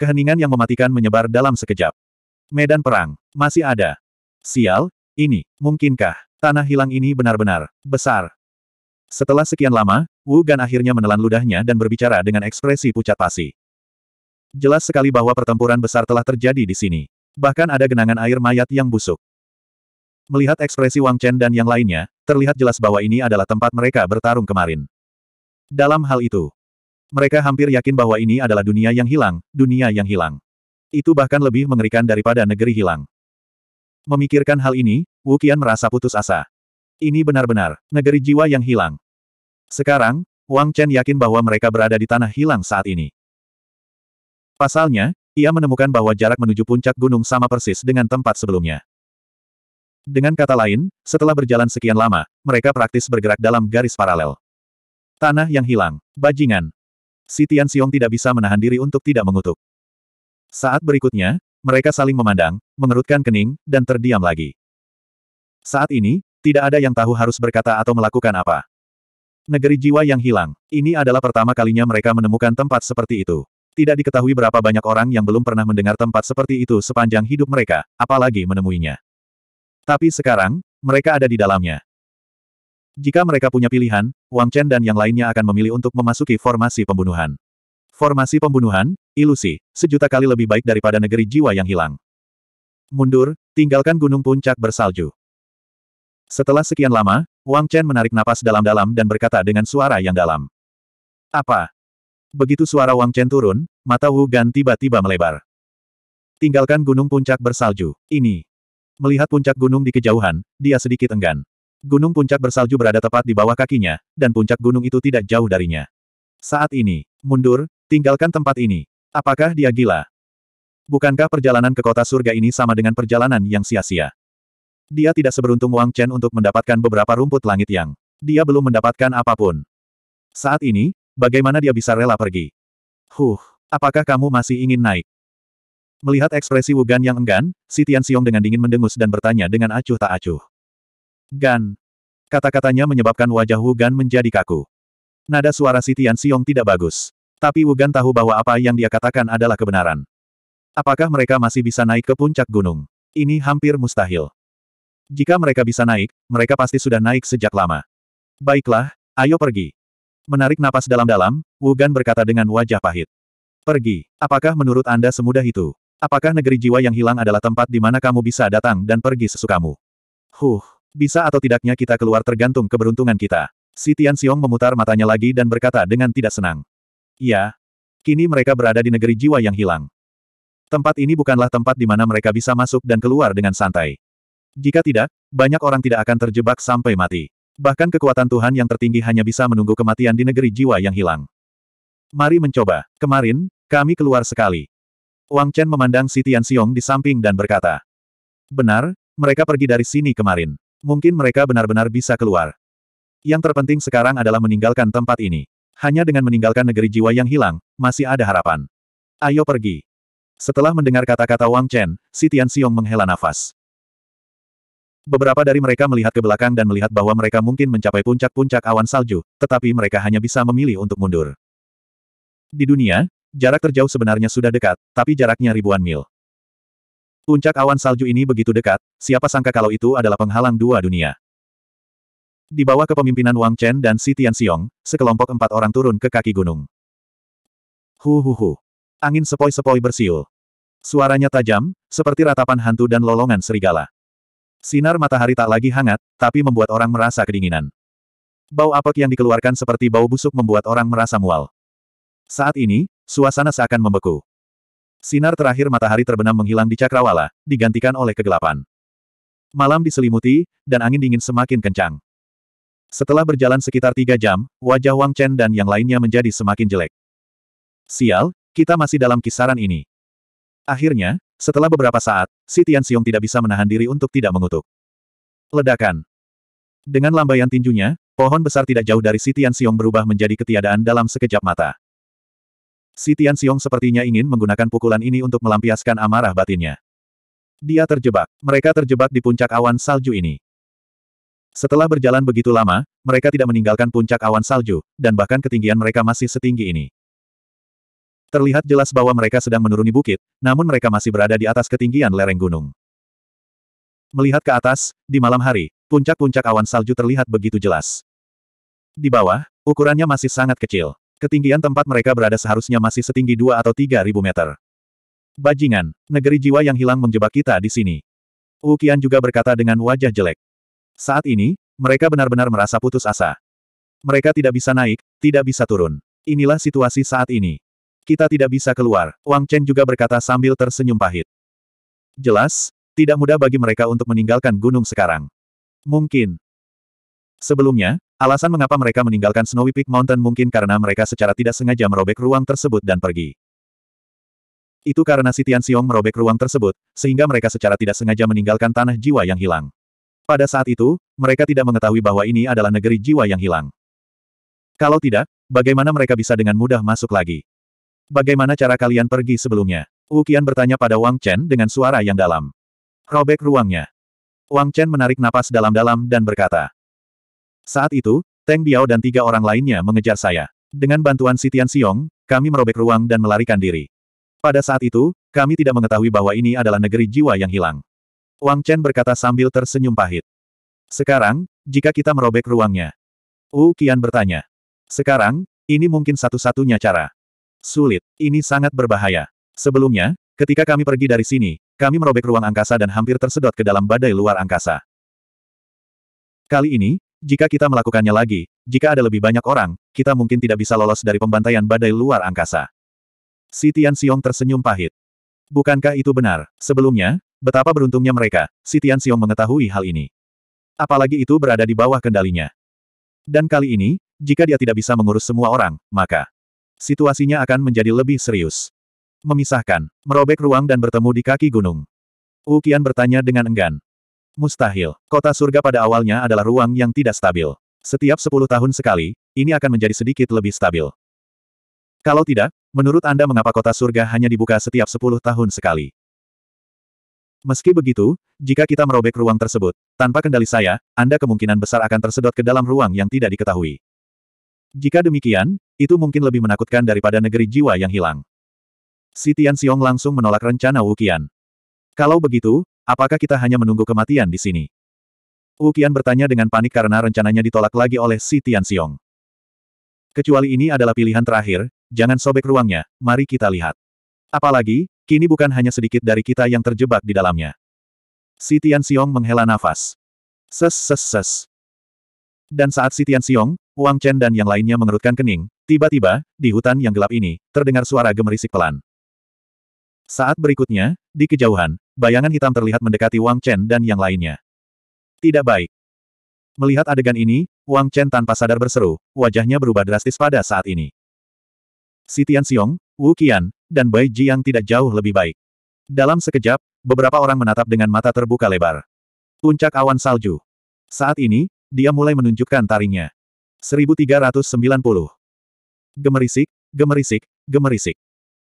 A: Keheningan yang mematikan menyebar dalam sekejap. Medan perang. Masih ada. Sial, ini, mungkinkah, tanah hilang ini benar-benar, besar. Setelah sekian lama, Wu Gan akhirnya menelan ludahnya dan berbicara dengan ekspresi pucat pasi. Jelas sekali bahwa pertempuran besar telah terjadi di sini. Bahkan ada genangan air mayat yang busuk. Melihat ekspresi Wang Chen dan yang lainnya, terlihat jelas bahwa ini adalah tempat mereka bertarung kemarin. Dalam hal itu, mereka hampir yakin bahwa ini adalah dunia yang hilang, dunia yang hilang. Itu bahkan lebih mengerikan daripada negeri hilang. Memikirkan hal ini, Wu Qian merasa putus asa. Ini benar-benar, negeri jiwa yang hilang. Sekarang, Wang Chen yakin bahwa mereka berada di tanah hilang saat ini. Pasalnya, ia menemukan bahwa jarak menuju puncak gunung sama persis dengan tempat sebelumnya. Dengan kata lain, setelah berjalan sekian lama, mereka praktis bergerak dalam garis paralel. Tanah yang hilang, bajingan, si Tian Xiong tidak bisa menahan diri untuk tidak mengutuk. Saat berikutnya, mereka saling memandang, mengerutkan kening, dan terdiam lagi. Saat ini, tidak ada yang tahu harus berkata atau melakukan apa. Negeri jiwa yang hilang, ini adalah pertama kalinya mereka menemukan tempat seperti itu. Tidak diketahui berapa banyak orang yang belum pernah mendengar tempat seperti itu sepanjang hidup mereka, apalagi menemuinya. Tapi sekarang, mereka ada di dalamnya. Jika mereka punya pilihan, Wang Chen dan yang lainnya akan memilih untuk memasuki formasi pembunuhan. Formasi pembunuhan, ilusi, sejuta kali lebih baik daripada negeri jiwa yang hilang. Mundur, tinggalkan gunung puncak bersalju. Setelah sekian lama, Wang Chen menarik napas dalam-dalam dan berkata dengan suara yang dalam. Apa? Begitu suara Wang Chen turun, mata Wu Gan tiba-tiba melebar. Tinggalkan gunung puncak bersalju, ini. Melihat puncak gunung di kejauhan, dia sedikit enggan. Gunung puncak bersalju berada tepat di bawah kakinya, dan puncak gunung itu tidak jauh darinya. Saat ini, mundur, tinggalkan tempat ini. Apakah dia gila? Bukankah perjalanan ke kota surga ini sama dengan perjalanan yang sia-sia? Dia tidak seberuntung Wang Chen untuk mendapatkan beberapa rumput langit yang dia belum mendapatkan apapun. Saat ini, bagaimana dia bisa rela pergi? Huh, apakah kamu masih ingin naik? Melihat ekspresi Wugan yang enggan, si Tian dengan dingin mendengus dan bertanya dengan acuh tak acuh. Gan. Kata-katanya menyebabkan wajah Wu Gan menjadi kaku. Nada suara si Tian Xiong tidak bagus. Tapi Wu Gan tahu bahwa apa yang dia katakan adalah kebenaran. Apakah mereka masih bisa naik ke puncak gunung? Ini hampir mustahil. Jika mereka bisa naik, mereka pasti sudah naik sejak lama. Baiklah, ayo pergi. Menarik napas dalam-dalam, Wu Gan berkata dengan wajah pahit. Pergi. Apakah menurut Anda semudah itu? Apakah negeri jiwa yang hilang adalah tempat di mana kamu bisa datang dan pergi sesukamu? Huh. Bisa atau tidaknya kita keluar tergantung keberuntungan kita. Si Tian Xiong memutar matanya lagi dan berkata dengan tidak senang. Ya. Kini mereka berada di negeri jiwa yang hilang. Tempat ini bukanlah tempat di mana mereka bisa masuk dan keluar dengan santai. Jika tidak, banyak orang tidak akan terjebak sampai mati. Bahkan kekuatan Tuhan yang tertinggi hanya bisa menunggu kematian di negeri jiwa yang hilang. Mari mencoba. Kemarin, kami keluar sekali. Wang Chen memandang si Tian Xiong di samping dan berkata. Benar, mereka pergi dari sini kemarin. Mungkin mereka benar-benar bisa keluar. Yang terpenting sekarang adalah meninggalkan tempat ini. Hanya dengan meninggalkan negeri jiwa yang hilang, masih ada harapan. Ayo pergi. Setelah mendengar kata-kata Wang Chen, si Tian Xiong menghela nafas. Beberapa dari mereka melihat ke belakang dan melihat bahwa mereka mungkin mencapai puncak-puncak awan salju, tetapi mereka hanya bisa memilih untuk mundur. Di dunia, jarak terjauh sebenarnya sudah dekat, tapi jaraknya ribuan mil. Puncak awan salju ini begitu dekat, siapa sangka kalau itu adalah penghalang dua dunia. Di bawah kepemimpinan Wang Chen dan Si Tianxiong, sekelompok empat orang turun ke kaki gunung. Hu hu hu. Angin sepoi-sepoi bersiul. Suaranya tajam, seperti ratapan hantu dan lolongan serigala. Sinar matahari tak lagi hangat, tapi membuat orang merasa kedinginan. Bau apek yang dikeluarkan seperti bau busuk membuat orang merasa mual. Saat ini, suasana seakan membeku. Sinar terakhir matahari terbenam menghilang di cakrawala, digantikan oleh kegelapan. Malam diselimuti, dan angin dingin semakin kencang. Setelah berjalan sekitar tiga jam, wajah Wang Chen dan yang lainnya menjadi semakin jelek. Sial, kita masih dalam kisaran ini. Akhirnya, setelah beberapa saat, si Tian Xiong tidak bisa menahan diri untuk tidak mengutuk. Ledakan. Dengan lambaian tinjunya, pohon besar tidak jauh dari si Tian Xiong berubah menjadi ketiadaan dalam sekejap mata. Si Tian Xiong sepertinya ingin menggunakan pukulan ini untuk melampiaskan amarah batinnya. Dia terjebak. Mereka terjebak di puncak awan salju ini. Setelah berjalan begitu lama, mereka tidak meninggalkan puncak awan salju, dan bahkan ketinggian mereka masih setinggi ini. Terlihat jelas bahwa mereka sedang menuruni bukit, namun mereka masih berada di atas ketinggian lereng gunung. Melihat ke atas, di malam hari, puncak-puncak awan salju terlihat begitu jelas. Di bawah, ukurannya masih sangat kecil. Ketinggian tempat mereka berada seharusnya masih setinggi dua atau tiga ribu meter. Bajingan, negeri jiwa yang hilang menjebak kita di sini. Ukian juga berkata dengan wajah jelek. Saat ini, mereka benar-benar merasa putus asa. Mereka tidak bisa naik, tidak bisa turun. Inilah situasi saat ini. Kita tidak bisa keluar, Wang Chen juga berkata sambil tersenyum pahit. Jelas, tidak mudah bagi mereka untuk meninggalkan gunung sekarang. Mungkin. Sebelumnya, Alasan mengapa mereka meninggalkan Snowy Peak Mountain mungkin karena mereka secara tidak sengaja merobek ruang tersebut dan pergi. Itu karena si Tian Xiong merobek ruang tersebut, sehingga mereka secara tidak sengaja meninggalkan tanah jiwa yang hilang. Pada saat itu, mereka tidak mengetahui bahwa ini adalah negeri jiwa yang hilang. Kalau tidak, bagaimana mereka bisa dengan mudah masuk lagi? Bagaimana cara kalian pergi sebelumnya? Wukian bertanya pada Wang Chen dengan suara yang dalam. Robek ruangnya. Wang Chen menarik napas dalam-dalam dan berkata, saat itu, Teng Biao dan tiga orang lainnya mengejar saya. Dengan bantuan si Tian Xiong, kami merobek ruang dan melarikan diri. Pada saat itu, kami tidak mengetahui bahwa ini adalah negeri jiwa yang hilang. Wang Chen berkata sambil tersenyum pahit. Sekarang, jika kita merobek ruangnya. Wu Qian bertanya. Sekarang, ini mungkin satu-satunya cara. Sulit. Ini sangat berbahaya. Sebelumnya, ketika kami pergi dari sini, kami merobek ruang angkasa dan hampir tersedot ke dalam badai luar angkasa. Kali ini, jika kita melakukannya lagi, jika ada lebih banyak orang, kita mungkin tidak bisa lolos dari pembantaian badai luar angkasa. Si Tian Xiong tersenyum pahit. Bukankah itu benar? Sebelumnya, betapa beruntungnya mereka, si Tian Xiong mengetahui hal ini. Apalagi itu berada di bawah kendalinya. Dan kali ini, jika dia tidak bisa mengurus semua orang, maka situasinya akan menjadi lebih serius. Memisahkan, merobek ruang dan bertemu di kaki gunung. Qian bertanya dengan enggan. Mustahil. Kota surga pada awalnya adalah ruang yang tidak stabil. Setiap 10 tahun sekali, ini akan menjadi sedikit lebih stabil. Kalau tidak, menurut Anda mengapa kota surga hanya dibuka setiap 10 tahun sekali? Meski begitu, jika kita merobek ruang tersebut, tanpa kendali saya, Anda kemungkinan besar akan tersedot ke dalam ruang yang tidak diketahui. Jika demikian, itu mungkin lebih menakutkan daripada negeri jiwa yang hilang. Si Tian Xiong langsung menolak rencana Wukian. Kalau begitu, Apakah kita hanya menunggu kematian di sini? Wu Qian bertanya dengan panik karena rencananya ditolak lagi oleh si Tianxiong. Kecuali ini adalah pilihan terakhir, jangan sobek ruangnya, mari kita lihat. Apalagi, kini bukan hanya sedikit dari kita yang terjebak di dalamnya. Si Tianxiong menghela nafas. Ses ses ses. Dan saat si Tianxiong, Wang Chen dan yang lainnya mengerutkan kening, tiba-tiba, di hutan yang gelap ini, terdengar suara gemerisik pelan. Saat berikutnya, di kejauhan, bayangan hitam terlihat mendekati Wang Chen dan yang lainnya. Tidak baik. Melihat adegan ini, Wang Chen tanpa sadar berseru, wajahnya berubah drastis pada saat ini. Si Xiong, Wu Qian, dan Bai yang tidak jauh lebih baik. Dalam sekejap, beberapa orang menatap dengan mata terbuka lebar. Puncak awan salju. Saat ini, dia mulai menunjukkan taringnya. 1390. Gemerisik, gemerisik, gemerisik.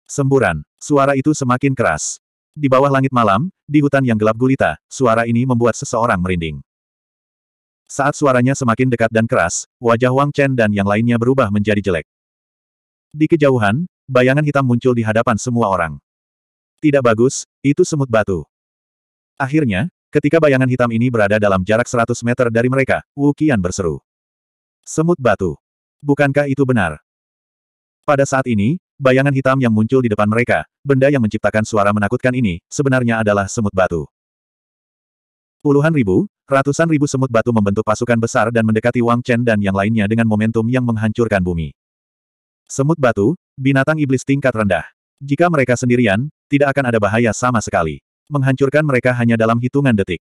A: Semburan. Suara itu semakin keras. Di bawah langit malam, di hutan yang gelap gulita, suara ini membuat seseorang merinding. Saat suaranya semakin dekat dan keras, wajah Wang Chen dan yang lainnya berubah menjadi jelek. Di kejauhan, bayangan hitam muncul di hadapan semua orang. Tidak bagus, itu semut batu. Akhirnya, ketika bayangan hitam ini berada dalam jarak 100 meter dari mereka, Wu Qian berseru. Semut batu. Bukankah itu benar? Pada saat ini, Bayangan hitam yang muncul di depan mereka, benda yang menciptakan suara menakutkan ini, sebenarnya adalah semut batu. Puluhan ribu, ratusan ribu semut batu membentuk pasukan besar dan mendekati Wang Chen dan yang lainnya dengan momentum yang menghancurkan bumi. Semut batu, binatang iblis tingkat rendah. Jika mereka sendirian, tidak akan ada bahaya sama sekali. Menghancurkan mereka hanya dalam hitungan detik.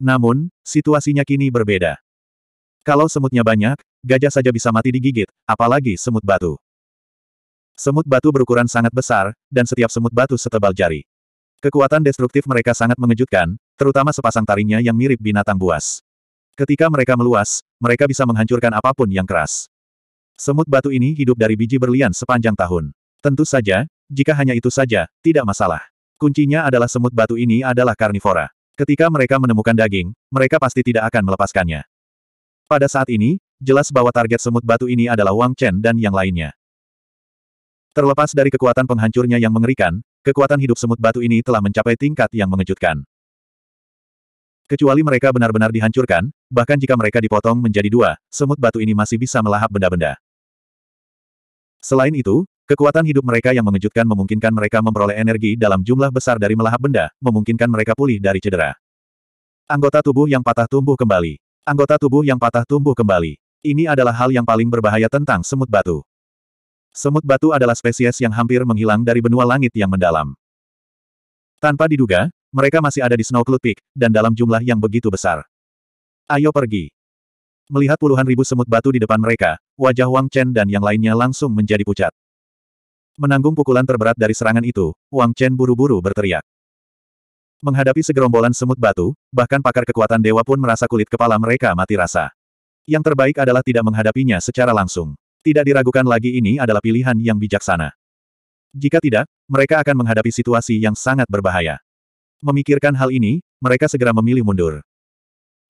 A: Namun, situasinya kini berbeda. Kalau semutnya banyak, gajah saja bisa mati digigit, apalagi semut batu. Semut batu berukuran sangat besar, dan setiap semut batu setebal jari. Kekuatan destruktif mereka sangat mengejutkan, terutama sepasang taringnya yang mirip binatang buas. Ketika mereka meluas, mereka bisa menghancurkan apapun yang keras. Semut batu ini hidup dari biji berlian sepanjang tahun. Tentu saja, jika hanya itu saja, tidak masalah. Kuncinya adalah semut batu ini adalah karnivora. Ketika mereka menemukan daging, mereka pasti tidak akan melepaskannya. Pada saat ini, jelas bahwa target semut batu ini adalah Wang Chen dan yang lainnya. Terlepas dari kekuatan penghancurnya yang mengerikan, kekuatan hidup semut batu ini telah mencapai tingkat yang mengejutkan. Kecuali mereka benar-benar dihancurkan, bahkan jika mereka dipotong menjadi dua, semut batu ini masih bisa melahap benda-benda. Selain itu, kekuatan hidup mereka yang mengejutkan memungkinkan mereka memperoleh energi dalam jumlah besar dari melahap benda, memungkinkan mereka pulih dari cedera. Anggota tubuh yang patah tumbuh kembali. Anggota tubuh yang patah tumbuh kembali. Ini adalah hal yang paling berbahaya tentang semut batu. Semut batu adalah spesies yang hampir menghilang dari benua langit yang mendalam. Tanpa diduga, mereka masih ada di Snowcloud Peak, dan dalam jumlah yang begitu besar. Ayo pergi. Melihat puluhan ribu semut batu di depan mereka, wajah Wang Chen dan yang lainnya langsung menjadi pucat. Menanggung pukulan terberat dari serangan itu, Wang Chen buru-buru berteriak. Menghadapi segerombolan semut batu, bahkan pakar kekuatan dewa pun merasa kulit kepala mereka mati rasa. Yang terbaik adalah tidak menghadapinya secara langsung. Tidak diragukan lagi ini adalah pilihan yang bijaksana. Jika tidak, mereka akan menghadapi situasi yang sangat berbahaya. Memikirkan hal ini, mereka segera memilih mundur.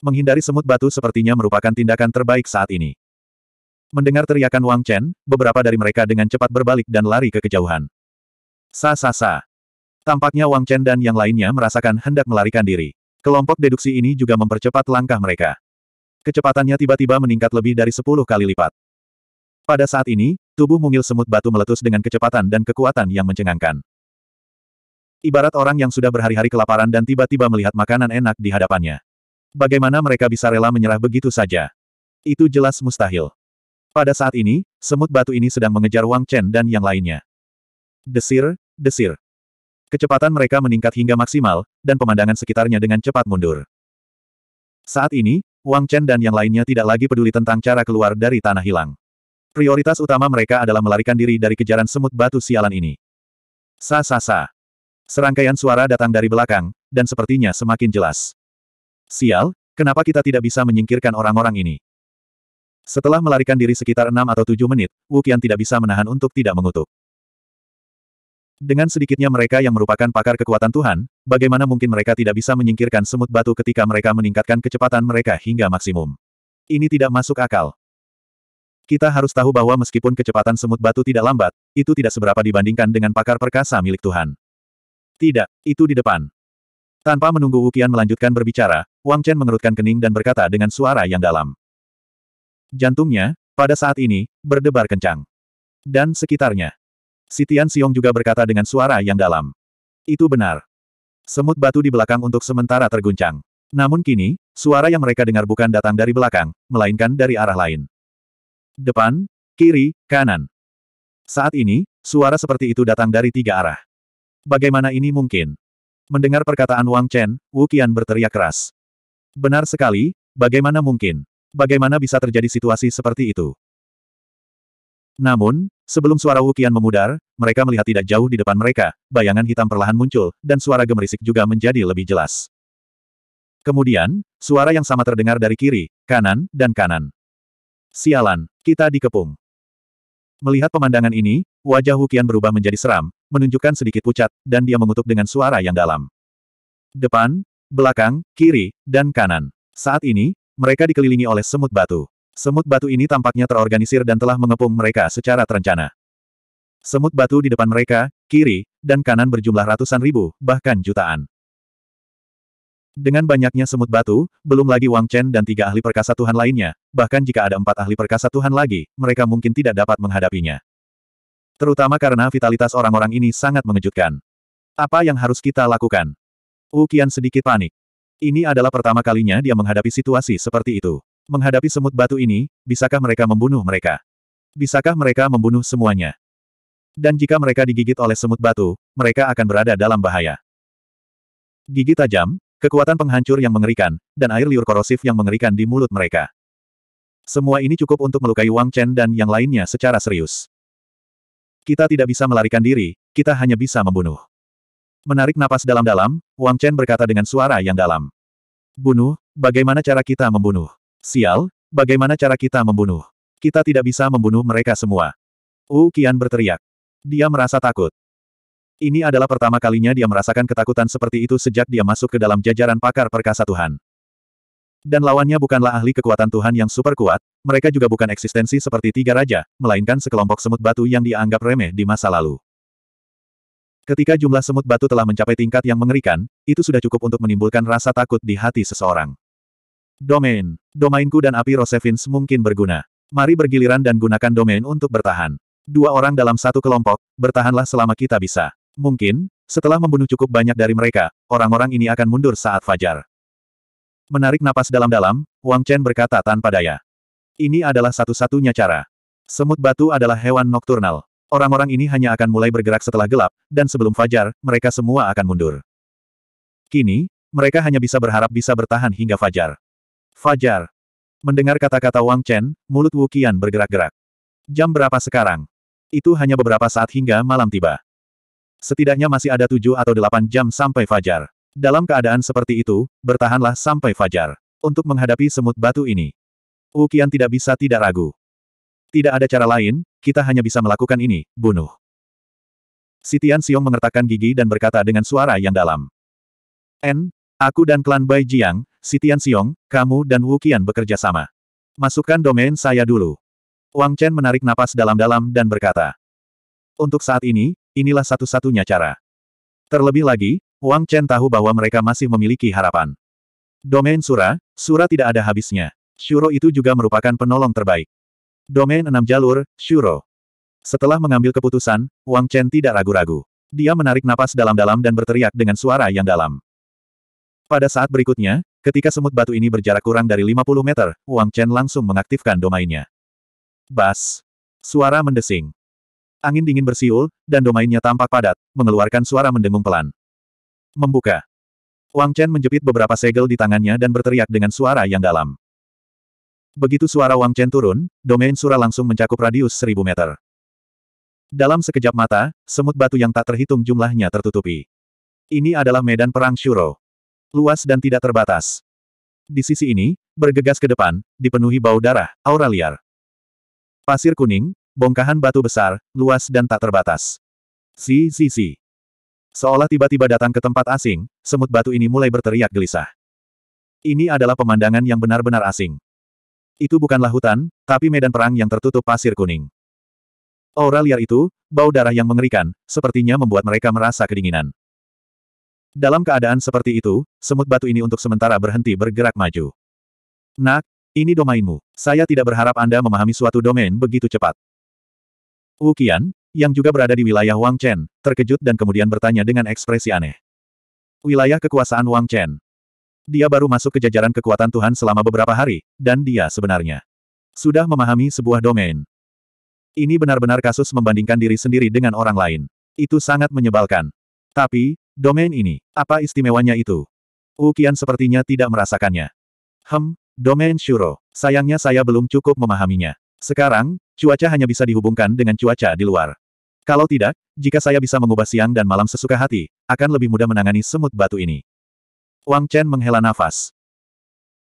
A: Menghindari semut batu sepertinya merupakan tindakan terbaik saat ini. Mendengar teriakan Wang Chen, beberapa dari mereka dengan cepat berbalik dan lari ke kejauhan. Sa-sa-sa. Tampaknya Wang Chen dan yang lainnya merasakan hendak melarikan diri. Kelompok deduksi ini juga mempercepat langkah mereka. Kecepatannya tiba-tiba meningkat lebih dari 10 kali lipat. Pada saat ini, tubuh mungil semut batu meletus dengan kecepatan dan kekuatan yang mencengangkan. Ibarat orang yang sudah berhari-hari kelaparan dan tiba-tiba melihat makanan enak di hadapannya. Bagaimana mereka bisa rela menyerah begitu saja? Itu jelas mustahil. Pada saat ini, semut batu ini sedang mengejar Wang Chen dan yang lainnya. Desir, desir. Kecepatan mereka meningkat hingga maksimal, dan pemandangan sekitarnya dengan cepat mundur. Saat ini, Wang Chen dan yang lainnya tidak lagi peduli tentang cara keluar dari tanah hilang. Prioritas utama mereka adalah melarikan diri dari kejaran semut batu sialan ini. Sa-sa-sa. Serangkaian suara datang dari belakang, dan sepertinya semakin jelas. Sial, kenapa kita tidak bisa menyingkirkan orang-orang ini? Setelah melarikan diri sekitar enam atau tujuh menit, Wukian tidak bisa menahan untuk tidak mengutuk. Dengan sedikitnya mereka yang merupakan pakar kekuatan Tuhan, bagaimana mungkin mereka tidak bisa menyingkirkan semut batu ketika mereka meningkatkan kecepatan mereka hingga maksimum? Ini tidak masuk akal. Kita harus tahu bahwa meskipun kecepatan semut batu tidak lambat, itu tidak seberapa dibandingkan dengan pakar perkasa milik Tuhan. Tidak, itu di depan. Tanpa menunggu Wukian melanjutkan berbicara, Wang Chen mengerutkan kening dan berkata dengan suara yang dalam. Jantungnya, pada saat ini, berdebar kencang. Dan sekitarnya. Sitian Siong juga berkata dengan suara yang dalam. Itu benar. Semut batu di belakang untuk sementara terguncang. Namun kini, suara yang mereka dengar bukan datang dari belakang, melainkan dari arah lain. Depan, kiri, kanan. Saat ini, suara seperti itu datang dari tiga arah. Bagaimana ini mungkin? Mendengar perkataan Wang Chen, Wu Qian berteriak keras. Benar sekali, bagaimana mungkin? Bagaimana bisa terjadi situasi seperti itu? Namun, sebelum suara Wu Qian memudar, mereka melihat tidak jauh di depan mereka, bayangan hitam perlahan muncul, dan suara gemerisik juga menjadi lebih jelas. Kemudian, suara yang sama terdengar dari kiri, kanan, dan kanan. Sialan, kita dikepung. Melihat pemandangan ini, wajah Hukian berubah menjadi seram, menunjukkan sedikit pucat, dan dia mengutuk dengan suara yang dalam. Depan, belakang, kiri, dan kanan. Saat ini, mereka dikelilingi oleh semut batu. Semut batu ini tampaknya terorganisir dan telah mengepung mereka secara terencana. Semut batu di depan mereka, kiri, dan kanan berjumlah ratusan ribu, bahkan jutaan. Dengan banyaknya semut batu, belum lagi Wang Chen dan tiga ahli perkasa Tuhan lainnya, bahkan jika ada empat ahli perkasa Tuhan lagi, mereka mungkin tidak dapat menghadapinya. Terutama karena vitalitas orang-orang ini sangat mengejutkan. Apa yang harus kita lakukan? Wu Qian sedikit panik. Ini adalah pertama kalinya dia menghadapi situasi seperti itu. Menghadapi semut batu ini, bisakah mereka membunuh mereka? Bisakah mereka membunuh semuanya? Dan jika mereka digigit oleh semut batu, mereka akan berada dalam bahaya. Gigi tajam, Kekuatan penghancur yang mengerikan, dan air liur korosif yang mengerikan di mulut mereka. Semua ini cukup untuk melukai Wang Chen dan yang lainnya secara serius. Kita tidak bisa melarikan diri, kita hanya bisa membunuh. Menarik napas dalam-dalam, Wang Chen berkata dengan suara yang dalam. Bunuh, bagaimana cara kita membunuh? Sial, bagaimana cara kita membunuh? Kita tidak bisa membunuh mereka semua. Wu Qian berteriak. Dia merasa takut. Ini adalah pertama kalinya dia merasakan ketakutan seperti itu sejak dia masuk ke dalam jajaran pakar perkasa Tuhan. Dan lawannya bukanlah ahli kekuatan Tuhan yang super kuat, mereka juga bukan eksistensi seperti tiga raja, melainkan sekelompok semut batu yang dianggap remeh di masa lalu. Ketika jumlah semut batu telah mencapai tingkat yang mengerikan, itu sudah cukup untuk menimbulkan rasa takut di hati seseorang. Domain. Domainku dan api Rosevins mungkin berguna. Mari bergiliran dan gunakan domain untuk bertahan. Dua orang dalam satu kelompok, bertahanlah selama kita bisa. Mungkin, setelah membunuh cukup banyak dari mereka, orang-orang ini akan mundur saat fajar. Menarik napas dalam-dalam, Wang Chen berkata tanpa daya. Ini adalah satu-satunya cara. Semut batu adalah hewan nokturnal. Orang-orang ini hanya akan mulai bergerak setelah gelap, dan sebelum fajar, mereka semua akan mundur. Kini, mereka hanya bisa berharap bisa bertahan hingga fajar. Fajar. Mendengar kata-kata Wang Chen, mulut Wu Qian bergerak-gerak. Jam berapa sekarang? Itu hanya beberapa saat hingga malam tiba. Setidaknya masih ada tujuh atau delapan jam sampai fajar. Dalam keadaan seperti itu, bertahanlah sampai fajar. Untuk menghadapi semut batu ini. Ukian tidak bisa tidak ragu. Tidak ada cara lain, kita hanya bisa melakukan ini, bunuh. Sitian Siong mengertakkan gigi dan berkata dengan suara yang dalam. N, aku dan klan Bai Jiang, Sitian Siong, kamu dan Wu Qian bekerja sama. Masukkan domain saya dulu. Wang Chen menarik napas dalam-dalam dan berkata. Untuk saat ini, Inilah satu-satunya cara. Terlebih lagi, Wang Chen tahu bahwa mereka masih memiliki harapan. Domain Sura, Sura tidak ada habisnya. Shuro itu juga merupakan penolong terbaik. Domain enam jalur, Shuro. Setelah mengambil keputusan, Wang Chen tidak ragu-ragu. Dia menarik napas dalam-dalam dan berteriak dengan suara yang dalam. Pada saat berikutnya, ketika semut batu ini berjarak kurang dari 50 meter, Wang Chen langsung mengaktifkan domainnya. Bas! Suara mendesing. Angin dingin bersiul, dan domainnya tampak padat, mengeluarkan suara mendengung pelan. Membuka. Wang Chen menjepit beberapa segel di tangannya dan berteriak dengan suara yang dalam. Begitu suara Wang Chen turun, domain sura langsung mencakup radius seribu meter. Dalam sekejap mata, semut batu yang tak terhitung jumlahnya tertutupi. Ini adalah medan perang Shuro. Luas dan tidak terbatas. Di sisi ini, bergegas ke depan, dipenuhi bau darah, aura liar. Pasir kuning, Bongkahan batu besar, luas dan tak terbatas. Si, si, si. Seolah tiba-tiba datang ke tempat asing, semut batu ini mulai berteriak gelisah. Ini adalah pemandangan yang benar-benar asing. Itu bukanlah hutan, tapi medan perang yang tertutup pasir kuning. Aura liar itu, bau darah yang mengerikan, sepertinya membuat mereka merasa kedinginan. Dalam keadaan seperti itu, semut batu ini untuk sementara berhenti bergerak maju. Nak, ini domainmu. Saya tidak berharap Anda memahami suatu domain begitu cepat. Wu Qian, yang juga berada di wilayah Wang Chen, terkejut dan kemudian bertanya dengan ekspresi aneh. Wilayah kekuasaan Wang Chen. Dia baru masuk ke jajaran kekuatan Tuhan selama beberapa hari, dan dia sebenarnya sudah memahami sebuah domain. Ini benar-benar kasus membandingkan diri sendiri dengan orang lain. Itu sangat menyebalkan. Tapi, domain ini, apa istimewanya itu? Wu Qian sepertinya tidak merasakannya. Hem, domain Shuro. Sayangnya saya belum cukup memahaminya. Sekarang, cuaca hanya bisa dihubungkan dengan cuaca di luar. Kalau tidak, jika saya bisa mengubah siang dan malam sesuka hati, akan lebih mudah menangani semut batu ini. Wang Chen menghela nafas.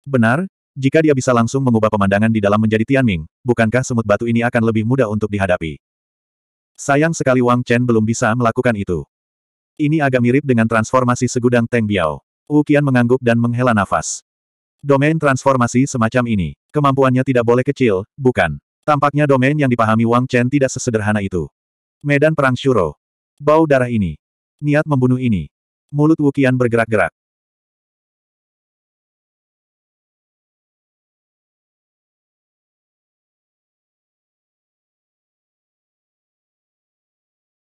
A: Benar, jika dia bisa langsung mengubah pemandangan di dalam menjadi Tianming, bukankah semut batu ini akan lebih mudah untuk dihadapi? Sayang sekali Wang Chen belum bisa melakukan itu. Ini agak mirip dengan transformasi segudang Teng Biao. Wu Qian mengangguk dan menghela nafas. Domain transformasi semacam ini, kemampuannya tidak boleh kecil, bukan? Tampaknya domain yang dipahami Wang Chen tidak sesederhana itu. Medan Perang Shuro. Bau darah ini. Niat membunuh ini. Mulut Wukian bergerak-gerak.